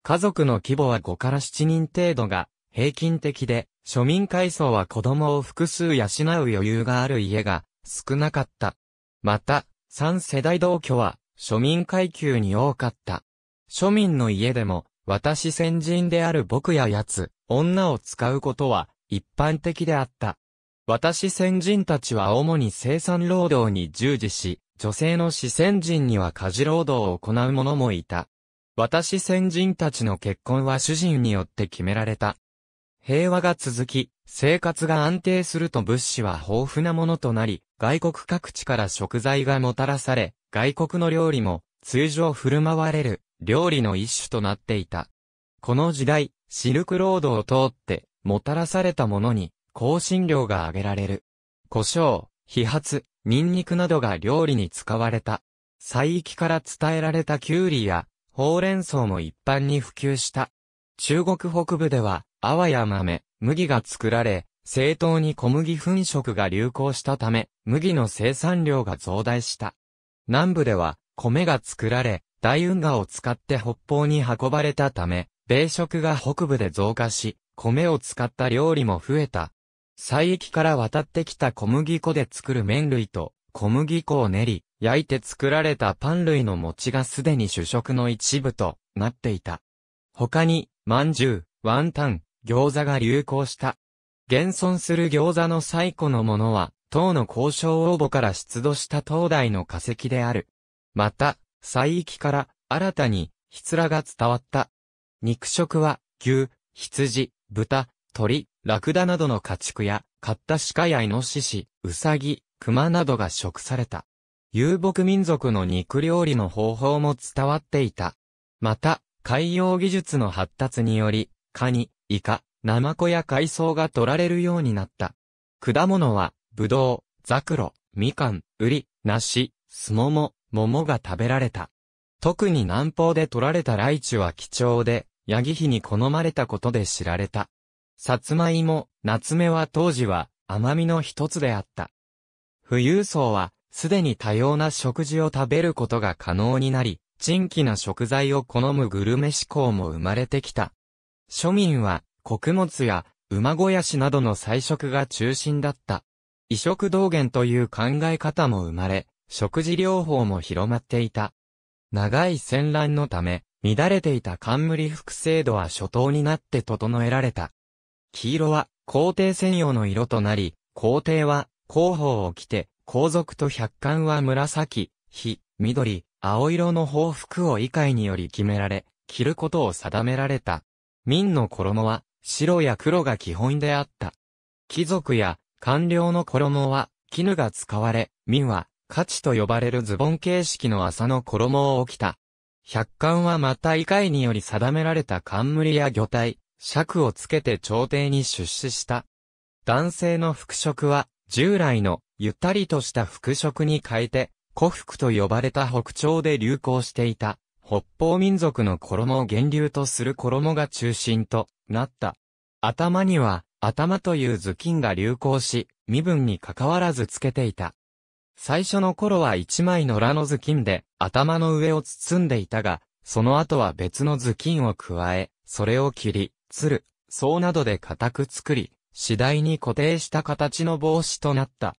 家族の規模は5から7人程度が、平均的で、庶民階層は子供を複数養う余裕がある家が少なかった。また、3世代同居は庶民階級に多かった。庶民の家でも、私先人である僕や奴、女を使うことは一般的であった。私先人たちは主に生産労働に従事し、女性の四川人には家事労働を行う者もいた。私先人たちの結婚は主人によって決められた。平和が続き、生活が安定すると物資は豊富なものとなり、外国各地から食材がもたらされ、外国の料理も通常振る舞われる料理の一種となっていた。この時代、シルクロードを通ってもたらされたものに香辛料が挙げられる。胡椒、飛発、ニンニクなどが料理に使われた。西域から伝えられたキュウリや、ほうれん草も一般に普及した。中国北部では、あわや豆、麦が作られ、正当に小麦粉食が流行したため、麦の生産量が増大した。南部では、米が作られ、大運河を使って北方に運ばれたため、米食が北部で増加し、米を使った料理も増えた。西域から渡ってきた小麦粉で作る麺類と、小麦粉を練り、焼いて作られたパン類の餅がすでに主食の一部となっていた。他に、饅頭、ワンタン、餃子が流行した。現存する餃子の最古のものは、唐の交渉応募から出土した東大の化石である。また、西域から新たに、ひつらが伝わった。肉食は、牛、羊、豚、鳥、ラクダなどの家畜や、買った鹿やイノシシ、ウサギ、クマなどが食された。遊牧民族の肉料理の方法も伝わっていた。また、海洋技術の発達により、カニ、イカ、ナマコや海藻が取られるようになった。果物は、ブドウ、ザクロ、ミカン、ウリ、ナシ、スモモ、モモが食べられた。特に南方で取られたライチュは貴重で、ヤギヒに好まれたことで知られた。さつまいも、夏目は当時は甘みの一つであった。富裕層はすでに多様な食事を食べることが可能になり、珍奇な食材を好むグルメ志向も生まれてきた。庶民は穀物や馬小屋子などの菜食が中心だった。異食同源という考え方も生まれ、食事療法も広まっていた。長い戦乱のため、乱れていた冠服制度は初頭になって整えられた。黄色は皇帝専用の色となり、皇帝は皇報を着て、皇族と百官は紫、火、緑、青色の報復を異界により決められ、着ることを定められた。民の衣は白や黒が基本であった。貴族や官僚の衣は絹が使われ、民は価値と呼ばれるズボン形式の麻の衣を着た。百官はまた異界により定められた冠や魚体、尺をつけて朝廷に出資した。男性の服飾は、従来の、ゆったりとした服飾に変えて、古服と呼ばれた北朝で流行していた、北方民族の衣を源流とする衣が中心となった。頭には、頭という頭巾が流行し、身分に関わらずつけていた。最初の頃は一枚のラの頭巾で頭の上を包んでいたが、その後は別の頭巾を加え、それを切り、鶴、層などで固く作り、次第に固定した形の帽子となった。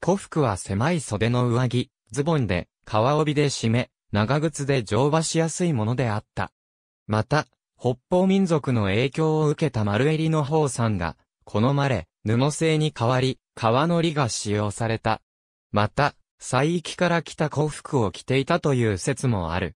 古服は狭い袖の上着、ズボンで、革帯で締め、長靴で乗馬しやすいものであった。また、北方民族の影響を受けた丸襟の方さんが、好まれ、布製に変わり、革のりが使用された。また、西域から来た古服を着ていたという説もある。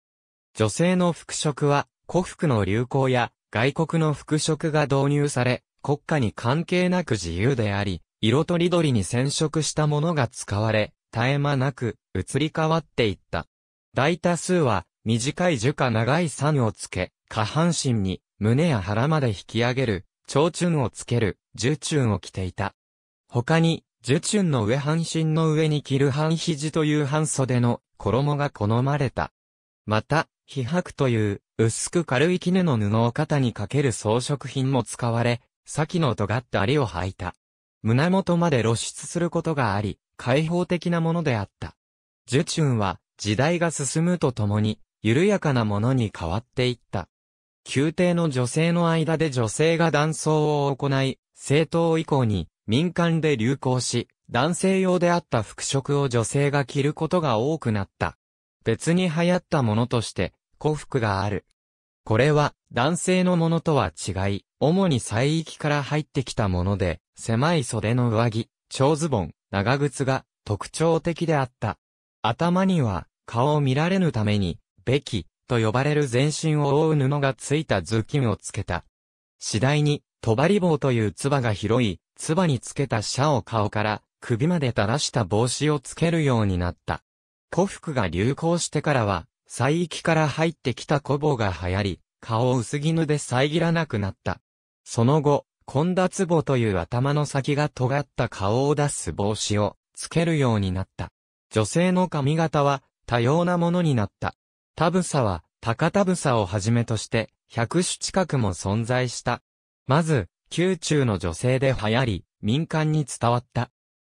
女性の服飾は、古服の流行や、外国の服飾が導入され、国家に関係なく自由であり、色とりどりに染色したものが使われ、絶え間なく移り変わっていった。大多数は短い樹か長い酸をつけ、下半身に胸や腹まで引き上げる、長春をつける、樹春を着ていた。他に、樹春の上半身の上に着る半肘という半袖の衣が好まれた。また、被白という、薄く軽い絹の布を肩にかける装飾品も使われ、先の尖ったありを履いた。胸元まで露出することがあり、開放的なものであった。ュンは、時代が進むとともに、緩やかなものに変わっていった。宮廷の女性の間で女性が男装を行い、政党以降に民間で流行し、男性用であった服飾を女性が着ることが多くなった。別に流行ったものとして、古服がある。これは、男性のものとは違い、主に西域から入ってきたもので、狭い袖の上着、長ズボン、長靴が特徴的であった。頭には、顔を見られぬために、べき、と呼ばれる全身を覆う布がついた頭巾をつけた。次第に、とばり棒という唾が広い、唾につけたシャを顔から、首まで垂らした帽子をつけるようになった。古服が流行してからは、西域から入ってきた古帽が流行り、顔薄薄絹で遮らなくなった。その後、混雑帽という頭の先が尖った顔を出す帽子をつけるようになった。女性の髪型は多様なものになった。タブサは高タブサをはじめとして百種近くも存在した。まず、宮中の女性で流行り、民間に伝わった。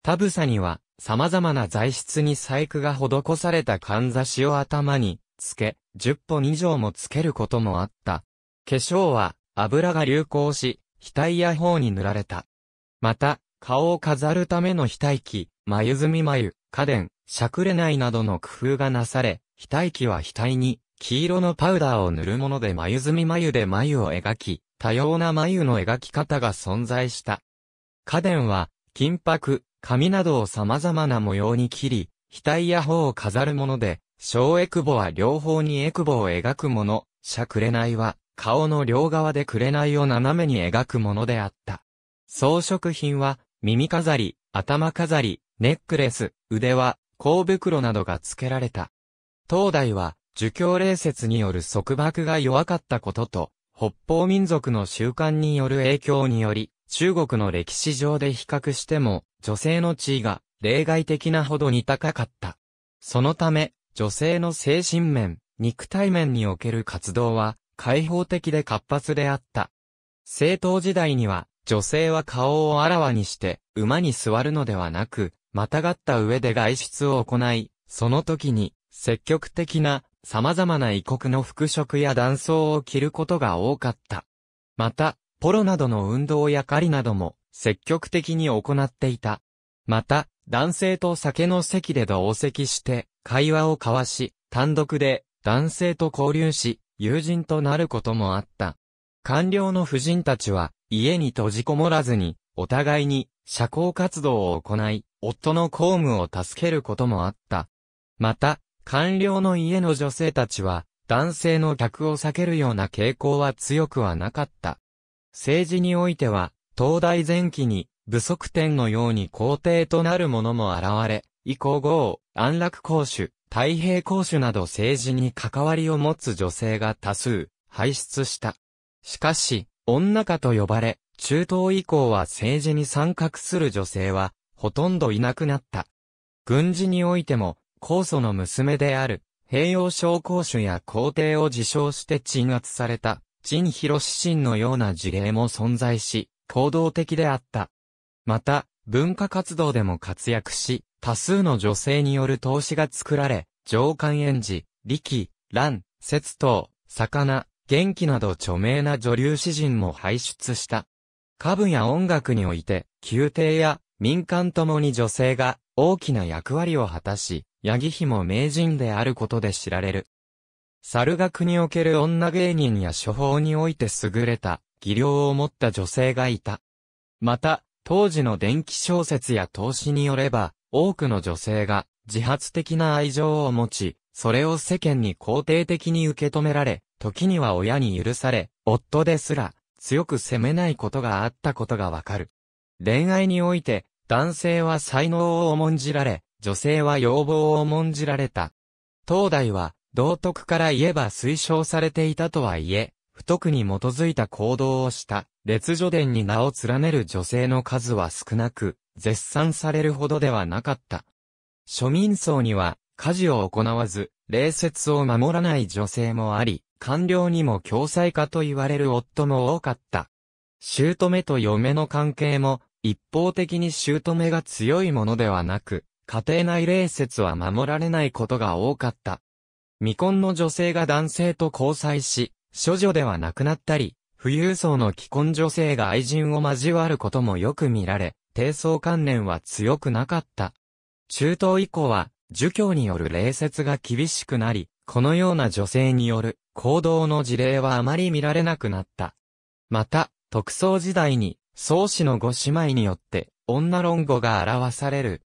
タブサには様々な材質に細工が施されたかんざしを頭につけ、10本以上もつけることもあった。化粧は油が流行し、額や頬に塗られた。また、顔を飾るための額器、眉積み眉、家電、しゃくれないなどの工夫がなされ、額器は額に黄色のパウダーを塗るもので眉積み眉で眉を描き、多様な眉の描き方が存在した。家電は、金箔、紙などを様々な模様に切り、額や頬を飾るもので、小エクボは両方にエクボを描くもの、シャクレナイは顔の両側でクレナイを斜めに描くものであった。装飾品は耳飾り、頭飾り、ネックレス、腕輪、香袋などが付けられた。東大は、儒教礼節による束縛が弱かったことと、北方民族の習慣による影響により、中国の歴史上で比較しても、女性の地位が例外的なほどに高かった。そのため、女性の精神面、肉体面における活動は開放的で活発であった。政党時代には、女性は顔をあらわにして、馬に座るのではなく、またがった上で外出を行い、その時に、積極的な、様々な異国の服飾や断層を着ることが多かった。また、ポロなどの運動や狩りなども、積極的に行っていた。また、男性と酒の席で同席して、会話を交わし、単独で男性と交流し、友人となることもあった。官僚の婦人たちは、家に閉じこもらずに、お互いに社交活動を行い、夫の公務を助けることもあった。また、官僚の家の女性たちは、男性の客を避けるような傾向は強くはなかった。政治においては、東大前期に、不足点のように皇帝となる者も現れ、以降豪、安楽公主、太平公主など政治に関わりを持つ女性が多数、輩出した。しかし、女家と呼ばれ、中東以降は政治に参画する女性は、ほとんどいなくなった。軍事においても、皇祖の娘である、平洋将公主や皇帝を自称して鎮圧された、陳広志信のような事例も存在し、行動的であった。また、文化活動でも活躍し、多数の女性による投資が作られ、上官園児、力、蘭、節刀、魚、元気など著名な女流詩人も輩出した。歌舞や音楽において、宮廷や民間ともに女性が大きな役割を果たし、八木妃も名人であることで知られる。猿楽における女芸人や処方において優れた技量を持った女性がいた。また、当時の電気小説や投資によれば、多くの女性が自発的な愛情を持ち、それを世間に肯定的に受け止められ、時には親に許され、夫ですら強く責めないことがあったことがわかる。恋愛において、男性は才能を重んじられ、女性は要望を重んじられた。東大は、道徳から言えば推奨されていたとはいえ、不徳に基づいた行動をした、列女伝に名を連ねる女性の数は少なく、絶賛されるほどではなかった。庶民層には、家事を行わず、礼節を守らない女性もあり、官僚にも共済家と言われる夫も多かった。姑と嫁の関係も、一方的に姑が強いものではなく、家庭内礼節は守られないことが多かった。未婚の女性が男性と交際し、処女ではなくなったり、富裕層の既婚女性が愛人を交わることもよく見られ、低層観念は強くなかった。中東以降は、儒教による礼節が厳しくなり、このような女性による行動の事例はあまり見られなくなった。また、特捜時代に、宗氏の五姉妹によって、女論語が表される。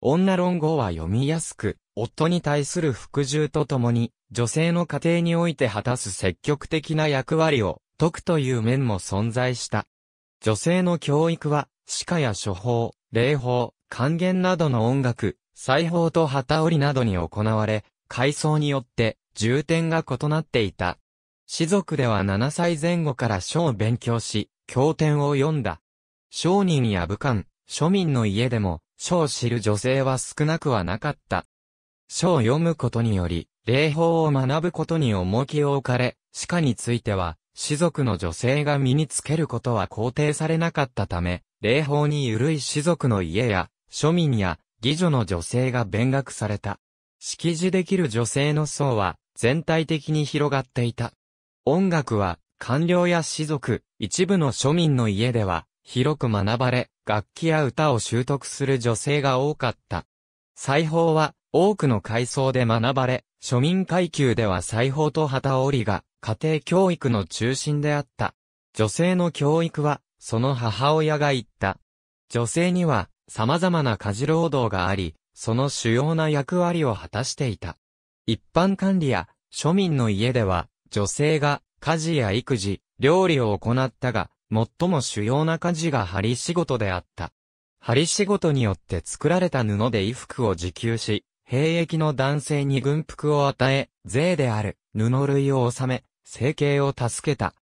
女論語は読みやすく、夫に対する服従とともに、女性の家庭において果たす積極的な役割を解くという面も存在した。女性の教育は、歯科や処方、礼法、還元などの音楽、裁縫と旗織などに行われ、階層によって重点が異なっていた。士族では7歳前後から書を勉強し、経典を読んだ。商人や武官、庶民の家でも、書を知る女性は少なくはなかった。書を読むことにより、礼法を学ぶことに重きを置かれ、歯科については、士族の女性が身につけることは肯定されなかったため、礼法にゆるい士族の家や、庶民や、義女の女性が勉学された。識字できる女性の層は、全体的に広がっていた。音楽は、官僚や士族、一部の庶民の家では、広く学ばれ、楽器や歌を習得する女性が多かった。裁縫は、多くの階層で学ばれ、庶民階級では裁縫と旗織りが家庭教育の中心であった。女性の教育は、その母親が言った。女性には、様々な家事労働があり、その主要な役割を果たしていた。一般管理や、庶民の家では、女性が、家事や育児、料理を行ったが、最も主要な家事が針仕事であった。針仕事によって作られた布で衣服を自給し、兵役の男性に軍服を与え、税である布類を納め、生計を助けた。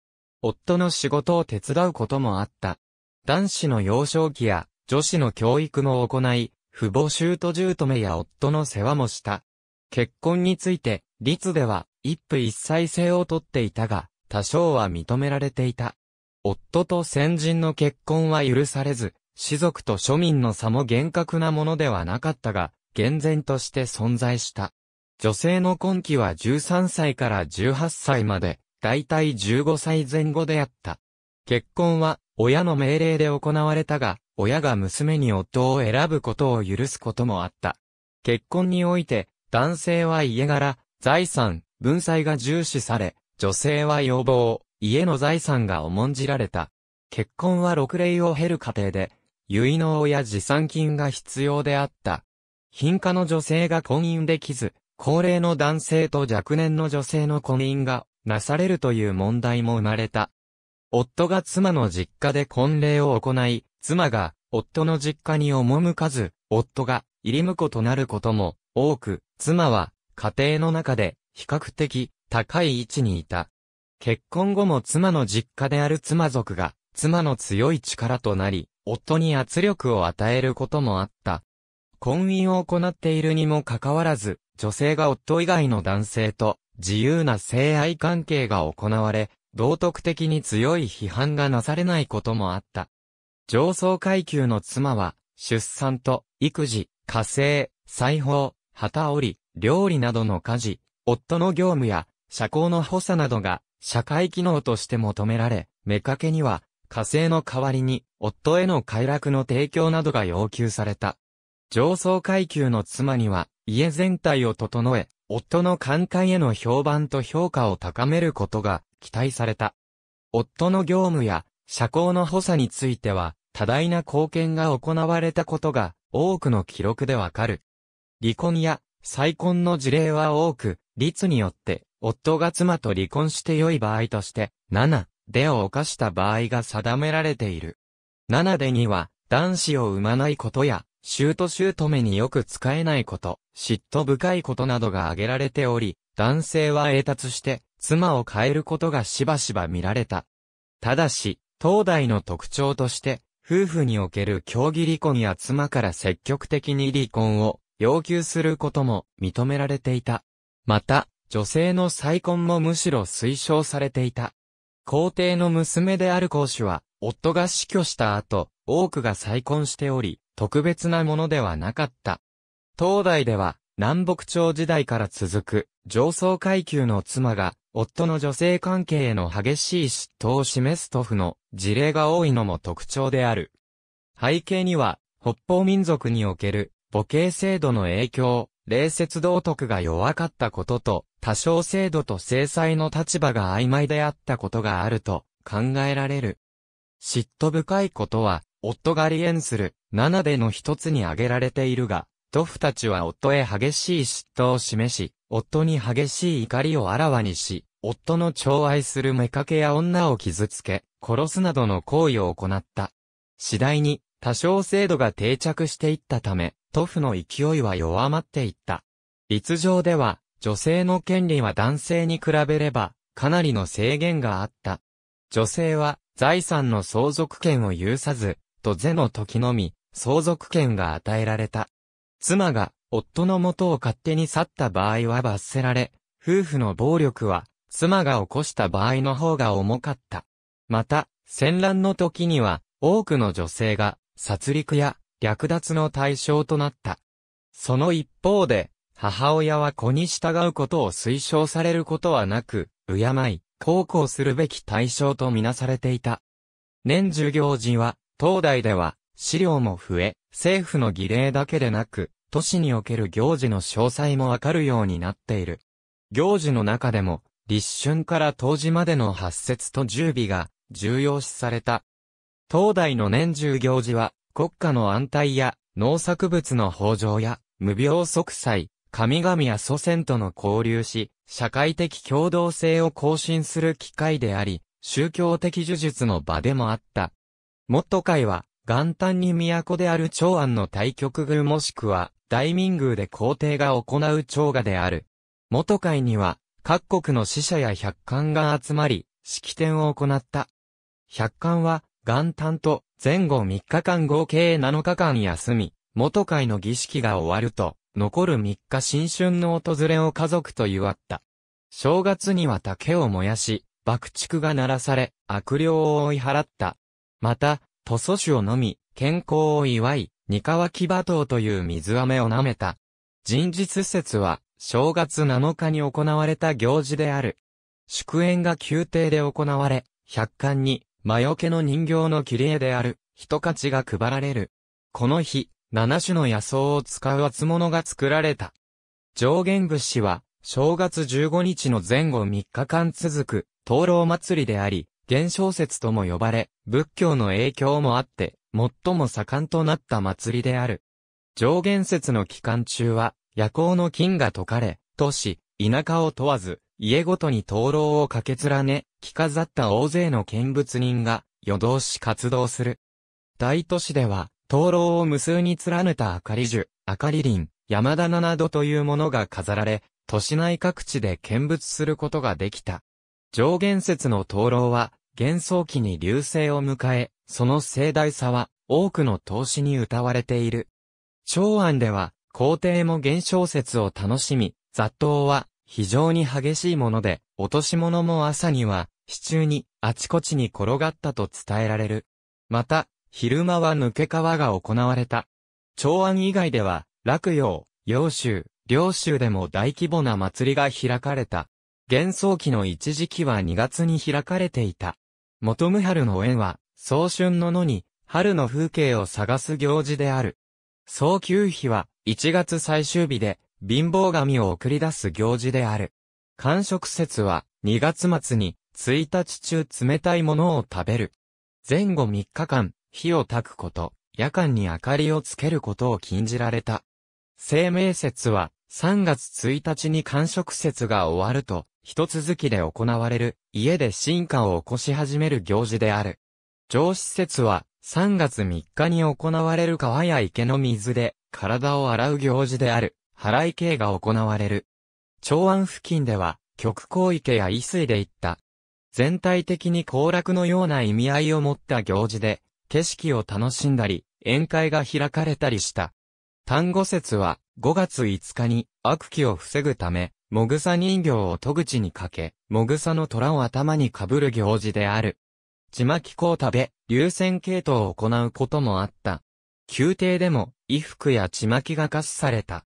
夫の仕事を手伝うこともあった。男子の幼少期や女子の教育も行い、父母舅と姑や夫の世話もした。結婚について、律では一夫一妻制をとっていたが、多少は認められていた。夫と先人の結婚は許されず、士族と庶民の差も厳格なものではなかったが、厳然として存在した。女性の婚期は13歳から18歳まで、だいたい15歳前後であった。結婚は、親の命令で行われたが、親が娘に夫を選ぶことを許すこともあった。結婚において、男性は家柄、財産、文才が重視され、女性は要望、家の財産が重んじられた。結婚は六例を経る過程で、結納や持参金が必要であった。貧家の女性が婚姻できず、高齢の男性と若年の女性の婚姻がなされるという問題も生まれた。夫が妻の実家で婚礼を行い、妻が夫の実家に赴かず、夫が入り婿となることも多く、妻は家庭の中で比較的高い位置にいた。結婚後も妻の実家である妻族が妻の強い力となり、夫に圧力を与えることもあった。婚姻を行っているにもかかわらず、女性が夫以外の男性と自由な性愛関係が行われ、道徳的に強い批判がなされないこともあった。上層階級の妻は、出産と育児、火星、裁縫、旗織り、料理などの家事、夫の業務や、社交の補佐などが、社会機能として求められ、目かけには、火星の代わりに、夫への快楽の提供などが要求された。上層階級の妻には、家全体を整え、夫の寛解への評判と評価を高めることが期待された。夫の業務や社交の補佐については、多大な貢献が行われたことが多くの記録でわかる。離婚や再婚の事例は多く、律によって夫が妻と離婚して良い場合として、7でを犯した場合が定められている。7でには男子を産まないことやシュートシュート目によく使えないこと、嫉妬深いことなどが挙げられており、男性は栄達して妻を変えることがしばしば見られた。ただし、当代の特徴として、夫婦における競技離婚や妻から積極的に離婚を要求することも認められていた。また、女性の再婚もむしろ推奨されていた。皇帝の娘である公主は、夫が死去した後、多くが再婚しており、特別なものではなかった。東大では、南北朝時代から続く、上層階級の妻が、夫の女性関係への激しい嫉妬を示す塗布の事例が多いのも特徴である。背景には、北方民族における母系制度の影響、礼節道徳が弱かったことと、多少制度と制裁の立場が曖昧であったことがあると考えられる。嫉妬深いことは、夫が離縁する、7での一つに挙げられているが、ドフたちは夫へ激しい嫉妬を示し、夫に激しい怒りをあらわにし、夫の寵愛する妾や女を傷つけ、殺すなどの行為を行った。次第に、多少制度が定着していったため、トフの勢いは弱まっていった。律上では、女性の権利は男性に比べれば、かなりの制限があった。女性は、財産の相続権を有さず、と是の時のみ、相続権が与えられた。妻が、夫の元を勝手に去った場合は罰せられ、夫婦の暴力は、妻が起こした場合の方が重かった。また、戦乱の時には、多くの女性が、殺戮や、略奪の対象となった。その一方で、母親は子に従うことを推奨されることはなく、敬い、孝行するべき対象とみなされていた。年授業時は、東大では、資料も増え、政府の儀礼だけでなく、都市における行事の詳細もわかるようになっている。行事の中でも、立春から冬至までの発節と十尾が重要視された。東大の年中行事は、国家の安泰や農作物の豊穣や無病息災、神々や祖先との交流し、社会的共同性を更新する機会であり、宗教的呪術の場でもあった。元会は、元旦に都である長安の大局宮もしくは、大民宮で皇帝が行う長賀である。元会には、各国の死者や百官が集まり、式典を行った。百官は、元旦と前後3日間合計7日間休み、元会の儀式が終わると、残る3日新春の訪れを家族と祝った。正月には竹を燃やし、爆竹が鳴らされ、悪霊を追い払った。また、塗素酒を飲み、健康を祝い、三河木馬頭という水飴を舐めた。人日説は、正月7日に行われた行事である。祝宴が宮廷で行われ、百貫に、魔除けの人形の切り絵である、人価値が配られる。この日、七種の野草を使う厚物が作られた。上物資は、正月15日の前後3日間続く、灯籠祭りであり、現象説とも呼ばれ、仏教の影響もあって、最も盛んとなった祭りである。上限説の期間中は、夜行の金が解かれ、都市、田舎を問わず、家ごとに灯籠を駆け連ね、着飾った大勢の見物人が、夜通し活動する。大都市では、灯籠を無数に連ねた明かり樹、明かり林、山田などというものが飾られ、都市内各地で見物することができた。上限説の灯籠は、幻想期に流星を迎え、その盛大さは、多くの投資に歌われている。長安では、皇帝も現想説を楽しみ、雑踏は、非常に激しいもので、落とし物も朝には、市中に、あちこちに転がったと伝えられる。また、昼間は抜け川が行われた。長安以外では、洛陽、揚州、領州でも大規模な祭りが開かれた。幻想期の一時期は2月に開かれていた。元無春の縁は、早春の野に、春の風景を探す行事である。早休日は、1月最終日で、貧乏神を送り出す行事である。寒食節は、2月末に、1日中冷たいものを食べる。前後3日間、火を焚くこと、夜間に明かりをつけることを禁じられた。清明節は、3月1日に寒食節が終わると、一続きで行われる、家で進化を起こし始める行事である。上施設は、3月3日に行われる川や池の水で、体を洗う行事である、払い系が行われる。長安付近では、極光池や伊水で行った。全体的に行楽のような意味合いを持った行事で、景色を楽しんだり、宴会が開かれたりした。単語説は、5月5日に悪気を防ぐため、もぐさ人形を戸口にかけ、もぐさの虎を頭にかぶる行事である。ちまき粉を食べ、流線系統を行うこともあった。宮廷でも、衣服やちまきが貸しされた。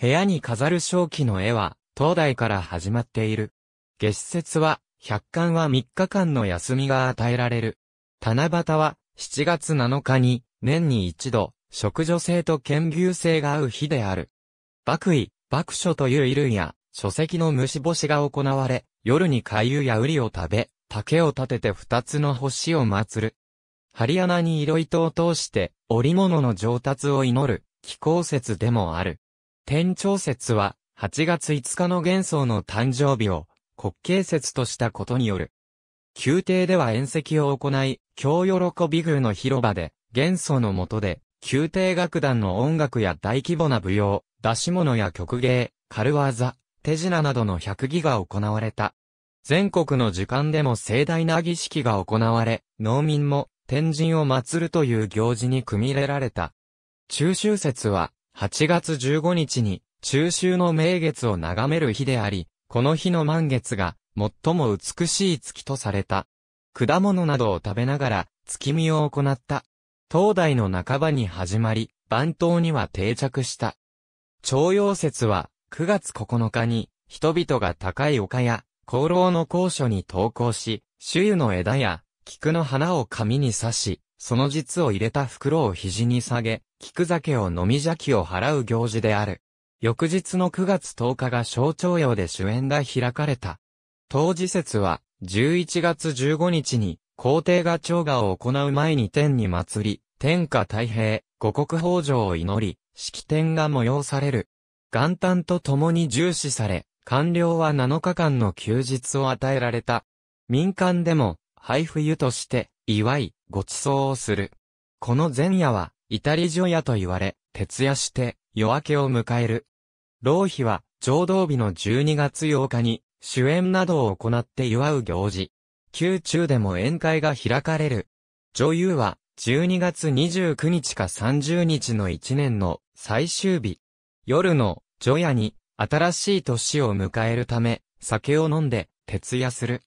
部屋に飾る正気の絵は、東大から始まっている。月節は、百貫は3日間の休みが与えられる。七夕は、7月7日に、年に一度、食女性と研究性が合う日である。爆衣、爆書という衣類や、書籍の虫干しが行われ、夜に粥や瓜を食べ、竹を立てて二つの星を祀る。針穴に色糸を通して、織物の上達を祈る、気候説でもある。天朝説は、8月5日の元宗の誕生日を、国慶節としたことによる。宮廷では宴席を行い、京喜び宮の広場で、元宗の下で、宮廷楽団の音楽や大規模な舞踊、出し物や曲芸、軽技、手品などの100儀が行われた。全国の時間でも盛大な儀式が行われ、農民も天神を祀るという行事に組み入れられた。中秋節は8月15日に中秋の名月を眺める日であり、この日の満月が最も美しい月とされた。果物などを食べながら月見を行った。東大の半ばに始まり、番頭には定着した。朝陽節は9月9日に、人々が高い丘や、功労の高所に投稿し、周油の枝や、菊の花を紙に刺し、その実を入れた袋を肘に下げ、菊酒を飲み邪気を払う行事である。翌日の9月10日が小朝洋で主演が開かれた。当時節は、11月15日に、皇帝が長賀を行う前に天に祭り、天下太平、五国豊穣を祈り、式典が催される。元旦と共に重視され、官僚は7日間の休日を与えられた。民間でも、配布湯として、祝い、ご馳走をする。この前夜は、イタリジョヤと言われ、徹夜して、夜明けを迎える。浪費は、浄土日の12月8日に、主演などを行って祝う行事。宮中でも宴会が開かれる。女優は、12月29日か30日の1年の最終日、夜の、除夜に、新しい年を迎えるため、酒を飲んで、徹夜する。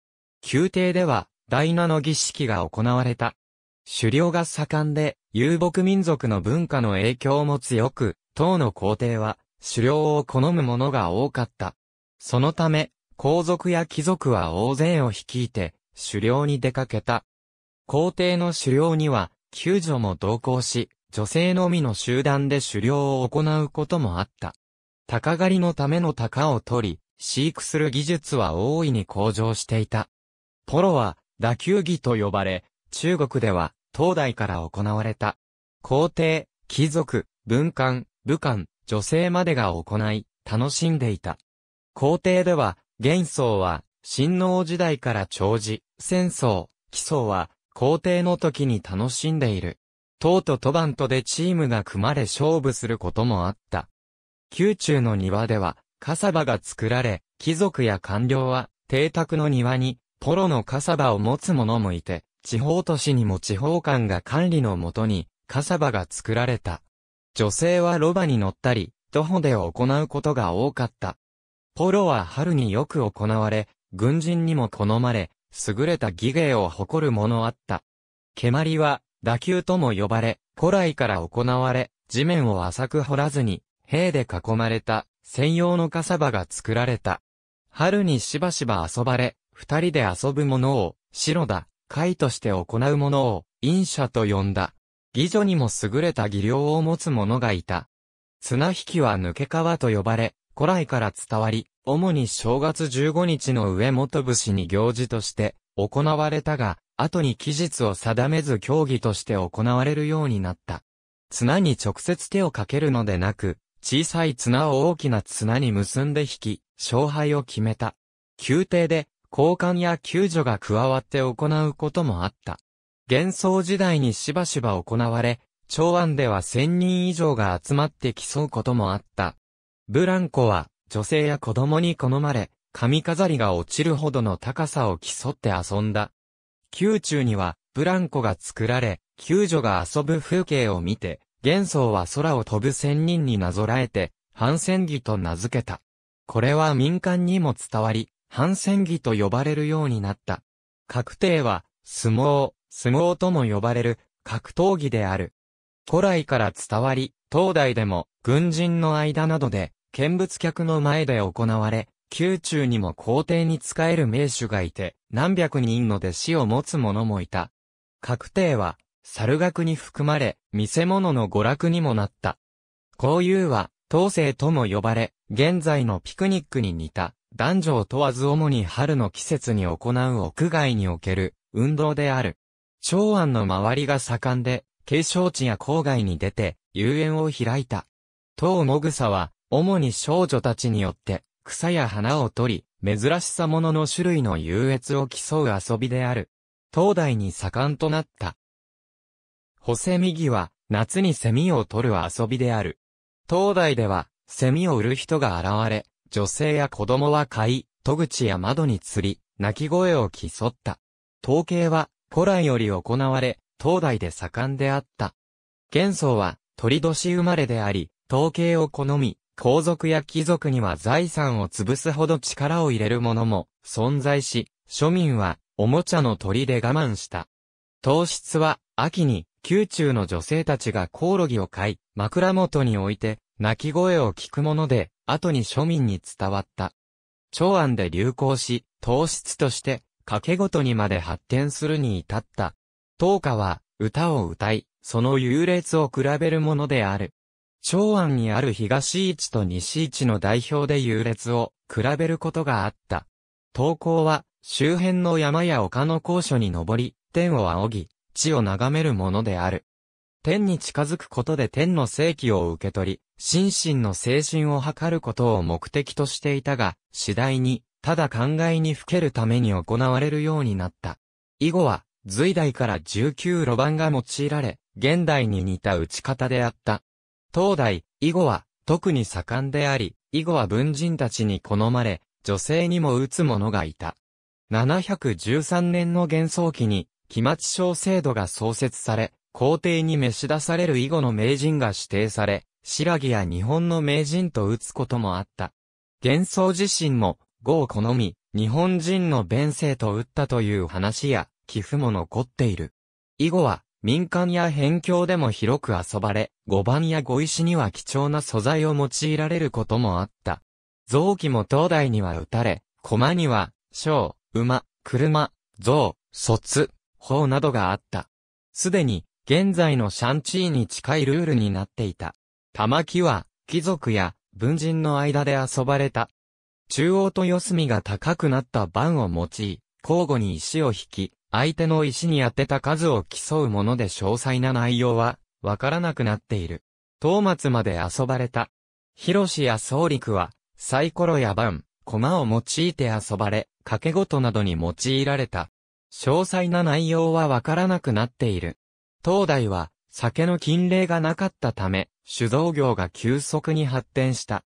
宮廷では、第七の儀式が行われた。狩猟が盛んで、遊牧民族の文化の影響も強く、唐の皇帝は、狩猟を好む者が多かった。そのため、皇族や貴族は大勢を率いて、狩猟に出かけた。皇帝の狩猟には、救助も同行し、女性のみの集団で狩猟を行うこともあった。鷹狩りのための鷹を取り、飼育する技術は大いに向上していた。ポロは、打球技と呼ばれ、中国では、東大から行われた。皇帝、貴族、文官、武官、女性までが行い、楽しんでいた。皇帝では、元宗は、新王時代から長寿、戦争、基礎は、皇帝の時に楽しんでいる。塔とトバントでチームが組まれ勝負することもあった。宮中の庭では、カサバが作られ、貴族や官僚は、邸宅の庭に、ポロのカサバを持つ者もいて、地方都市にも地方官が管理のもとに、カサバが作られた。女性はロバに乗ったり、徒歩で行うことが多かった。ポロは春によく行われ、軍人にも好まれ、優れた技芸を誇るものあった。蹴鞠は、打球とも呼ばれ、古来から行われ、地面を浅く掘らずに、兵で囲まれた、専用の傘場が作られた。春にしばしば遊ばれ、二人で遊ぶものを、白だ、貝として行うものを、陰者と呼んだ。義女にも優れた技量を持つ者がいた。綱引きは抜け川と呼ばれ、古来から伝わり、主に正月15日の上元節に行事として、行われたが、後に期日を定めず競技として行われるようになった。綱に直接手をかけるのでなく、小さい綱を大きな綱に結んで引き、勝敗を決めた。宮廷で、交換や救助が加わって行うこともあった。幻想時代にしばしば行われ、長安では1000人以上が集まって競うこともあった。ブランコは、女性や子供に好まれ、髪飾りが落ちるほどの高さを競って遊んだ。宮中には、ブランコが作られ、救助が遊ぶ風景を見て、元想は空を飛ぶ仙人になぞらえて、反戦ギと名付けた。これは民間にも伝わり、反戦ギと呼ばれるようになった。確定は、相撲、相撲とも呼ばれる、格闘技である。古来から伝わり、東大でも、軍人の間などで、見物客の前で行われ、宮中にも皇帝に仕える名手がいて、何百人の弟子を持つ者もいた。確定は、猿楽に含まれ、見せ物の娯楽にもなった。交友は、当世とも呼ばれ、現在のピクニックに似た、男女を問わず主に春の季節に行う屋外における、運動である。長安の周りが盛んで、景勝地や郊外に出て、遊園を開いた。当もぐさは、主に少女たちによって、草や花を取り、珍しさものの種類の優越を競う遊びである。東大に盛んとなった。ホセミギは、夏にセミを取る遊びである。東大では、セミを売る人が現れ、女性や子供は買い、戸口や窓に釣り、鳴き声を競った。統計は、古来より行われ、東大で盛んであった。元宗は、鳥年生まれであり、統計を好み、皇族や貴族には財産を潰すほど力を入れるものも存在し、庶民はおもちゃの鳥で我慢した。糖質は秋に宮中の女性たちがコオロギを買い、枕元に置いて泣き声を聞くもので、後に庶民に伝わった。長安で流行し、糖質として掛けごとにまで発展するに至った。当家は歌を歌い、その優劣を比べるものである。長安にある東市と西市の代表で優劣を比べることがあった。投稿は、周辺の山や丘の高所に登り、天を仰ぎ、地を眺めるものである。天に近づくことで天の正気を受け取り、心身の精神を図ることを目的としていたが、次第に、ただ考えにふけるために行われるようになった。以後は、隋代から19路盤が用いられ、現代に似た打ち方であった。当代、囲碁は、特に盛んであり、囲碁は文人たちに好まれ、女性にも打つ者がいた。713年の幻想期に、期末小制度が創設され、皇帝に召し出される囲碁の名人が指定され、白木や日本の名人と打つこともあった。幻想自身も、碁を好み、日本人の弁生と打ったという話や、寄付も残っている。囲碁は、民間や辺境でも広く遊ばれ、碁盤や碁石には貴重な素材を用いられることもあった。臓器も東大には打たれ、駒には、章、馬、車、象、卒、砲などがあった。すでに、現在のシャンチーに近いルールになっていた。玉木は、貴族や文人の間で遊ばれた。中央と四隅が高くなった盤を用い、交互に石を引き、相手の石に当てた数を競うもので詳細な内容は、わからなくなっている。トーマツまで遊ばれた。広志や総陸は、サイコロや盤、駒を用いて遊ばれ、掛け事などに用いられた。詳細な内容はわからなくなっている。東大は、酒の禁令がなかったため、酒造業が急速に発展した。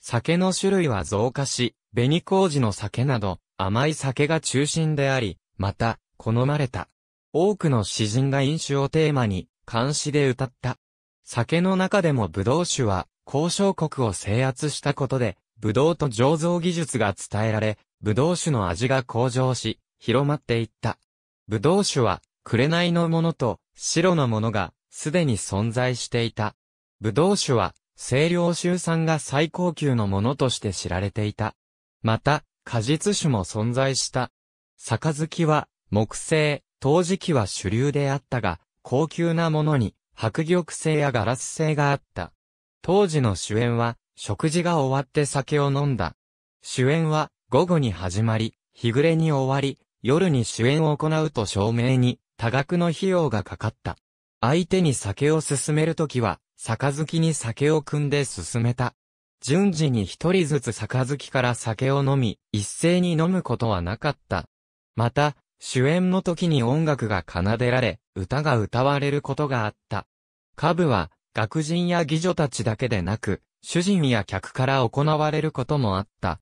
酒の種類は増加し、紅麹の酒など、甘い酒が中心であり、また、好まれた。多くの詩人が飲酒をテーマに、漢詩で歌った。酒の中でも葡萄酒は、交渉国を制圧したことで、葡萄と醸造技術が伝えられ、葡萄酒の味が向上し、広まっていった。葡萄酒は、紅のものと白のものが、すでに存在していた。葡萄酒は、清涼酒産が最高級のものとして知られていた。また、果実酒も存在した。杯は、木製、陶磁器は主流であったが、高級なものに、白玉製やガラス製があった。当時の主演は、食事が終わって酒を飲んだ。主演は、午後に始まり、日暮れに終わり、夜に主演を行うと証明に、多額の費用がかかった。相手に酒を進めるときは、杯に酒を汲んで進めた。順次に一人ずつ杯から酒を飲み、一斉に飲むことはなかった。また、主演の時に音楽が奏でられ、歌が歌われることがあった。歌舞は、学人や儀女たちだけでなく、主人や客から行われることもあった。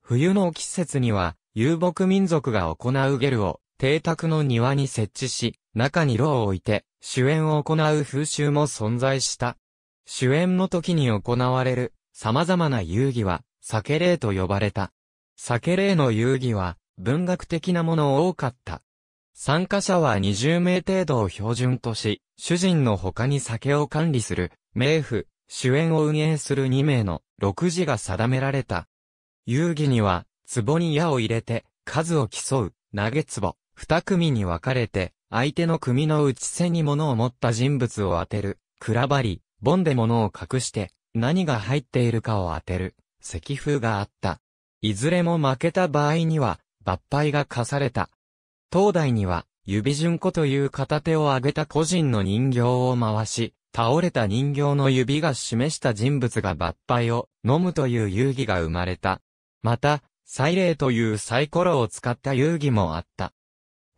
冬の季節には、遊牧民族が行うゲルを、邸宅の庭に設置し、中に炉を置いて、主演を行う風習も存在した。主演の時に行われる、様々な遊戯は、酒礼と呼ばれた。酒礼の遊戯は、文学的なもの多かった。参加者は20名程度を標準とし、主人の他に酒を管理する、名府、主演を運営する2名の6時が定められた。遊戯には、壺に矢を入れて、数を競う、投げ壺、二組に分かれて、相手の組の内背に物を持った人物を当てる、くらばり、ボンで物を隠して、何が入っているかを当てる、石風があった。いずれも負けた場合には、抜杯が課された。東大には、指順子という片手を挙げた個人の人形を回し、倒れた人形の指が示した人物が抜杯を飲むという遊戯が生まれた。また、祭礼というサイコロを使った遊戯もあった。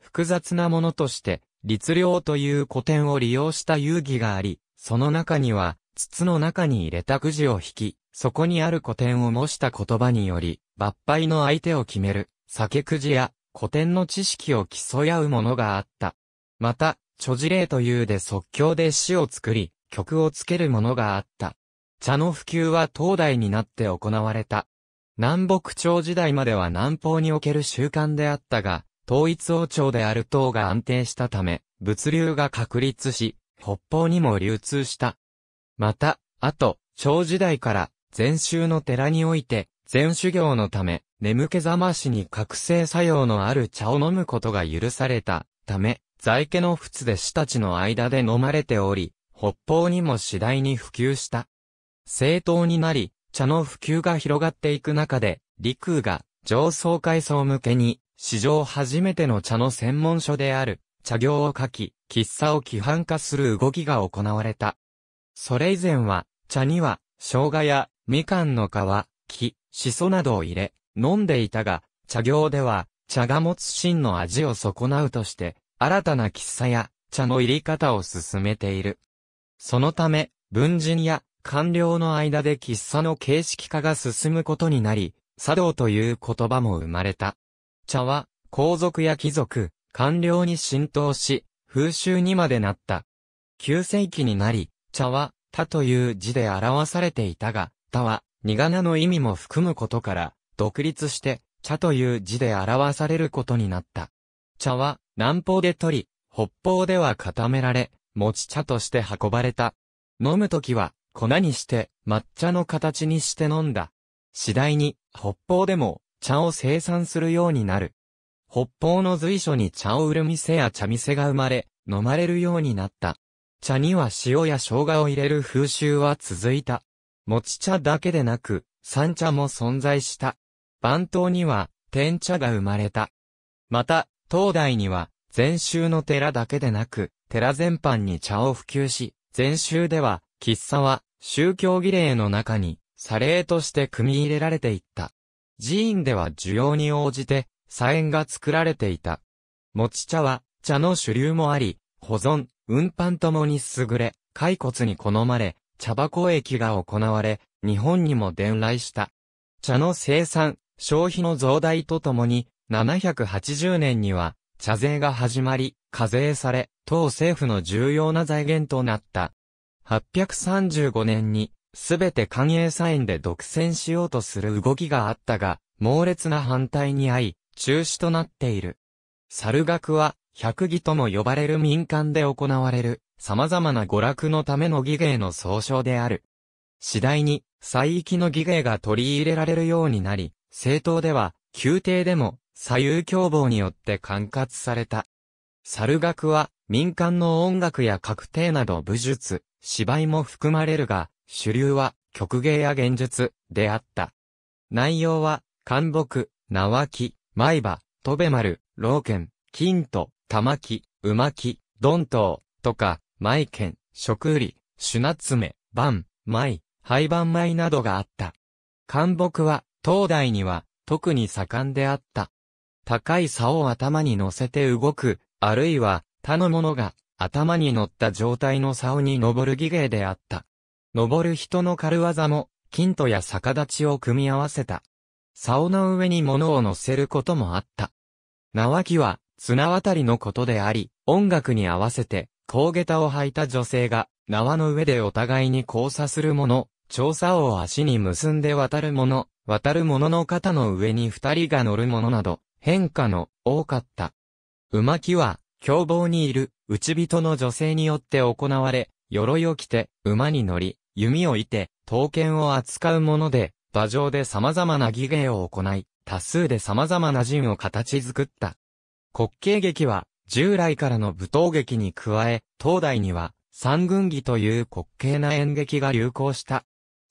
複雑なものとして、律令という古典を利用した遊戯があり、その中には、筒の中に入れたくじを引き、そこにある古典を模した言葉により、抜杯の相手を決める、酒くじや古典の知識を競い合うものがあった。また、著事例というで即興で詩を作り、曲をつけるものがあった。茶の普及は東大になって行われた。南北朝時代までは南方における習慣であったが、統一王朝である党が安定したため、物流が確立し、北方にも流通した。また、あと、朝時代から、禅宗の寺において、禅修行のため、眠気覚ましに覚醒作用のある茶を飲むことが許されたため、在家の仏弟子たちの間で飲まれており、北方にも次第に普及した。正当になり、茶の普及が広がっていく中で、陸が上層階層向けに、史上初めての茶の専門書である、茶行を書き、喫茶を規範化する動きが行われた。それ以前は、茶には、生姜や、みかんの皮、木、しそなどを入れ、飲んでいたが、茶業では、茶が持つ真の味を損なうとして、新たな喫茶や、茶の入り方を進めている。そのため、文人や官僚の間で喫茶の形式化が進むことになり、茶道という言葉も生まれた。茶は、皇族や貴族、官僚に浸透し、風習にまでなった。旧世紀になり、茶は、他という字で表されていたが、他は、苦名の意味も含むことから、独立して、茶という字で表されることになった。茶は、南方で取り、北方では固められ、餅茶として運ばれた。飲むときは、粉にして、抹茶の形にして飲んだ。次第に、北方でも、茶を生産するようになる。北方の随所に茶を売る店や茶店が生まれ、飲まれるようになった。茶には塩や生姜を入れる風習は続いた。餅茶だけでなく、三茶も存在した。番頭には、天茶が生まれた。また、東大には、禅宗の寺だけでなく、寺全般に茶を普及し、禅宗では、喫茶は、宗教儀礼の中に、茶礼として組み入れられていった。寺院では需要に応じて、茶園が作られていた。餅茶は、茶の主流もあり、保存、運搬ともに優れ、骸骨に好まれ、茶箱駅が行われ、日本にも伝来した。茶の生産、消費の増大とともに、780年には、茶税が始まり、課税され、当政府の重要な財源となった。835年に、すべて官営サインで独占しようとする動きがあったが、猛烈な反対に遭い、中止となっている。猿楽は、百儀とも呼ばれる民間で行われる、様々な娯楽のための儀芸の総称である。次第に、最域の儀芸が取り入れられるようになり、政党では、宮廷でも、左右共謀によって管轄された。猿楽は、民間の音楽や確定など武術、芝居も含まれるが、主流は、曲芸や現術、であった。内容は、漢木、縄木、舞馬、戸部丸、老剣、金と、玉木、馬木、鈍刀、とか、舞剣、食売、ツメ、バ番、舞、廃番舞などがあった。漢木は、東大には特に盛んであった。高い竿を頭に乗せて動く、あるいは他の者が頭に乗った状態の竿に登る技芸であった。登る人の軽業も、金とや逆立ちを組み合わせた。竿の上に物を乗せることもあった。縄木は、綱渡りのことであり、音楽に合わせて、高下駄を履いた女性が、縄の上でお互いに交差するもの、調査を足に結んで渡る者、渡る者の肩の上に二人が乗る者など、変化の多かった。馬木は、凶暴にいる、内人の女性によって行われ、鎧を着て、馬に乗り、弓を射て、刀剣を扱うもので、馬上で様々な儀芸を行い、多数で様々な陣を形作った。滑稽劇は、従来からの舞踏劇に加え、東大には、三軍儀という滑稽な演劇が流行した。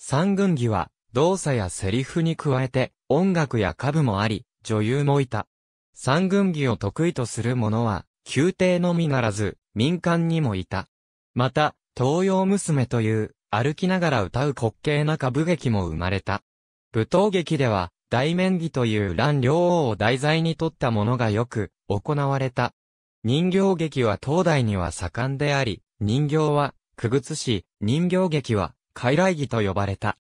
三軍儀は、動作やセリフに加えて、音楽や歌舞もあり、女優もいた。三軍儀を得意とする者は、宮廷のみならず、民間にもいた。また、東洋娘という、歩きながら歌う滑稽な歌舞劇も生まれた。舞踏劇では、大面儀という乱両王を題材にとったものがよく、行われた。人形劇は東大には盛んであり、人形は、区ぐ師、し、人形劇は、傀儡儀と呼ばれた。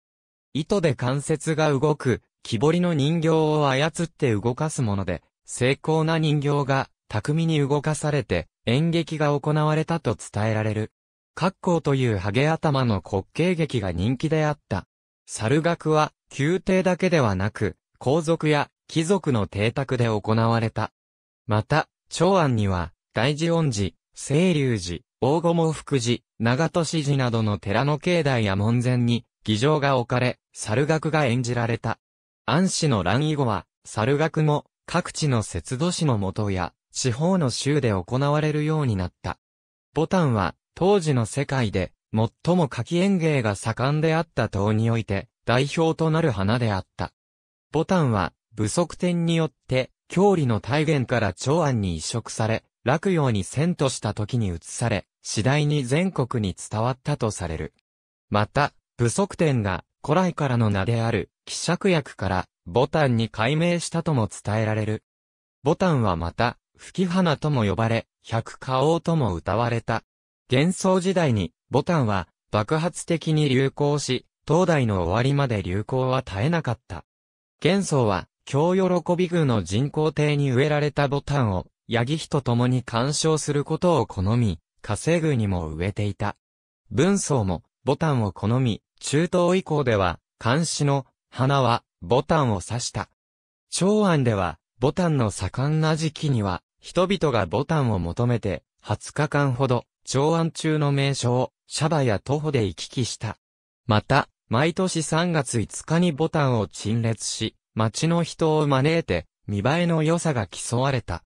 糸で関節が動く、木彫りの人形を操って動かすもので、精巧な人形が巧みに動かされて演劇が行われたと伝えられる。格好というハゲ頭の滑稽劇が人気であった。猿楽は宮廷だけではなく、皇族や貴族の邸宅で行われた。また、長安には、大寺恩寺、清流寺、大御門福寺、長門市寺などの寺の境内や門前に、議場が置かれ、猿楽が演じられた。安氏の乱以後は、猿楽も、各地の節度市のもとや、地方の州で行われるようになった。ボタンは、当時の世界で、最も柿園芸が盛んであった島において、代表となる花であった。ボタンは、武足天によって、郷里の大原から長安に移植され、落葉に遷都した時に移され、次第に全国に伝わったとされる。また、武則天が古来からの名である、希釈薬から、ボタンに改名したとも伝えられる。ボタンはまた、吹き花とも呼ばれ、百花王とも歌われた。幻想時代に、ボタンは爆発的に流行し、当代の終わりまで流行は絶えなかった。幻想は、京喜び宮の人工庭に植えられたボタンを、ヤギヒと共に鑑賞することを好み、稼ぐにも植えていた。文章も、ボタンを好み、中東以降では、漢詩の、花は、ボタンを刺した。長安では、ボタンの盛んな時期には、人々がボタンを求めて、20日間ほど、長安中の名所を、シャバや徒歩で行き来した。また、毎年3月5日にボタンを陳列し、町の人を招いて、見栄えの良さが競われた。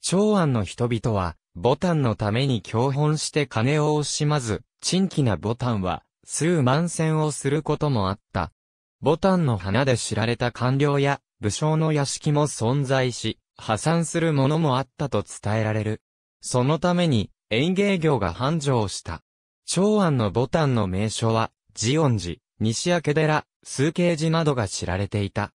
長安の人々は、ボタンのために教本して金を惜しまず、珍奇なボタンは、数万戦をすることもあった。ボタンの花で知られた官僚や武将の屋敷も存在し、破産するものもあったと伝えられる。そのために園芸業が繁盛した。長安のボタンの名所は、ジオン寺、西明寺、数形寺などが知られていた。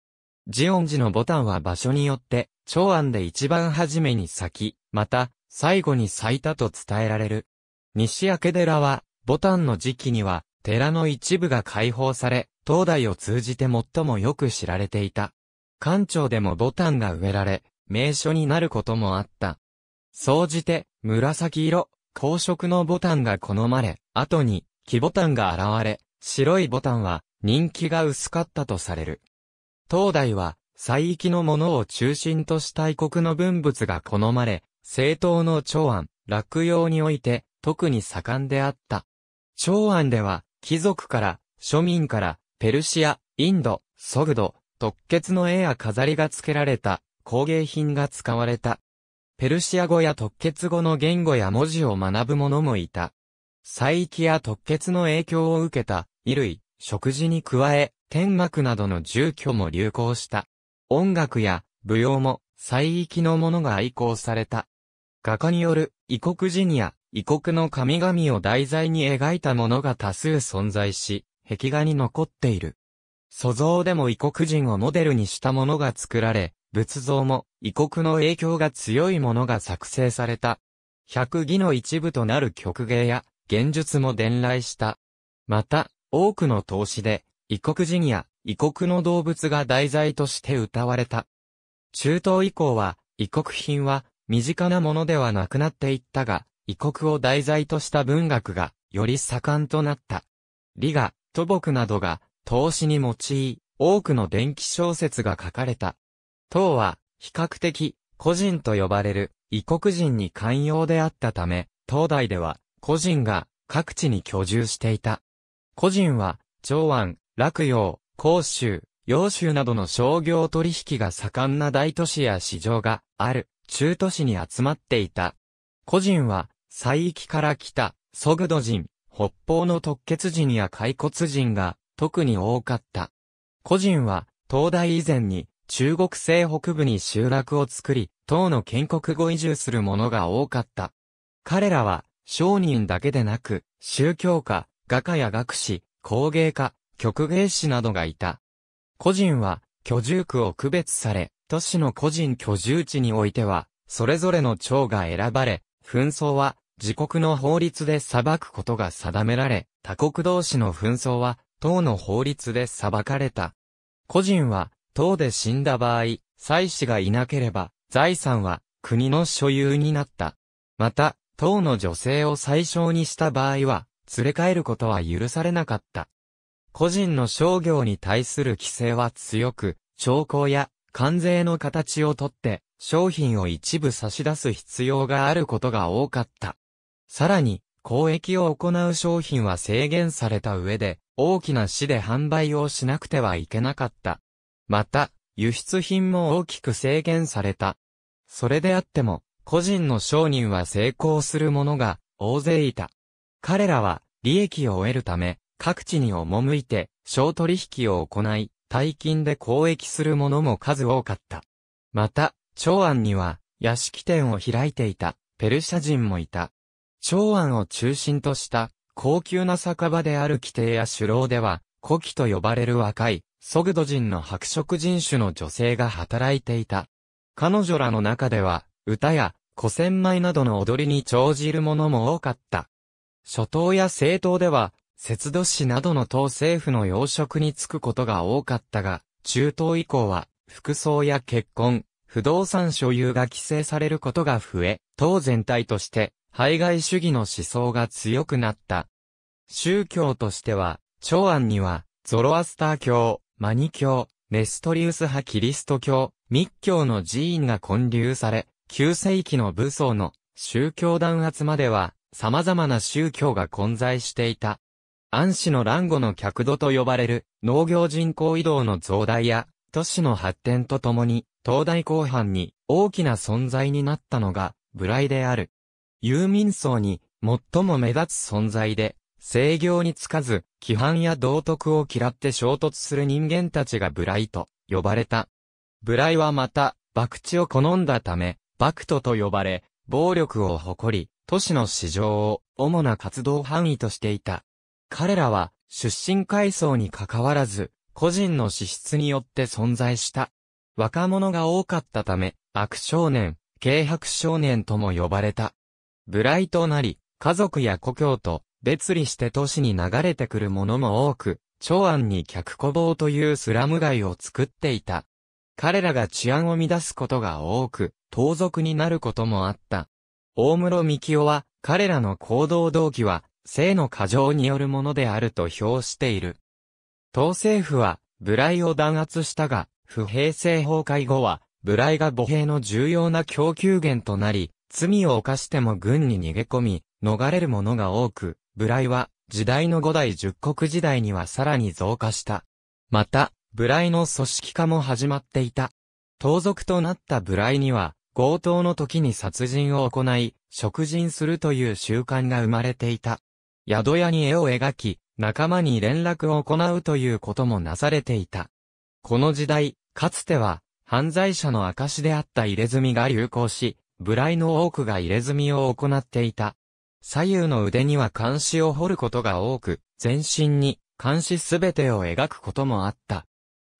ジオン寺のボタンは場所によって、長安で一番初めに咲き、また、最後に咲いたと伝えられる。西明寺は、ボタンの時期には、寺の一部が解放され、東大を通じて最もよく知られていた。館長でもボタンが植えられ、名所になることもあった。総じて、紫色、公色のボタンが好まれ、後に、木ボタンが現れ、白いボタンは、人気が薄かったとされる。東大は、西域のものを中心とした異国の文物が好まれ、政党の長安、落葉において、特に盛んであった。長安では、貴族から、庶民から、ペルシア、インド、ソグド、特決の絵や飾りが付けられた、工芸品が使われた。ペルシア語や特決語の言語や文字を学ぶ者もいた。細域や特決の影響を受けた、衣類、食事に加え、天幕などの住居も流行した。音楽や舞踊も、細域のものが愛好された。画家による異国人や異国の神々を題材に描いたものが多数存在し、壁画に残っている。塑像でも異国人をモデルにしたものが作られ、仏像も異国の影響が強いものが作成された。百儀の一部となる曲芸や現術も伝来した。また、多くの投資で異国人や異国の動物が題材として歌われた。中東以降は異国品は身近なものではなくなっていったが、異国を題材とした文学が、より盛んとなった。理が、土木などが、投資に用い、多くの電気小説が書かれた。唐は、比較的、個人と呼ばれる、異国人に寛容であったため、東大では、個人が、各地に居住していた。個人は、長安、洛陽、甲州、揚州などの商業取引が盛んな大都市や市場がある。中都市に集まっていた。個人は、西域から来た、ソグド人、北方の突血人や骸骨人が、特に多かった。個人は、東大以前に、中国西北部に集落を作り、唐の建国後移住する者が多かった。彼らは、商人だけでなく、宗教家、画家や学士、工芸家、曲芸師などがいた。個人は、居住区を区別され、都市の個人居住地においては、それぞれの町が選ばれ、紛争は自国の法律で裁くことが定められ、他国同士の紛争は党の法律で裁かれた。個人は党で死んだ場合、妻子がいなければ、財産は国の所有になった。また、党の女性を最小にした場合は、連れ帰ることは許されなかった。個人の商業に対する規制は強く、兆候や関税の形をとって、商品を一部差し出す必要があることが多かった。さらに、交易を行う商品は制限された上で、大きな市で販売をしなくてはいけなかった。また、輸出品も大きく制限された。それであっても、個人の商人は成功する者が大勢いた。彼らは利益を得るため、各地に赴いて、小取引を行い、大金で交易する者も数多かった。また、長安には、屋敷店を開いていた、ペルシャ人もいた。長安を中心とした、高級な酒場である規定や首楼では、古希と呼ばれる若い、ソグド人の白色人種の女性が働いていた。彼女らの中では、歌や、古戦米などの踊りに長じる者も多かった。初頭や政党では、節度市などの党政府の要職に就くことが多かったが、中東以降は、服装や結婚、不動産所有が規制されることが増え、党全体として、排外主義の思想が強くなった。宗教としては、長安には、ゾロアスター教、マニ教、ネストリウス派キリスト教、密教の寺院が建立され、旧世紀の武装の宗教弾圧までは、様々な宗教が混在していた。安市の乱語の客土と呼ばれる農業人口移動の増大や都市の発展とともに、東大後半に大きな存在になったのが、ブライである。遊民層に最も目立つ存在で、制御につかず、規範や道徳を嫌って衝突する人間たちがブライと呼ばれた。ブライはまた、博打を好んだため、バクトと呼ばれ、暴力を誇り、都市の市場を主な活動範囲としていた。彼らは出身階層に関わらず、個人の資質によって存在した。若者が多かったため、悪少年、軽薄少年とも呼ばれた。無来となり、家族や故郷と別離して都市に流れてくる者も多く、長安に客古坊というスラム街を作っていた。彼らが治安を乱すことが多く、盗賊になることもあった。大室幹夫は、彼らの行動動機は、性の過剰によるものであると評している。党政府は、ブライを弾圧したが、不平性崩壊後は、ブライが母兵の重要な供給源となり、罪を犯しても軍に逃げ込み、逃れる者が多く、ブライは、時代の五代十国時代にはさらに増加した。また、ブライの組織化も始まっていた。盗賊となったブライには、強盗の時に殺人を行い、食人するという習慣が生まれていた。宿屋に絵を描き、仲間に連絡を行うということもなされていた。この時代、かつては、犯罪者の証であった入れ墨が流行し、部来の多くが入れ墨を行っていた。左右の腕には監視を彫ることが多く、全身に監視すべてを描くこともあった。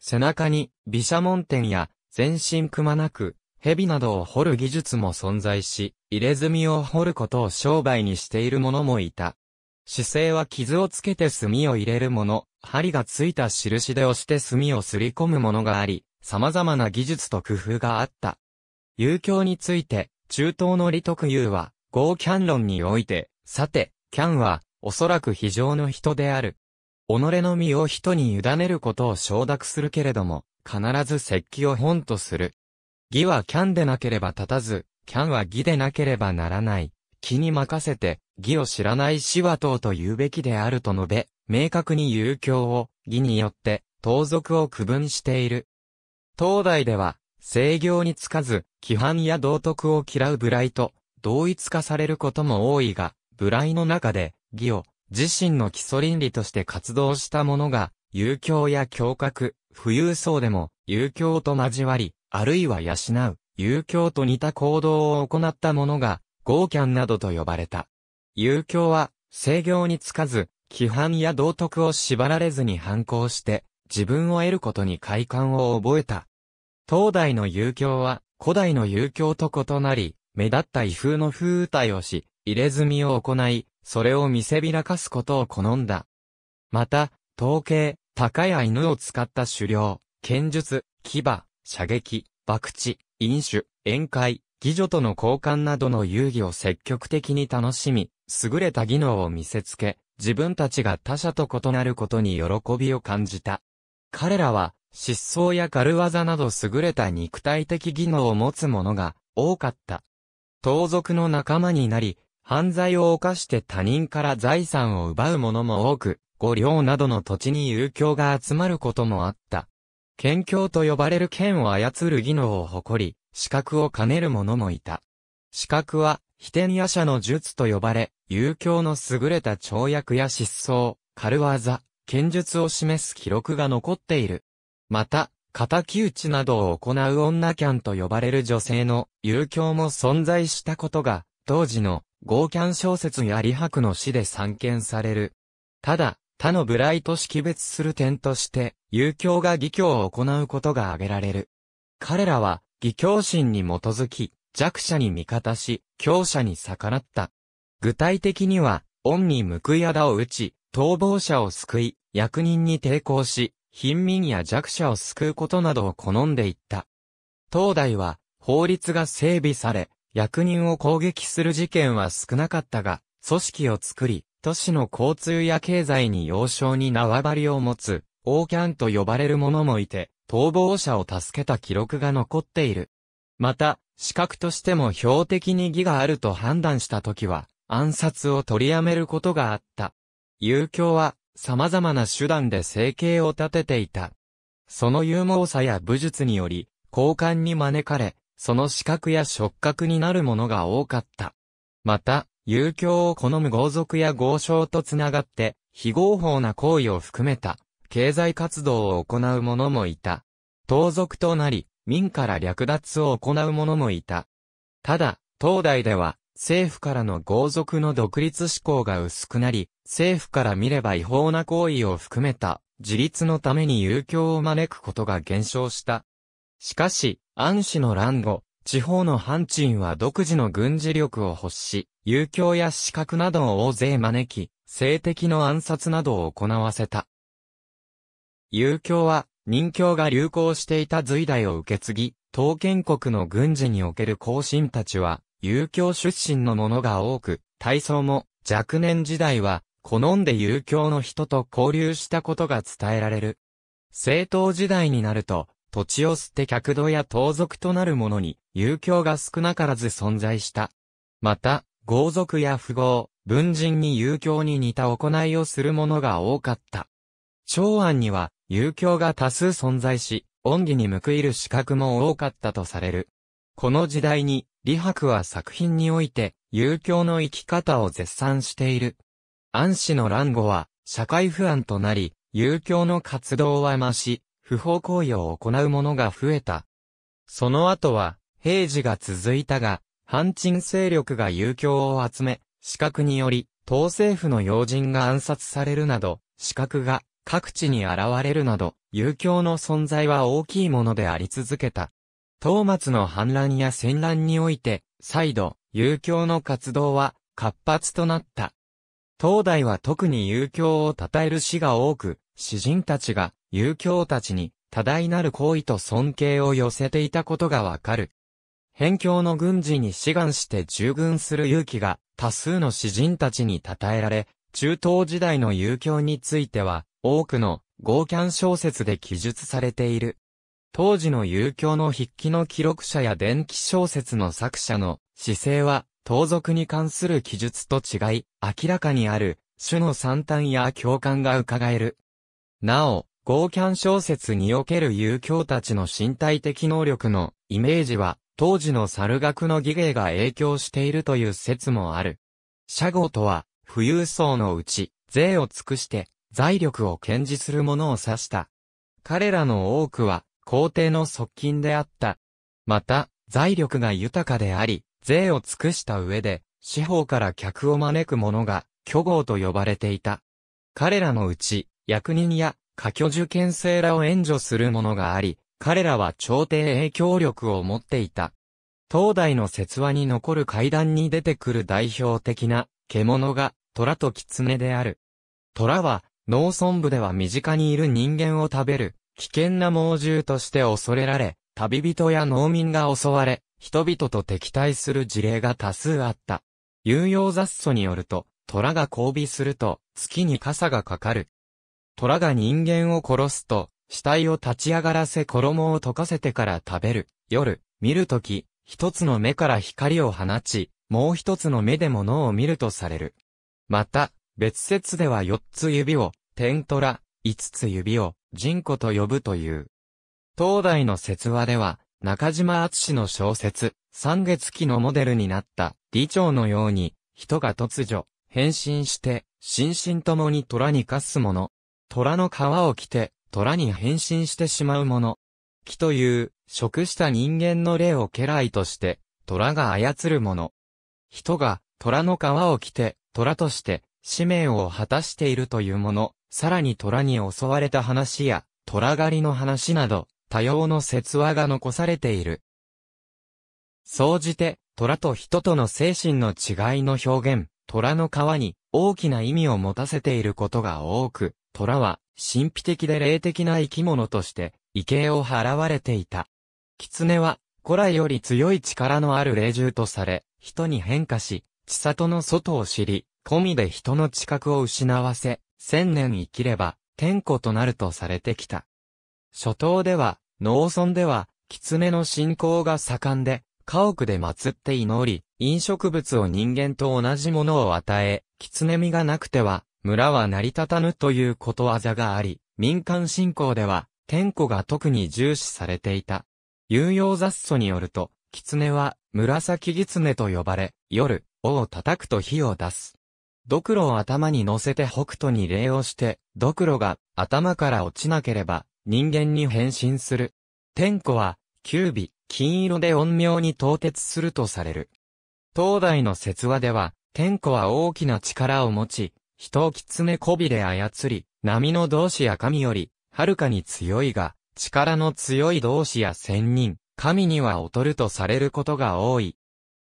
背中に、毘沙門天や、全身くまなく、蛇などを彫る技術も存在し、入れ墨を彫ることを商売にしている者もいた。姿勢は傷をつけて墨を入れるもの、針がついた印で押して墨をすり込むものがあり、様々な技術と工夫があった。遊興について、中東の李徳優は、ゴーキャン論において、さて、キャンは、おそらく非常の人である。己の身を人に委ねることを承諾するけれども、必ず石器を本とする。義はキャンでなければ立たず、キャンは義でなければならない。木に任せて、義を知らない死は党と言うべきであると述べ、明確に遊教を、義によって、盗賊を区分している。東大では、制御につかず、規範や道徳を嫌う部来と、同一化されることも多いが、部来の中で、義を、自身の基礎倫理として活動したものが、遊教や教格、富裕層でも、有教と交わり、あるいは養う、勇教と似た行動を行ったものが、ゴーキャンなどと呼ばれた。遊興は、制御につかず、規範や道徳を縛られずに反抗して、自分を得ることに快感を覚えた。当代の遊興は、古代の遊興と異なり、目立った異風の風体をし、入れ墨を行い、それを見せびらかすことを好んだ。また、統計、鷹や犬を使った狩猟、剣術、牙、射撃、博打、飲酒、宴会、義女との交換などの遊戯を積極的に楽しみ、優れた技能を見せつけ、自分たちが他者と異なることに喜びを感じた。彼らは、失踪や軽技など優れた肉体的技能を持つ者が多かった。盗賊の仲間になり、犯罪を犯して他人から財産を奪う者も多く、五領などの土地に遊興が集まることもあった。県境と呼ばれる県を操る技能を誇り、資格を兼ねる者もいた。資格は、非天夜叉の術と呼ばれ、遊興の優れた跳躍や失踪、軽技、剣術を示す記録が残っている。また、敵討ちなどを行う女キャンと呼ばれる女性の遊興も存在したことが、当時の豪キャン小説や李白の詩で散見される。ただ、他のブライと識別する点として、遊興が義教を行うことが挙げられる。彼らは、義教心に基づき、弱者に味方し、強者に逆らった。具体的には、恩に報い仇を打ち、逃亡者を救い、役人に抵抗し、貧民や弱者を救うことなどを好んでいった。東大は、法律が整備され、役人を攻撃する事件は少なかったが、組織を作り、都市の交通や経済に要衝に縄張りを持つ、王キャンと呼ばれる者もいて、逃亡者を助けた記録が残っている。また、資格としても標的に義があると判断した時は、暗殺を取りやめることがあった。遊興は、様々な手段で生計を立てていた。その勇猛さや武術により、交換に招かれ、その資格や触覚になるものが多かった。また、遊興を好む豪族や豪商とつながって、非合法な行為を含めた経済活動を行う者もいた。盗賊となり、民から略奪を行う者もいた。ただ、東大では、政府からの豪族の独立志向が薄くなり、政府から見れば違法な行為を含めた、自立のために遊興を招くことが減少した。しかし、安氏の乱後、地方の藩鎮は独自の軍事力を欲し、遊興や資格などを大勢招き、性的の暗殺などを行わせた。遊興は、任侠が流行していた隋代を受け継ぎ、刀剣国の軍事における後進たちは、遊興出身のものが多く、体操も、若年時代は、好んで遊興の人と交流したことが伝えられる。政党時代になると、土地を捨て客土や盗賊となる者に、遊興が少なからず存在した。また、豪族や富豪、文人に遊興に似た行いをする者が多かった。長安には、遊興が多数存在し、恩義に報いる資格も多かったとされる。この時代に、李白は作品において、遊興の生き方を絶賛している。安氏の乱後は、社会不安となり、遊興の活動は増し、不法行為を行う者が増えた。その後は、平時が続いたが、反陳勢力が遊興を集め、資格により、党政府の要人が暗殺されるなど、資格が各地に現れるなど、遊興の存在は大きいものであり続けた。東松の反乱や戦乱において、再度、遊興の活動は活発となった。東大は特に遊興を称える詩が多く、詩人たちが遊興たちに多大なる行為と尊敬を寄せていたことがわかる。辺境の軍事に志願して従軍する勇気が多数の詩人たちに称えられ、中東時代の遊興については、多くの合キャン小説で記述されている。当時の遊興の筆記の記録者や電気小説の作者の姿勢は、盗賊に関する記述と違い、明らかにある、種の惨憺や共感が伺える。なお、合キャン小説における遊興たちの身体的能力のイメージは、当時の猿楽の儀芸が影響しているという説もある。社語とは、富裕層のうち、税を尽くして、財力を堅持する者を指した。彼らの多くは、皇帝の側近であった。また、財力が豊かであり、税を尽くした上で、司法から客を招く者が、巨豪と呼ばれていた。彼らのうち、役人や、家居受験生らを援助する者があり、彼らは朝廷影響力を持っていた。東大の説話に残る階段に出てくる代表的な、獣が、虎と狐である。虎は、農村部では身近にいる人間を食べる、危険な猛獣として恐れられ、旅人や農民が襲われ、人々と敵対する事例が多数あった。有用雑草によると、虎が交尾すると、月に傘がかかる。虎が人間を殺すと、死体を立ち上がらせ衣を溶かせてから食べる。夜、見るとき、一つの目から光を放ち、もう一つの目で物を見るとされる。また、別説では四つ指を、天虎、五つ指を、人庫と呼ぶという。東大の説話では、中島敦の小説、三月期のモデルになった、李長のように、人が突如、変身して、心身ともに虎に化すもの。虎の皮を着て、虎に変身してしまうもの。木という、食した人間の霊を家来として、虎が操るもの。人が、虎の皮を着て、虎として、使命を果たしているというもの、さらに虎に襲われた話や、虎狩りの話など、多様の説話が残されている。総じて、虎と人との精神の違いの表現、虎の皮に大きな意味を持たせていることが多く、虎は神秘的で霊的な生き物として、畏敬を払われていた。狐は、古来より強い力のある霊獣とされ、人に変化し、千里の外を知り、込みで人の知覚を失わせ、千年生きれば、天子となるとされてきた。初頭では、農村では、狐の信仰が盛んで、家屋で祀って祈り、飲食物を人間と同じものを与え、狐身がなくては、村は成り立たぬということわざがあり、民間信仰では、天子が特に重視されていた。有用雑草によると、狐は、紫狐と呼ばれ、夜、尾を叩くと火を出す。ドクロを頭に乗せて北斗に礼をして、ドクロが頭から落ちなければ人間に変身する。天子は、九尾、金色で陰妙に凍結するとされる。東大の説話では、天子は大きな力を持ち、人を狐こびで操り、波の同志や神より、はるかに強いが、力の強い同志や仙人、神には劣るとされることが多い。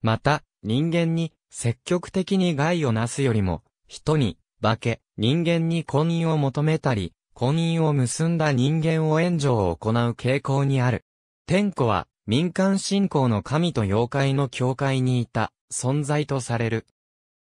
また、人間に、積極的に害をなすよりも、人に、化け、人間に婚姻を求めたり、婚姻を結んだ人間を援助を行う傾向にある。天子は、民間信仰の神と妖怪の境界にいた、存在とされる。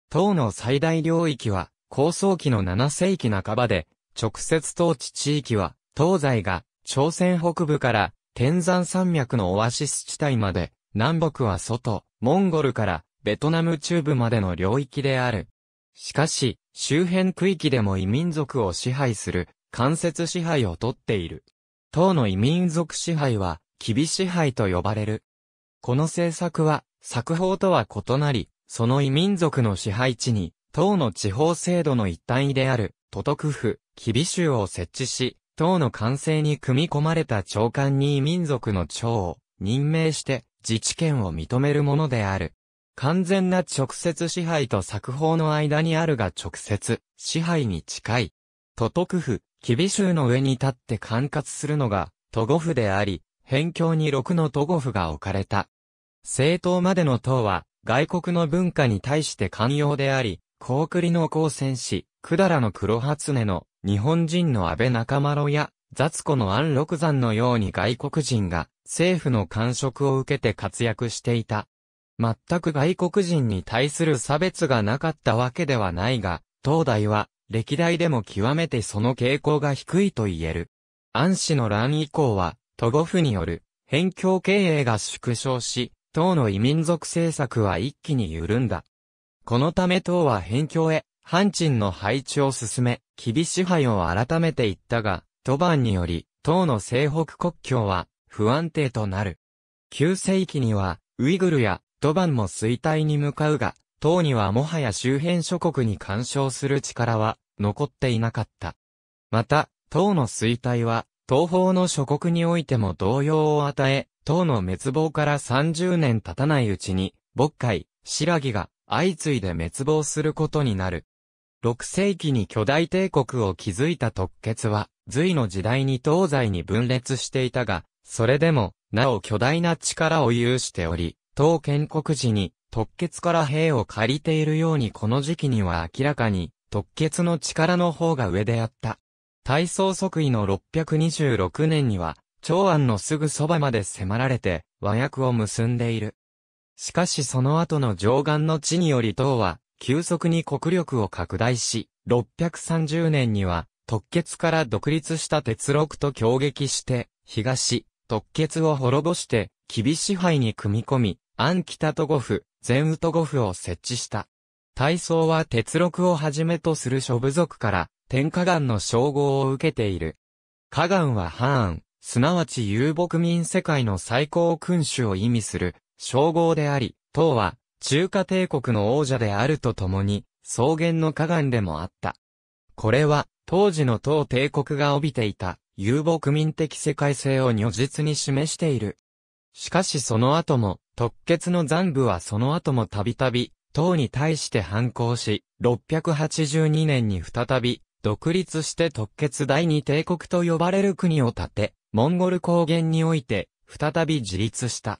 唐の最大領域は、高層期の7世紀半ばで、直接統治地域は、東西が、朝鮮北部から、天山山脈のオアシス地帯まで、南北は外、モンゴルから、ベトナム中部までの領域である。しかし、周辺区域でも異民族を支配する、間接支配をとっている。党の異民族支配は、厳支配と呼ばれる。この政策は、作法とは異なり、その異民族の支配地に、党の地方制度の一端である、都督府、厳州を設置し、党の完成に組み込まれた長官に異民族の長を任命して自治権を認めるものである。完全な直接支配と作法の間にあるが直接、支配に近い。都督府、吉備州の上に立って管轄するのが、都護府であり、辺境に6の都護府が置かれた。政党までの党は、外国の文化に対して寛容であり、高栗の高専士、百済の黒初音の、日本人の安倍中丸や、雑子の安禄山のように外国人が、政府の官職を受けて活躍していた。全く外国人に対する差別がなかったわけではないが、東大は、歴代でも極めてその傾向が低いと言える。安氏の乱以降は、都護府による、辺境経営が縮小し、党の異民族政策は一気に緩んだ。このため党は辺境へ、藩鎮の配置を進め、厳し配を改めていったが、都番により、党の西北国境は、不安定となる。旧世紀には、ウイグルやドバンも衰退に向かうが、唐にはもはや周辺諸国に干渉する力は残っていなかった。また、党の衰退は、東方の諸国においても動揺を与え、党の滅亡から30年経たないうちに、渤海、白木が相次いで滅亡することになる。6世紀に巨大帝国を築いた特決は、隋の時代に東西に分裂していたが、それでも、なお巨大な力を有しており、当建国時に特決から兵を借りているようにこの時期には明らかに特決の力の方が上であった。大宗即位の626年には、長安のすぐそばまで迫られて和訳を結んでいる。しかしその後の上岸の地により唐は急速に国力を拡大し、630年には特決から独立した鉄六と協撃して、東、特決を滅ぼして、厳し支配に組み込み、アンキタトゴフ、ゼンウトゴフを設置した。体操は鉄録をはじめとする諸部族から、天下岩の称号を受けている。下岩はハーン、すなわち遊牧民世界の最高君主を意味する、称号であり、唐は、中華帝国の王者であるとともに、草原の河岸でもあった。これは、当時の唐帝国が帯びていた、遊牧民的世界性を如実に示している。しかしその後も、特決の残部はその後もたびたび、党に対して反抗し、682年に再び、独立して特決第二帝国と呼ばれる国を建て、モンゴル高原において、再び自立した。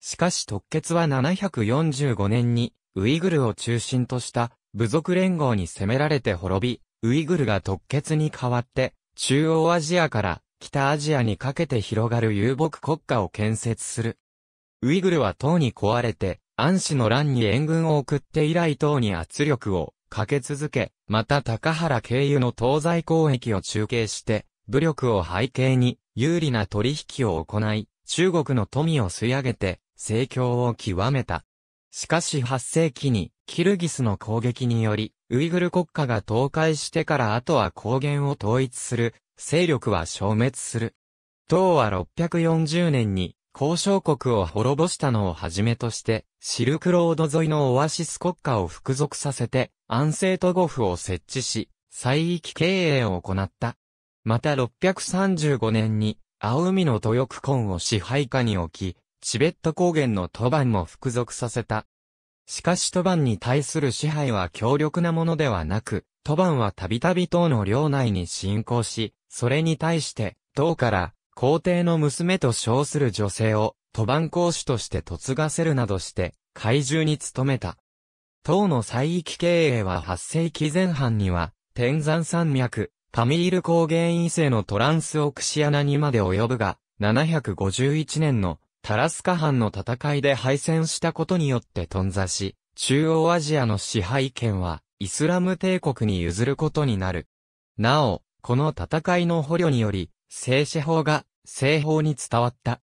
しかし特決は745年に、ウイグルを中心とした部族連合に攻められて滅び、ウイグルが特決に代わって、中央アジアから北アジアにかけて広がる遊牧国家を建設する。ウイグルは党に壊れて、安氏の乱に援軍を送って以来党に圧力をかけ続け、また高原経由の東西交易を中継して、武力を背景に有利な取引を行い、中国の富を吸い上げて、盛況を極めた。しかし8世紀に、キルギスの攻撃により、ウイグル国家が倒壊してからあとは高原を統一する、勢力は消滅する。党は640年に、交渉国を滅ぼしたのをはじめとして、シルクロード沿いのオアシス国家を服属させて、安政都護府を設置し、西域経営を行った。また635年に、青海の豊久根を支配下に置き、チベット高原のトバンも服属させた。しかしトバンに対する支配は強力なものではなく、トバンはたびたび党の領内に侵攻し、それに対して、党から皇帝の娘と称する女性を、都番公主として嫁がせるなどして、怪獣に努めた。唐の西域経営は8世紀前半には、天山山脈、パミール高原院生のトランスオクシアナにまで及ぶが、751年のタラスカ藩の戦いで敗戦したことによって頓挫し、中央アジアの支配権はイスラム帝国に譲ることになる。なお、この戦いの捕虜により、正史法が西方に伝わった。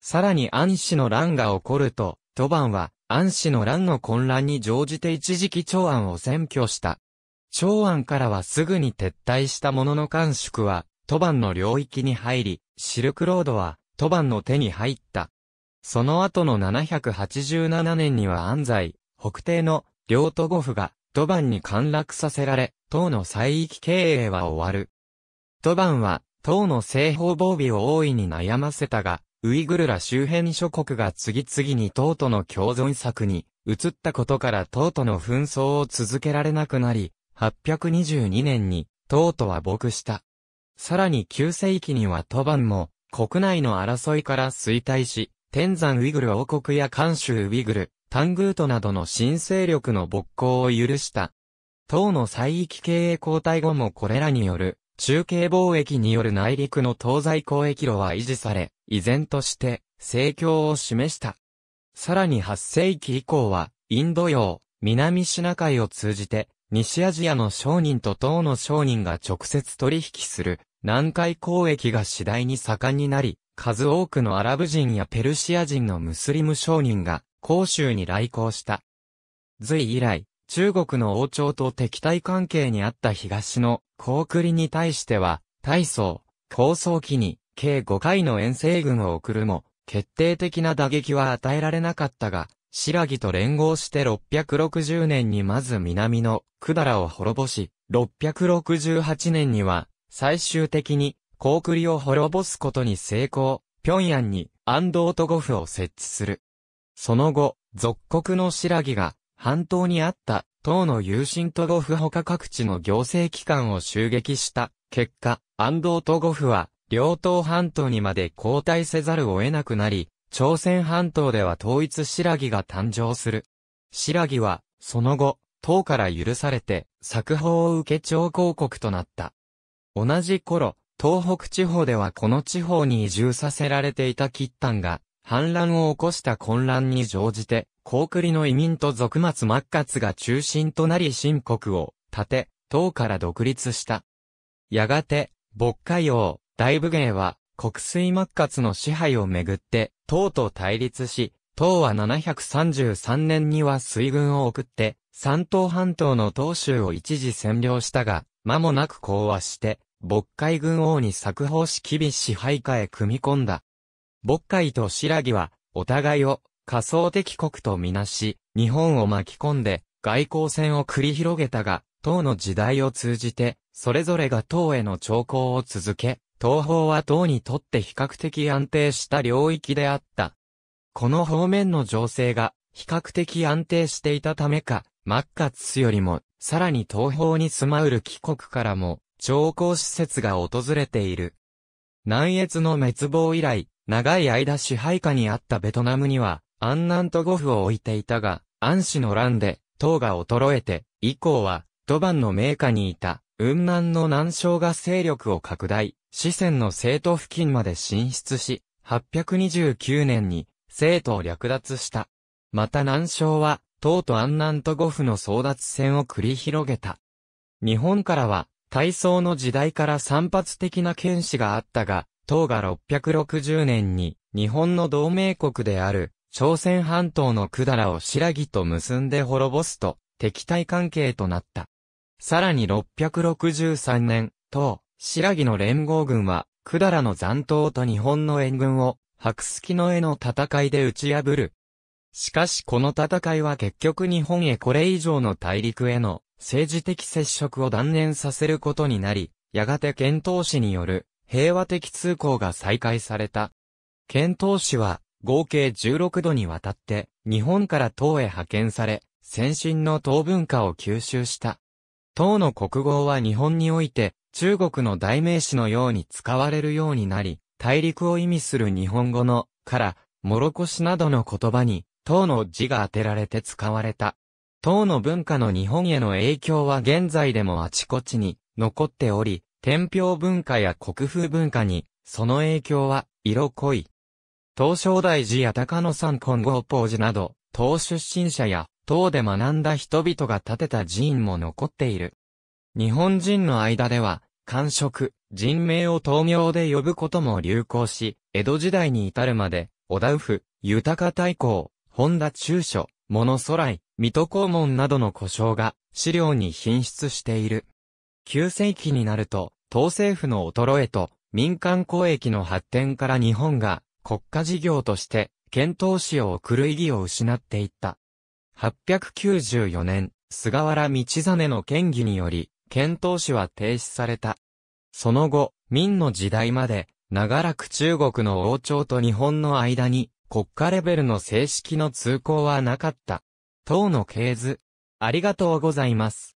さらに安氏の乱が起こると、都番は安氏の乱の混乱に乗じて一時期長安を占拠した。長安からはすぐに撤退したものの官宿は、都番の領域に入り、シルクロードは都番の手に入った。その後の787年には安西、北帝の両都護府が都番に陥落させられ、党の再域経営は終わる。都番は党の西方防備を大いに悩ませたが、ウイグルら周辺諸国が次々に党との共存策に移ったことから党との紛争を続けられなくなり、822年に党とは牧した。さらに9世紀にはトバンも国内の争いから衰退し、天山ウイグル王国や関州ウイグル、タングートなどの新勢力の勃興を許した。党の再域経営交代後もこれらによる中継貿易による内陸の東西交易路は維持され、依然として、盛況を示した。さらに8世紀以降は、インド洋、南シナ海を通じて、西アジアの商人と唐の商人が直接取引する、南海交易が次第に盛んになり、数多くのアラブ人やペルシア人のムスリム商人が、広州に来航した。隋以来、中国の王朝と敵対関係にあった東の高栗に対しては、大宋、高層期に、計5回の遠征軍を送るも、決定的な打撃は与えられなかったが、白木と連合して660年にまず南の百済を滅ぼし、668年には最終的に高栗を滅ぼすことに成功、平壌に安道と五府を設置する。その後、属国の白木が半島にあった、党の有心と呉府他各地の行政機関を襲撃した結果、安藤と呉府は、両党半島にまで交代せざるを得なくなり、朝鮮半島では統一白木が誕生する。白木は、その後、党から許されて、作法を受け朝公国となった。同じ頃、東北地方ではこの地方に移住させられていた吉丹が、反乱を起こした混乱に乗じて、高栗の移民と俗末末活が中心となり新国を立て、党から独立した。やがて、渤海王、大武芸は、国水末活の支配をめぐって、党と対立し、党は733年には水軍を送って、三島半島の唐州を一時占領したが、間もなく講和して、渤海軍王に作法し厳し配下へ組み込んだ。渤海と白木は、お互いを仮想敵国とみなし、日本を巻き込んで外交戦を繰り広げたが、党の時代を通じて、それぞれが党への徴工を続け、東方は党にとって比較的安定した領域であった。この方面の情勢が比較的安定していたためか、マッカツよりも、さらに東方に住まうる帰国からも、徴工施設が訪れている。南越の滅亡以来、長い間支配下にあったベトナムには、安南と五服を置いていたが、安氏の乱で、党が衰えて、以降は、土番の名下にいた、雲南の南昌が勢力を拡大、四川の生都付近まで進出し、829年に、生都を略奪した。また南昌は、唐と安南と五府の争奪戦を繰り広げた。日本からは、大宋の時代から散発的な剣士があったが、唐が660年に日本の同盟国である朝鮮半島の百済を白木と結んで滅ぼすと敵対関係となった。さらに663年、唐、白木の連合軍は、百済の残党と日本の援軍を、白月の絵の戦いで打ち破る。しかしこの戦いは結局日本へこれ以上の大陸への政治的接触を断念させることになり、やがて遣唐使による平和的通行が再開された。遣唐使は合計16度にわたって日本から唐へ派遣され、先進の唐文化を吸収した。唐の国号は日本において中国の代名詞のように使われるようになり、大陸を意味する日本語のから、もろこしなどの言葉に唐の字が当てられて使われた。唐の文化の日本への影響は現在でもあちこちに残っており、天平文化や国風文化に、その影響は、色濃い。東照大寺や高野山金剛法寺など、東出身者や、東で学んだ人々が建てた寺院も残っている。日本人の間では、官職、人名を東名で呼ぶことも流行し、江戸時代に至るまで、小田府、豊太閤、本田中書、物空井、水戸黄門などの故障が資料に品質している。9世紀になると、党政府の衰えと民間公益の発展から日本が国家事業として検討使を送る意義を失っていった。894年、菅原道真の権議により、検討使は停止された。その後、明の時代まで、長らく中国の王朝と日本の間に、国家レベルの正式の通行はなかった。党の経図。ありがとうございます。